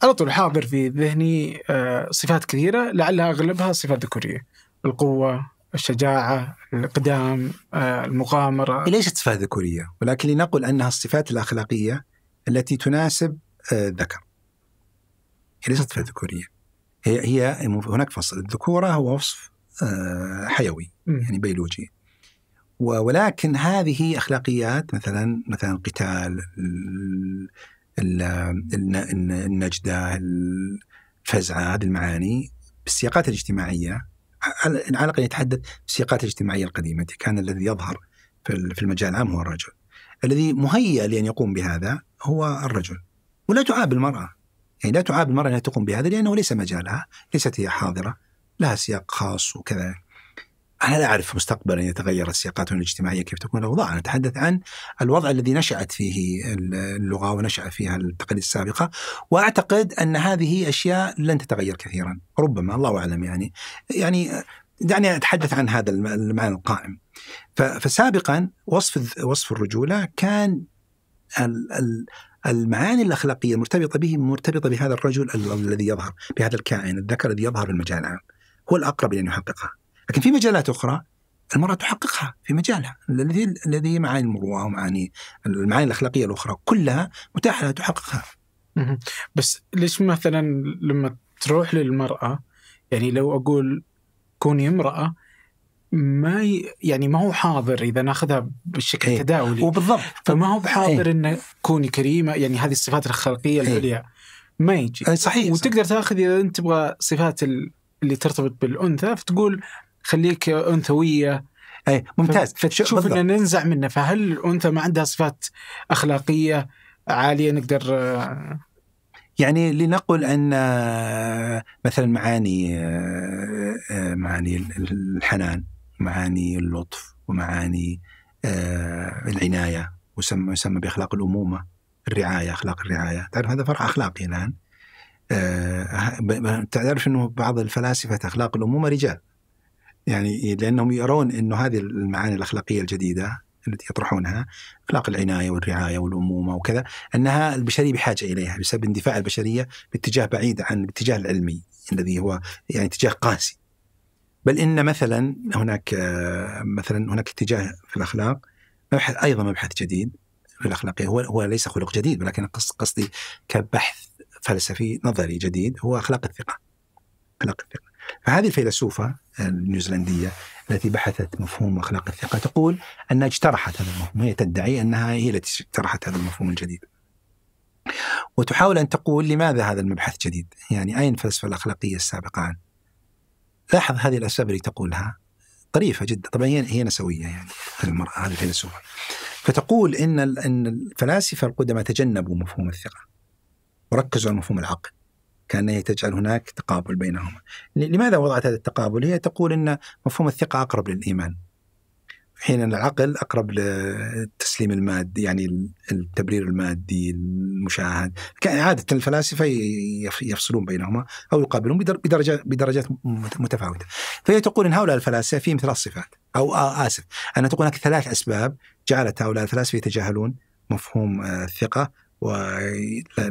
B: على طول حاضر في ذهني آه، صفات كثيرة لعلها أغلبها صفات ذكورية القوة الشجاعة الإقدام آه، المغامرة ليست
A: صفات ذكورية ولكن لنقل أنها الصفات الأخلاقية التي تناسب آه، الذكر هي ليست صفات ذكورية هي هي هناك فصل الذكورة هو وصف حيوي يعني بيولوجي ولكن هذه أخلاقيات مثلا مثلا القتال النجدة الفزعة هذه المعاني بالسياقات الاجتماعية على الأقل يتحدث بالسياقات الاجتماعية القديمة كان الذي يظهر في المجال العام هو الرجل الذي مهيأ لأن يقوم بهذا هو الرجل ولا تعاب المرأة يعني لا تعاب المرأة أنها تقوم بهذا لأنه ليس مجالها ليست هي حاضرة لها سياق خاص وكذا أنا لا أعرف مستقبلا يتغير السياقات الاجتماعية كيف تكون الأوضاع أنا أتحدث عن الوضع الذي نشأت فيه اللغة ونشأ فيها التقاليد السابقة وأعتقد أن هذه أشياء لن تتغير كثيرا ربما الله أعلم يعني يعني دعني أتحدث عن هذا المعنى القائم فسابقا وصف وصف الرجولة كان المعاني الأخلاقية المرتبطة به مرتبطة بهذا الرجل الذي يظهر بهذا الكائن الذكر الذي يظهر في المجال العام هو الأقرب الى ان يحققها لكن في مجالات أخرى المرأة تحققها في مجالها الذي الذي هي معاني المروءة ومعاني المعاني الأخلاقية الأخرى كلها متاحة لها تحققها
B: بس ليش مثلا لما تروح للمرأة يعني لو أقول كوني امرأة ما ي... يعني ما هو حاضر اذا ناخذها بالشكل ايه. التداولي وبالضبط فما هو إيه. بحاضر ايه. انه كوني كريمه يعني هذه الصفات الخلقيه ايه. العليا ما يجي إيه، صحيح وتقدر صحيح. تاخذ اذا انت تبغى صفات اللي ترتبط بالانثى فتقول خليك انثويه اي ممتاز فتشوف ان ننزع منه فهل الانثى ما عندها صفات اخلاقيه عاليه نقدر آه،
A: يعني لنقل ان آه، مثلا معاني آه، معاني الحنان معاني اللطف ومعاني العنايه وسمى يسمى باخلاق الامومه الرعايه اخلاق الرعايه تعرف هذا فرع اخلاقي الان تعرف انه بعض الفلاسفه اخلاق الامومه رجال يعني لانهم يرون انه هذه المعاني الاخلاقيه الجديده التي يطرحونها اخلاق العنايه والرعايه والامومه وكذا انها البشريه بحاجه اليها بسبب اندفاع البشريه باتجاه بعيد عن الاتجاه العلمي الذي هو يعني اتجاه قاسي بل ان مثلا هناك مثلا هناك اتجاه في الاخلاق مبحث ايضا مبحث جديد في الاخلاقيه هو هو ليس خلق جديد ولكن قصدي كبحث فلسفي نظري جديد هو اخلاق الثقه اخلاق الثقه فهذه الفيلسوفة النيوزيلندية التي بحثت مفهوم أخلاق الثقة تقول أنها اجترحت هذا المفهوم هي تدعي أنها هي التي اجترحت هذا المفهوم الجديد وتحاول أن تقول لماذا هذا المبحث جديد يعني أين الفلسفة الأخلاقية السابقة لاحظ هذه الأسباب اللي تقولها طريفة جدا طبعا هي هي نسوية يعني المرأة هذه الفيلسوفة فتقول إن أن الفلاسفة القدماء تجنبوا مفهوم الثقة وركزوا على مفهوم العقل كان تجعل هناك تقابل بينهما لماذا وضعت هذا التقابل هي تقول ان مفهوم الثقه اقرب للايمان حين ان العقل اقرب للتسليم المادي يعني التبرير المادي المشاهد كان عاده الفلاسفه يفصلون بينهما او يقابلون بدرجه بدرجات متفاوته فهي تقول ان هؤلاء الفلاسفه فيهم ثلاث صفات او اسف انا تقول هناك ثلاث اسباب جعلت هؤلاء الفلاسفه يتجاهلون مفهوم الثقه ولا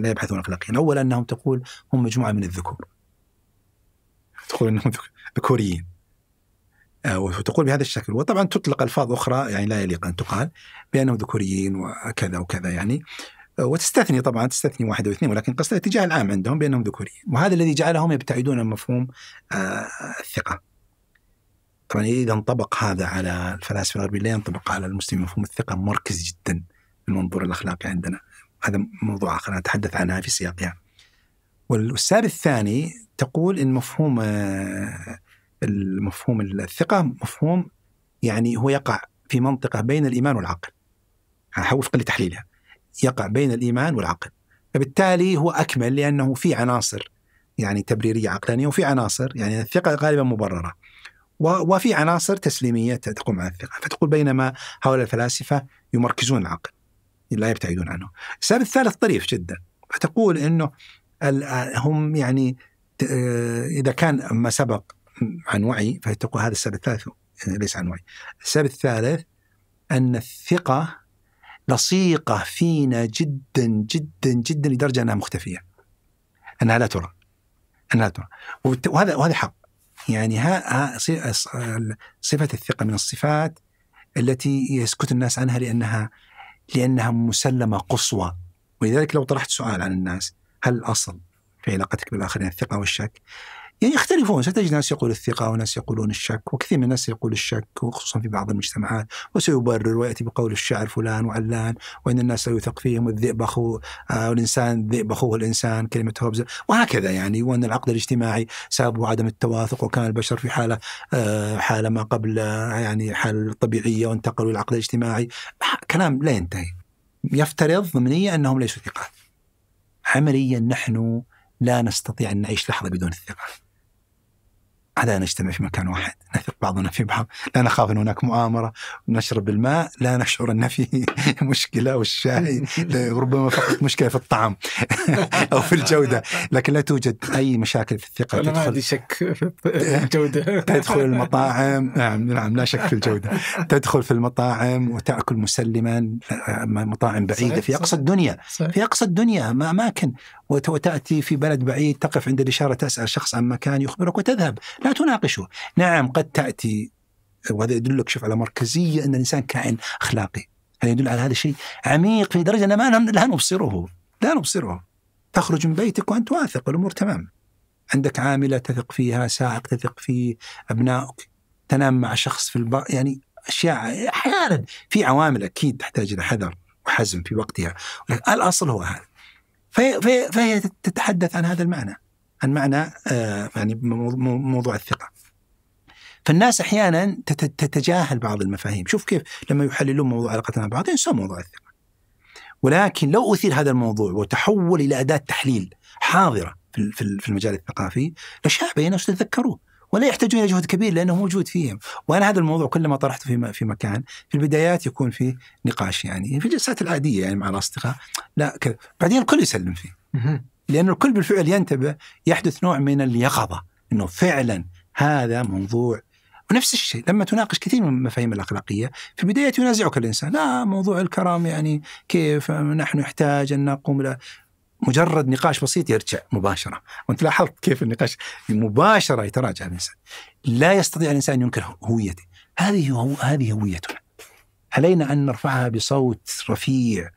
A: يبحثون اخلاقيا، اولا انهم تقول هم مجموعه من الذكور. تقول انهم ذكوريين. آه، وتقول بهذا الشكل وطبعا تطلق الفاظ اخرى يعني لا يليق ان تقال بانهم ذكوريين وكذا وكذا يعني آه، وتستثني طبعا تستثني واحد واثنين ولكن قصد الاتجاه العام عندهم بانهم ذكوريين وهذا الذي جعلهم يبتعدون عن مفهوم آه، الثقه. طبعا اذا انطبق هذا على الفلاسفه الغربيين لا ينطبق على المسلمين مفهوم الثقه مركز جدا في المنظور الاخلاقي عندنا هذا موضوع آخر اتحدث عنها في سياقها يعني. والسبب الثاني تقول إن مفهوم آه، المفهوم الثقة مفهوم يعني هو يقع في منطقة بين الإيمان والعقل وفقا لتحليلها يقع بين الإيمان والعقل فبالتالي هو أكمل لأنه في عناصر يعني تبريرية عقلانية وفي عناصر يعني الثقة غالبا مبررة وفي عناصر تسليمية تقوم على الثقة فتقول بينما هؤلاء الفلاسفة يمركزون العقل لا يبتعدون عنه السبب الثالث طريف جدا فتقول أنه هم يعني آه، إذا كان ما سبق عن وعي فتقول هذا السبب الثالث آه، ليس عن وعي السبب الثالث أن الثقة لصيقة فينا جدا جدا جدا لدرجة أنها مختفية أنها لا ترى أنها لا ترى وهذا وهذا حق يعني ها صفة الثقة من الصفات التي يسكت الناس عنها لأنها لأنها مسلمة قصوى ولذلك لو طرحت سؤال عن الناس هل الأصل في علاقتك بالآخرين الثقة والشك يعني يختلفون ستجد ناس يقول الثقة وناس يقولون الشك وكثير من الناس يقول الشك وخصوصا في بعض المجتمعات وسيبرر ويأتي بقول الشاعر فلان وعلان وإن الناس لا يثق فيهم والذئب أخوه آه والإنسان الذئب أخوه الإنسان كلمة هوبز وهكذا يعني وأن العقد الاجتماعي سبب عدم التواثق وكان البشر في حالة آه حالة ما قبل آه، يعني حالة طبيعية وانتقلوا إلى العقد الاجتماعي كلام لا ينتهي يفترض ضمنيا أنهم ليسوا ثقات عمليا نحن لا نستطيع أن نعيش لحظة بدون الثقة على أن نجتمع في مكان واحد نثق بعضنا في بعض لا نخاف أن هناك مؤامرة نشرب الماء لا نشعر أن في مشكلة والشاي ربما فقط مشكلة في الطعم أو في الجودة لكن لا توجد أي مشاكل في الثقة تدخل ما عندي شك في الجودة تدخل المطاعم نعم نعم لا شك في الجودة تدخل في المطاعم وتأكل مسلما آه، مطاعم بعيدة في أقصى الدنيا في أقصى الدنيا أماكن وتأتي في بلد بعيد تقف عند الإشارة تسأل شخص عن مكان يخبرك وتذهب لا تناقشه نعم قد تأتي وهذا يدلك شوف على مركزية أن الإنسان كائن أخلاقي هذا يدل على هذا الشيء عميق في درجة أن ما لا نبصره لا نبصره تخرج من بيتك وأنت واثق الأمور تمام عندك عاملة تثق فيها سائق تثق فيه أبنائك تنام مع شخص في البر يعني أشياء أحيانا في عوامل أكيد تحتاج إلى حذر وحزم في وقتها الأصل هو هذا فهي, فهي, فهي تتحدث عن هذا المعنى عن معنى آه يعني موضوع الثقة فالناس أحيانا تتجاهل بعض المفاهيم شوف كيف لما يحللون موضوع علاقتنا ببعض ينسون موضوع الثقة ولكن لو أثير هذا الموضوع وتحول إلى أداة تحليل حاضرة في المجال الثقافي لشاع بين الناس تتذكروه ولا يحتاجون الى جهد كبير لانه موجود فيهم، وانا هذا الموضوع كلما طرحته في في مكان في البدايات يكون في نقاش يعني في الجلسات العاديه يعني مع الاصدقاء لا كذا، بعدين الكل يسلم فيه. لانه الكل بالفعل ينتبه يحدث نوع من اليقظه انه فعلا هذا موضوع ونفس الشيء لما تناقش كثير من المفاهيم الاخلاقيه في البدايه ينازعك الانسان لا موضوع الكرم يعني كيف نحن نحتاج ان نقوم له مجرد نقاش بسيط يرجع مباشره وانت لاحظت كيف النقاش مباشره يتراجع الانسان لا يستطيع الانسان ينكر هويته هذه هو هذه هويتنا علينا ان نرفعها بصوت رفيع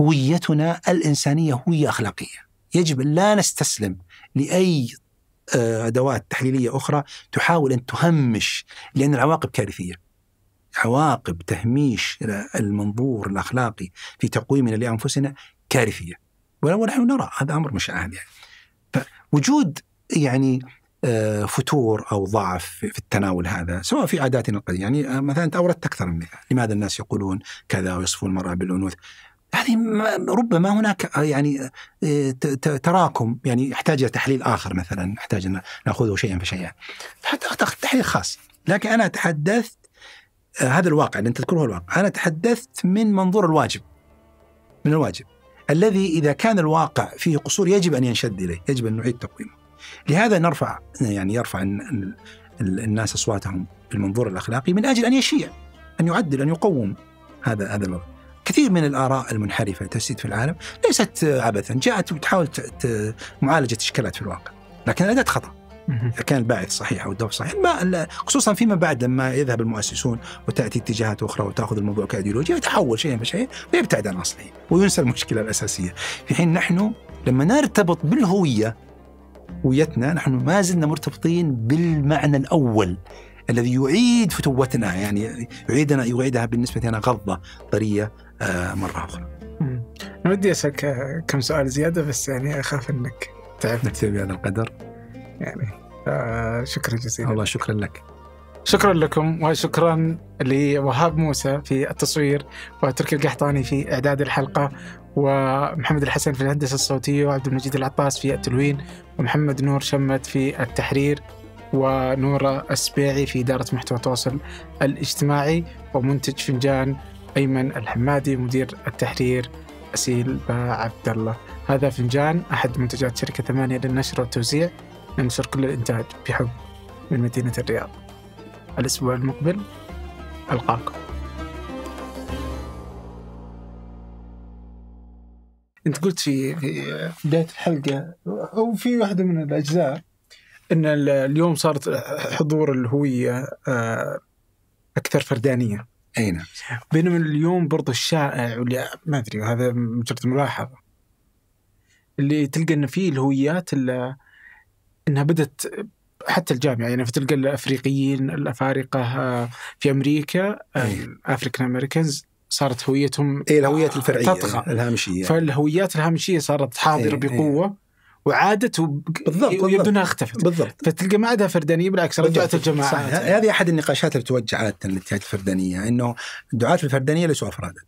A: هويتنا الانسانيه هويه اخلاقيه يجب لا نستسلم لاي آه، ادوات تحليليه اخرى تحاول ان تهمش لان العواقب كارثيه. عواقب تهميش المنظور الاخلاقي في تقويمنا لانفسنا كارثيه. ولا نحن نرى هذا امر مشاهد يعني فوجود يعني آه، فتور او ضعف في التناول هذا سواء في عاداتنا القديمه يعني آه، مثلا انت اوردت اكثر من مثال لماذا الناس يقولون كذا ويصفون المراه بالانوث هذه ربما هناك آه، يعني تراكم يعني يحتاج الى تحليل اخر مثلا نحتاج ان ناخذه شيئا فشيئا حتى تحليل خاص لكن انا تحدثت هذا الواقع اللي انت تذكره الواقع انا تحدثت من منظور الواجب من الواجب الذي إذا كان الواقع فيه قصور يجب أن ينشد إليه يجب أن نعيد تقويمه لهذا نرفع يعني يرفع الناس أصواتهم بالمنظور الأخلاقي من أجل أن يشيع أن يعدل أن يقوم هذا هذا الوضع كثير من الآراء المنحرفة تسيد في العالم ليست عبثا جاءت وتحاول معالجة إشكالات في الواقع لكن الأداة خطأ اذا كان الباعث صحيح او الدور صحيح ما خصوصا فيما بعد لما يذهب المؤسسون وتاتي اتجاهات اخرى وتاخذ الموضوع كايديولوجيا يتحول شيئا فشيئا ويبتعد عن اصله وينسى المشكله الاساسيه في حين نحن لما نرتبط بالهويه هويتنا نحن ما زلنا مرتبطين بالمعنى الاول الذي يعيد فتوتنا يعني يعيدنا يعيدها بالنسبه لنا غضه طريه آه، مره اخرى. انا
B: ودي اسالك آه، كم سؤال زياده بس يعني اخاف انك
A: تعبت نكتب بهذا القدر يعني شكرا جزيلا الله شكرا لك
B: شكرا لكم وشكرا لوهاب موسى في التصوير وتركي القحطاني في اعداد الحلقه ومحمد الحسن في الهندسه الصوتيه وعبد المجيد العطاس في التلوين ومحمد نور شمت في التحرير ونورة السبيعي في إدارة محتوى التواصل الاجتماعي ومنتج فنجان أيمن الحمادي مدير التحرير أسيل با عبد الله هذا فنجان أحد منتجات شركة ثمانية للنشر والتوزيع ننشر كل الإنتاج بحب من مدينة الرياض الأسبوع المقبل ألقاكم أنت قلت في بداية الحلقة أو في واحدة من الأجزاء أن اليوم صارت حضور الهوية آه، أكثر فردانية اي نعم بينما اليوم برضو الشائع واللي ما ادري وهذا مجرد ملاحظه اللي تلقى ان فيه الهويات اللي انها بدت حتى الجامعه يعني فتلقى الافريقيين الافارقه آه، في امريكا آه، إيه. الافريكان امريكانز صارت هويتهم اي
A: الهويات آه، الفرعيه تطغى الهامشيه
B: فالهويات الهامشيه صارت حاضره إيه, إيه.
A: بقوه إيه. وعادت بالضبط ويبدو انها اختفت بالضبط فتلقى ما عادها فردانيه بالعكس رجعت الجماعات هذه احد النقاشات اللي توجه عاده الفردانيه انه دعاة الفردانيه ليسوا افرادا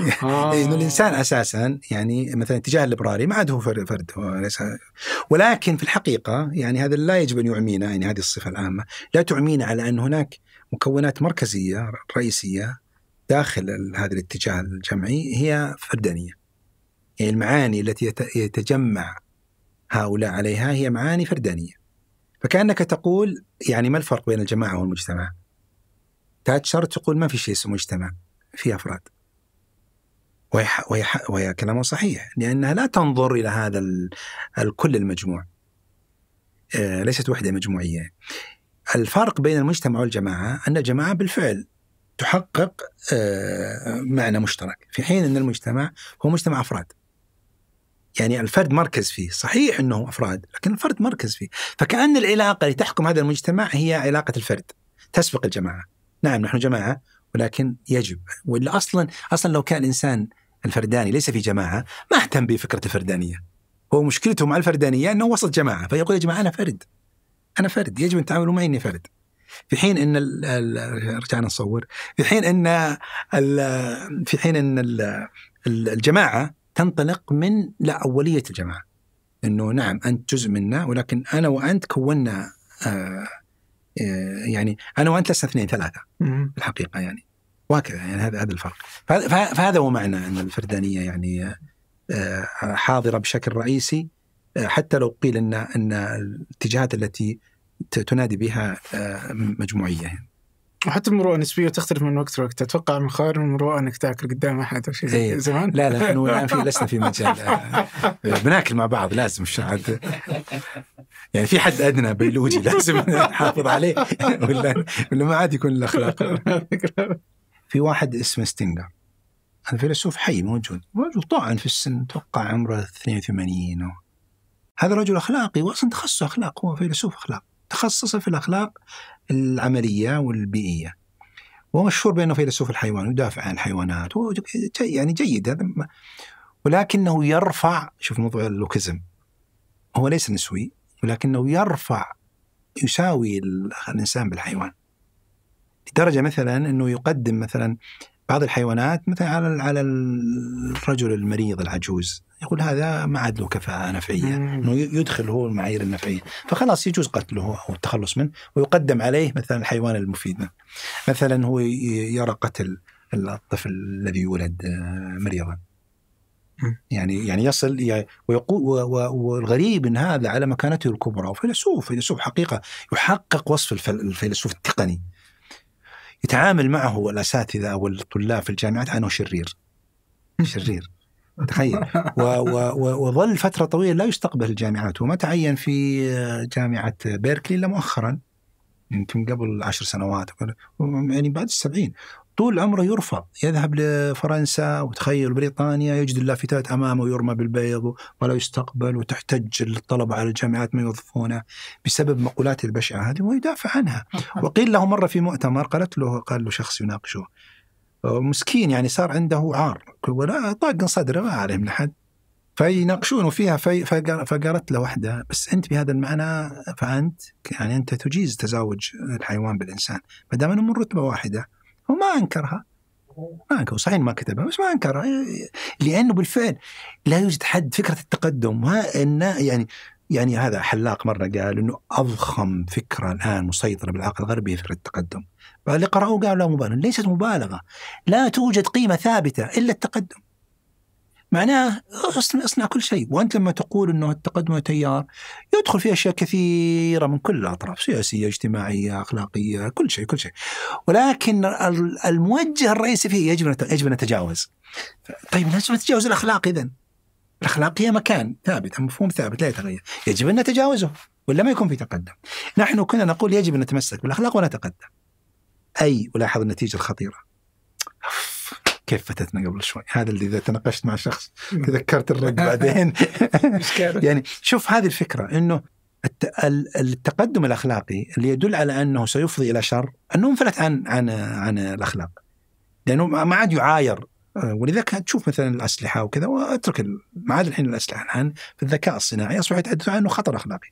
A: آه. لانه الانسان اساسا يعني مثلا الاتجاه الليبرالي ما عاد هو فرد, فرد هو ولكن في الحقيقه يعني هذا لا يجب ان يعمينا يعني هذه الصفه العامه لا تعمينا على ان هناك مكونات مركزيه رئيسيه داخل هذا الاتجاه الجمعي هي فردانيه يعني المعاني التي يتجمع هؤلاء عليها هي معاني فردانيه فكانك تقول يعني ما الفرق بين الجماعه والمجتمع؟ تاتشر تقول ما في شيء اسمه مجتمع في افراد وهي, وهي, وهي كلامه صحيح لأنها لا تنظر إلى هذا الكل المجموع آه، ليست وحدة مجموعية الفرق بين المجتمع والجماعة أن الجماعة بالفعل تحقق آه، معنى مشترك في حين أن المجتمع هو مجتمع أفراد يعني الفرد مركز فيه صحيح أنه أفراد لكن الفرد مركز فيه فكأن العلاقة اللي تحكم هذا المجتمع هي علاقة الفرد تسبق الجماعة نعم نحن جماعة ولكن يجب ولا أصلا أصلا لو كان الإنسان الفرداني ليس في جماعه ما اهتم بفكره الفردانيه هو مشكلته مع الفردانيه انه وسط جماعه فيقول يا جماعه انا فرد انا فرد يجب ان تعاملوا معي اني فرد في حين ان رجعنا نصور في حين ان في حين ان الجماعه تنطلق من لا اوليه الجماعه انه نعم انت جزء منا ولكن انا وانت كونا آه، آه، يعني انا وانت لسنا اثنين ثلاثه الحقيقه يعني وهكذا يعني هذا هذا الفرق فهذا هو معنى ان الفردانيه يعني آه، حاضره بشكل رئيسي آه، حتى لو قيل ان ان الاتجاهات التي تنادي بها آه، مجموعيه يعني. وحتى المروءة النسبية تختلف من وقت لوقت، أتوقع من
B: خير المروءة أنك تاكل قدام أحد أو شيء زي إيه. زمان لا لا نحن الآن في لسنا في مجال
A: بناكل مع بعض لازم الشعب يعني في حد أدنى بيولوجي لازم نحافظ عليه ولا ولا ما عاد يكون الأخلاق في واحد اسمه ستينجر هذا فيلسوف حي موجود رجل طاعن في السن توقع عمره 82 و... هذا رجل أخلاقي وأصلا تخصصه أخلاق هو فيلسوف أخلاق تخصص في الأخلاق العملية والبيئية ومشهور بأنه فيلسوف الحيوان يدافع عن الحيوانات يعني جيد هذا ولكنه يرفع شوف موضوع اللوكزم هو ليس نسوي ولكنه يرفع يساوي الإنسان بالحيوان لدرجه مثلا انه يقدم مثلا بعض الحيوانات مثلا على على الرجل المريض العجوز يقول هذا ما عاد له كفاءة نفعية أنه يدخل هو المعايير النفعية فخلاص يجوز قتله أو التخلص منه ويقدم عليه مثلا الحيوان المفيد مثلا هو يرى قتل الطفل الذي يولد آه، مريضا يعني يعني يصل ويقول والغريب ان هذا على مكانته الكبرى وفيلسوف فيلسوف حقيقه يحقق وصف الفيلسوف التقني يتعامل معه الاساتذه والطلاب في الجامعات انه شرير شرير تخيل وظل فتره طويله لا يستقبل الجامعات وما تعين في جامعه بيركلي الا مؤخرا يمكن قبل عشر سنوات يعني بعد السبعين طول عمره يرفض يذهب لفرنسا وتخيل بريطانيا يجد اللافتات أمامه يرمى بالبيض ولا يستقبل وتحتج الطلبة على الجامعات ما يوظفونه بسبب مقولات البشعة هذه ويدافع عنها وقيل له مرة في مؤتمر قالت له قال له شخص يناقشه مسكين يعني صار عنده عار ولا طاق صدره ما عليه من أحد فيناقشونه فيها في فقالت له واحدة بس أنت بهذا المعنى فأنت يعني أنت تجيز تزاوج الحيوان بالإنسان ما دام أنهم من رتبة واحدة هو ما انكرها ما انكر صحيح ما كتبها بس ما انكرها إيه، لانه بالفعل لا يوجد حد فكره التقدم ان يعني يعني هذا حلاق مره قال انه اضخم فكره الان مسيطره بالعقل الغربي هي فكره التقدم. فاللي قرأوه قالوا لا مبالغه، ليست مبالغه. لا توجد قيمه ثابته الا التقدم. معناه اصنع كل شيء وانت لما تقول انه التقدم تيار يدخل فيه اشياء كثيره من كل الاطراف سياسيه اجتماعيه اخلاقيه كل شيء كل شيء ولكن الموجه الرئيسي فيه يجب يجب نتجاوز طيب لازم نتجاوز الاخلاق اذا الاخلاق هي مكان ثابت مفهوم ثابت لا يتغير يجب ان نتجاوزه ولا ما يكون في تقدم نحن كنا نقول يجب ان نتمسك بالاخلاق ونتقدم اي ولاحظ النتيجه الخطيره كيف فتتنا قبل شوي هذا اللي اذا تناقشت مع شخص تذكرت الرد بعدين يعني شوف هذه الفكره انه التقدم الاخلاقي اللي يدل على انه سيفضي الى شر انه انفلت عن عن عن الاخلاق لانه ما عاد يعاير آه، ولذلك تشوف مثلا الاسلحه وكذا واترك ما عاد الحين الاسلحه الان في الذكاء الصناعي اصبحوا يتحدثون عنه خطر اخلاقي.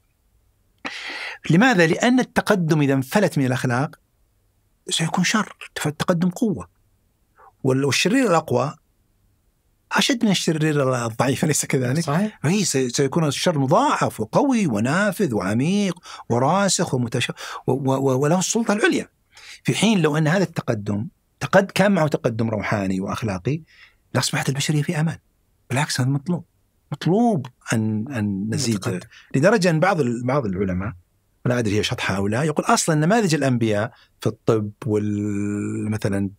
A: لماذا؟ لان التقدم اذا انفلت من الاخلاق سيكون شر، التقدم قوه. والشرير الاقوى اشد من الشرير الضعيف اليس كذلك؟ صحيح اي سيكون الشر مضاعف وقوي ونافذ وعميق وراسخ ومتش وله السلطه العليا في حين لو ان هذا التقدم تقد كان معه تقدم روحاني واخلاقي لاصبحت البشريه في امان بالعكس هذا مطلوب مطلوب ان ان نزيد لدرجه ان بعض بعض العلماء ولا ادري هي شطحه او لا يقول اصلا نماذج الانبياء في الطب والمثلا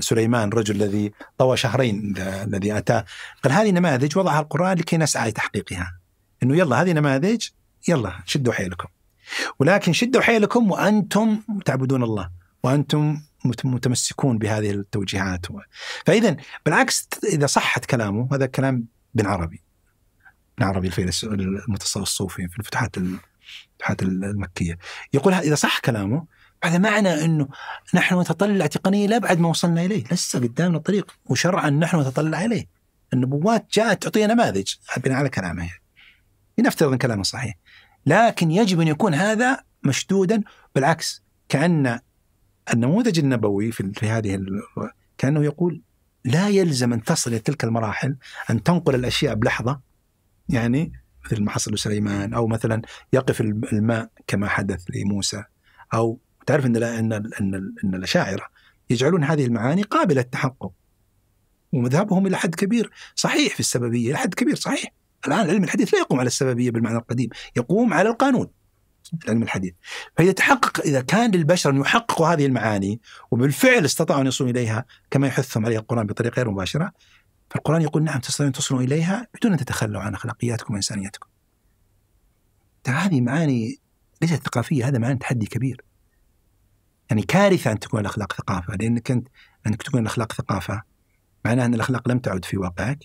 A: سليمان الرجل الذي طوى شهرين الذي اتاه قال هذه نماذج وضعها القران لكي نسعى لتحقيقها انه يلا هذه نماذج يلا شدوا حيلكم ولكن شدوا حيلكم وانتم تعبدون الله وانتم متمسكون بهذه التوجيهات فاذا بالعكس اذا صحت كلامه هذا كلام بن عربي العربي الفيلسوف المتصوف الصوفي في الفتوحات الفتوحات المكيه يقول اذا صح كلامه هذا معنى انه نحن نتطلع تقنيا لابعد ما وصلنا اليه، لسه قدامنا طريق وشرعا نحن نتطلع اليه. النبوات جاءت تعطينا نماذج بناء على كلامه يعني. لنفترض ان كلامه صحيح. لكن يجب ان يكون هذا مشدودا بالعكس كان النموذج النبوي في في هذه كانه يقول لا يلزم ان تصل الى تلك المراحل ان تنقل الاشياء بلحظه يعني مثل ما حصل لسليمان او مثلا يقف الماء كما حدث لموسى او تعرف ان ان ان, إن الاشاعره يجعلون هذه المعاني قابله للتحقق ومذهبهم الى حد كبير صحيح في السببيه الى حد كبير صحيح الان علم الحديث لا يقوم على السببيه بالمعنى القديم يقوم على القانون علم الحديث فيتحقق اذا كان للبشر ان يحققوا هذه المعاني وبالفعل استطاعوا ان يصلوا اليها كما يحثهم عليها القران بطريقه غير مباشره فالقرآن يقول نعم تستطيعون أن تصلوا إليها بدون أن تتخلوا عن أخلاقياتكم وإنسانيتكم هذه معاني ليست ثقافية هذا معاني تحدي كبير يعني كارثة أن تكون الأخلاق ثقافة لأنك أنت أنك تكون الأخلاق ثقافة معناها أن الأخلاق لم تعد في واقعك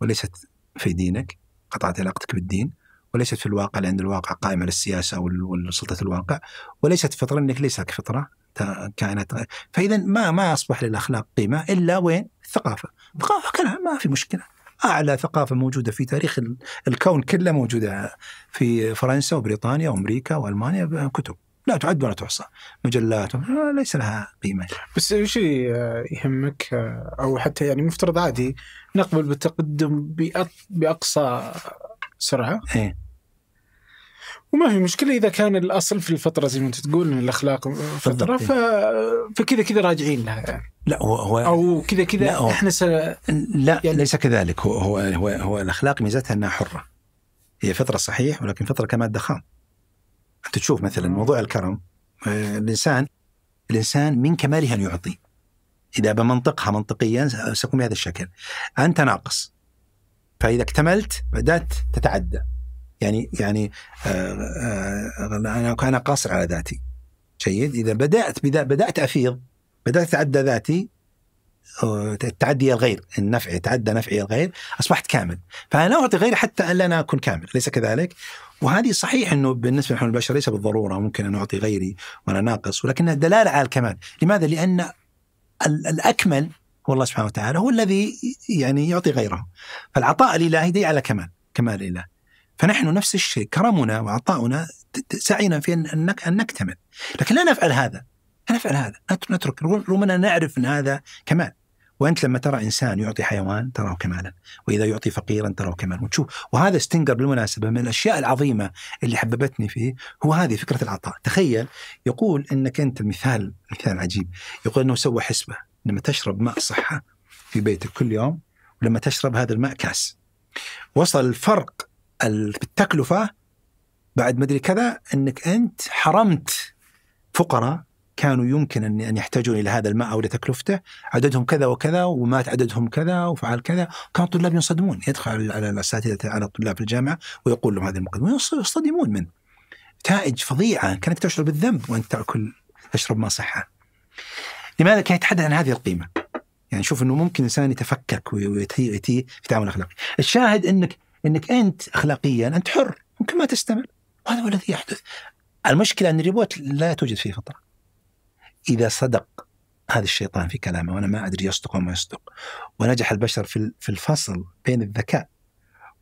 A: وليست في دينك قطعت علاقتك بالدين وليست في الواقع لأن الواقع قائم على السياسة والسلطة الواقع وليست فطرة أنك ليس فطرة كائنات فإذا ما ما أصبح للأخلاق قيمة إلا وين؟ الثقافه، ثقافة كلها ما في مشكله. اعلى ثقافه موجوده في تاريخ الكون كله موجوده في فرنسا وبريطانيا وامريكا والمانيا كتب. لا تعد ولا تحصى مجلات ليس لها قيمه بس وش
B: يهمك او حتى يعني مفترض عادي نقبل بالتقدم بأقصى سرعه إيه؟ وما في مشكله اذا كان الاصل في الفطرة زي ما انت تقول ان الاخلاق فطرة ف... فكذا كذا راجعين لها يعني
A: لا هو, هو او كذا كذا احنا س... لا يعني ليس كذلك هو هو هو, هو الاخلاق ميزتها انها حره هي فطره صحيح ولكن فطره كماده خام انت تشوف مثلا موضوع الكرم آه، الانسان الانسان من كماله ان يعطي اذا بمنطقها منطقيا سيكون بهذا الشكل انت ناقص فاذا اكتملت بدات تتعدى يعني يعني آه، آه، انا كان قاصر على ذاتي جيد اذا بدات بدات افيض بدات اتعدى ذاتي آه، تعدي الغير النفع يتعدى نفعي الغير أصبحت كامل فأنا أعطي غيري حتى ألا أنا أكون كامل أليس كذلك؟ وهذه صحيح أنه بالنسبة لنحن البشر ليس بالضرورة ممكن أن أعطي غيري وأنا ناقص ولكنها دلالة على الكمال لماذا؟ لأن الأكمل هو الله سبحانه وتعالى هو الذي يعني يعطي غيره فالعطاء الإلهي دي على كمال كمال الإله فنحن نفس الشيء كرمنا وعطاؤنا سعينا في ان نكتمل لكن لا نفعل هذا لا نفعل هذا نترك رغم اننا نعرف ان هذا كمال وانت لما ترى انسان يعطي حيوان تراه كمالا واذا يعطي فقيرا تراه كمالا وتشوف وهذا ستينجر بالمناسبه من الاشياء العظيمه اللي حببتني فيه هو هذه فكره العطاء تخيل يقول انك انت مثال مثال عجيب يقول انه سوى حسبه لما تشرب ماء صحه في بيتك كل يوم ولما تشرب هذا الماء كاس وصل الفرق التكلفه بعد ما ادري كذا انك انت حرمت فقراء كانوا يمكن ان يحتاجون الى هذا الماء او لتكلفته، عددهم كذا وكذا ومات عددهم كذا وفعل كذا، كان الطلاب ينصدمون، يدخل على الاساتذه على الطلاب في الجامعه ويقول لهم هذه المقدمه يصطدمون منه. نتائج فظيعه، كانك تشعر بالذنب وانت تاكل تشرب ما صحه. لماذا كان يتحدث عن هذه القيمه؟ يعني شوف انه ممكن الانسان يتفكك ويتي في تعامل اخلاقي. الشاهد انك انك انت اخلاقيا انت حر ممكن ما تستمر وهذا هو الذي يحدث المشكله ان الريبوت لا توجد فيه فطره اذا صدق هذا الشيطان في كلامه وانا ما ادري يصدق وما يصدق ونجح البشر في في الفصل بين الذكاء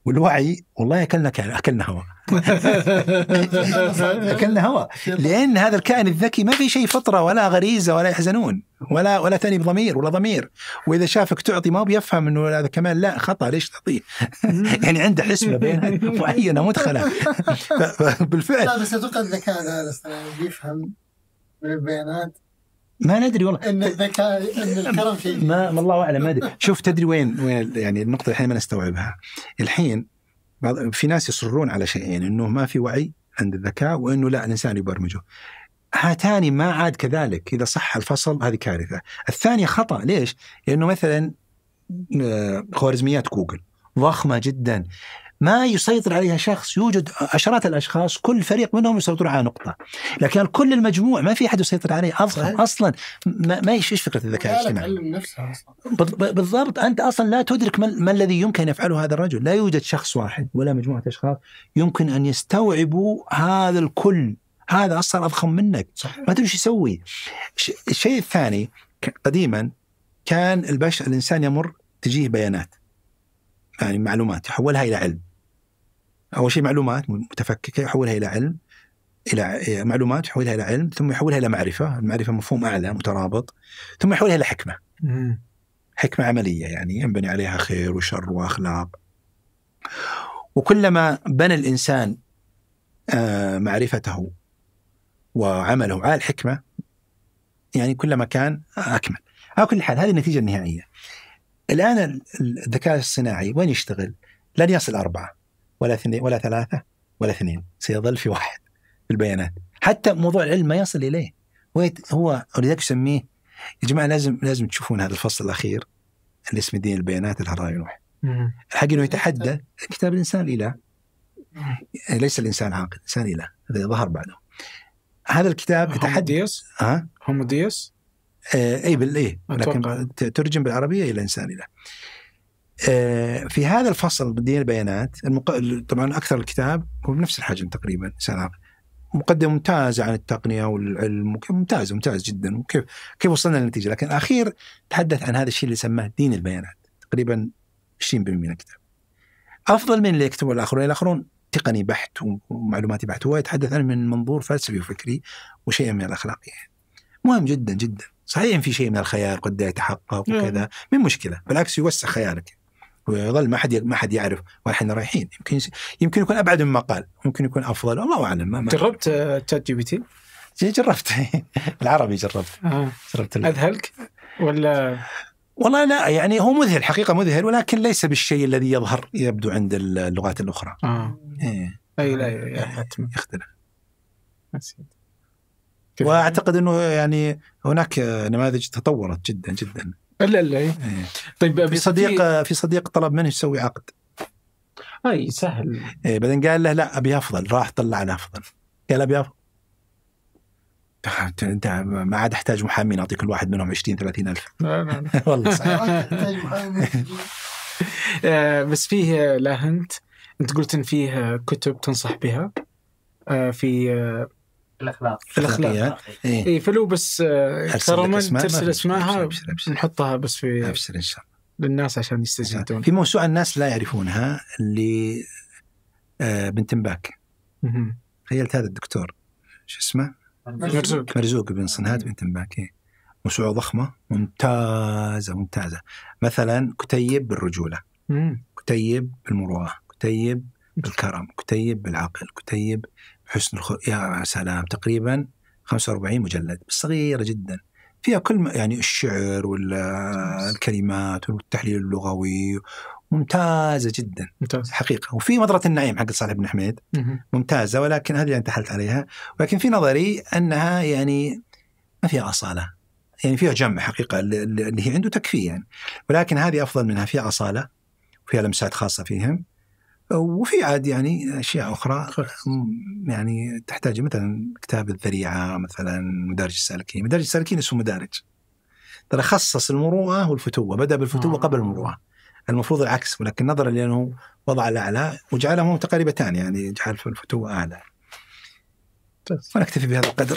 A: والوعي والله اكلنا اكلنا هواء اكلنا هواء لان هذا الكائن الذكي ما في شيء فطره ولا غريزه ولا يحزنون ولا ولا ثاني بضمير ولا ضمير واذا شافك تعطي ما بيفهم انه هذا كمان لا خطا ليش تعطيه يعني عنده حسبه بين معينه مدخله بالفعل لا
B: بس اتوقع الذكاء هذا بيفهم من البيانات
A: ما ندري والله ان الذكاء ان الكرم فيه ما والله اعلم ما ادري شوف تدري وين وين يعني النقطه الحين ما نستوعبها الحين بعض في ناس يصرون على شيئين انه ما في وعي عند الذكاء وانه لا الانسان يبرمجه هاتان ما عاد كذلك اذا صح الفصل هذه كارثه الثانيه خطا ليش لانه مثلا آه، خوارزميات جوجل ضخمه جدا ما يسيطر عليها شخص يوجد عشرات الاشخاص كل فريق منهم يسيطرون على نقطه لكن كل المجموع ما في احد يسيطر عليه اضخم صحيح. اصلا ما, ما ايش فكره الذكاء
C: الاصطناعي
A: بالضبط انت اصلا لا تدرك ما, ما الذي يمكن يفعله هذا الرجل لا يوجد شخص واحد ولا مجموعه اشخاص يمكن ان يستوعبوا هذا الكل هذا اصلا اضخم منك صحيح. ما تدري ايش يسوي الشيء الثاني قديما كان البشر الانسان يمر تجيه بيانات يعني معلومات يحولها الى علم اول شيء معلومات متفككه يحولها الى علم الى معلومات يحولها الى علم ثم يحولها الى معرفه، المعرفه مفهوم اعلى مترابط ثم يحولها الى حكمه. حكمه عمليه يعني ينبني عليها خير وشر واخلاق. وكلما بنى الانسان آه، معرفته وعمله على الحكمه يعني كلما كان اكمل. على كل حال هذه النتيجه النهائيه. الان الذكاء الصناعي وين يشتغل؟ لن يصل اربعه. ولا اثنين ولا ثلاثه ولا اثنين سيظل في واحد في البيانات حتى موضوع العلم ما يصل اليه هو ولذلك يسميه يا جماعه لازم لازم تشوفون هذا الفصل الاخير اللي اسمه دين البيانات الهراء يروح الحق انه يتحدى كتاب الانسان الإله ليس الانسان عاقل الانسان اله هذا ظهر بعده هذا الكتاب يتحدى ها هوموديوس آه اي بالايه لكن ترجم بالعربيه الى انسان اله آه، في هذا الفصل بدين البيانات المق... طبعا اكثر الكتاب هو بنفس الحجم تقريبا سلام مقدمه ممتازه عن التقنيه والعلم ممتازه ممتاز جدا وكيف كيف وصلنا للنتيجه لكن الاخير تحدث عن هذا الشيء اللي سماه دين البيانات تقريبا 20% من الكتاب افضل من اللي يكتبه الاخرون الاخرون تقني بحت ومعلوماتي بحت هو يتحدث عنه من منظور فلسفي وفكري وشيء من الاخلاقيه يعني. مهم جدا جدا صحيح في شيء من الخيال قد يتحقق نعم. وكذا من مشكله بالعكس يوسع خيالك ويظل ما حد ما حد يعرف وين احنا رايحين يمكن يمكن يكون ابعد مما قال ممكن يكون افضل الله اعلم ما جربت تشات جي بي تي؟ جربت العربي جربت آه. جربت اللي. اذهلك ولا والله لا يعني هو مذهل حقيقه مذهل ولكن ليس بالشيء الذي يظهر يبدو عند اللغات الاخرى. اه
B: إيه. اي لا يعني, يعني يختلف.
A: واعتقد انه يعني هناك نماذج تطورت جدا جدا. لا لا إيه. طيب في صديق في صديق طلب منه يسوي عقد اي سهل إيه بعدين قال له لا ابي افضل راح طلع انا افضل قال ابي افضل انت ما عاد احتاج محامين نعطيك كل واحد منهم 20 30 الف لا لا والله صحيح آه، بس فيه لا هنت
B: انت قلت ان فيه كتب تنصح بها آه، في آه، الاخلاق الاخلاق آه. اي إيه فلو بس آه، كرما ترسل
A: اسمائها نحطها بس في ابشر ان شاء الله للناس عشان يستجدون في موسوعه الناس لا يعرفونها اللي آه بنت مباك تخيلت هذا الدكتور شو اسمه؟
C: مرزوق
A: مرزوق بن صنهاد بن مباك إيه. موسوعه ضخمه ممتازه ممتازه مثلا كتيب بالرجوله كتيب بالمروءه كتيب بالكرم كتيب بالعقل كتيب حسن الخ... يا سلام تقريبا 45 مجلد صغيره جدا فيها كل يعني الشعر والكلمات والتحليل اللغوي ممتازة جدا ممتاز. حقيقة وفي نظرة النعيم حق صالح بن حميد ممتازة ولكن هذه اللي انتحلت عليها ولكن في نظري أنها يعني ما فيها أصالة يعني فيها جمع حقيقة اللي هي عنده تكفيه يعني ولكن هذه أفضل منها فيها أصالة وفيها لمسات خاصة فيهم وفي عاد يعني اشياء اخرى يعني تحتاج مثلا كتاب الذريعه مثلا مدارج السالكين، مدارج السالكين اسمه مدارج. ترى خصص المروءه والفتوه، بدا بالفتوه آه. قبل المروءه. المفروض العكس ولكن نظرا لانه وضع الاعلى وجعلهم متقاربتان يعني جعل الفتوه اعلى. ونكتفي
C: بهذا القدر.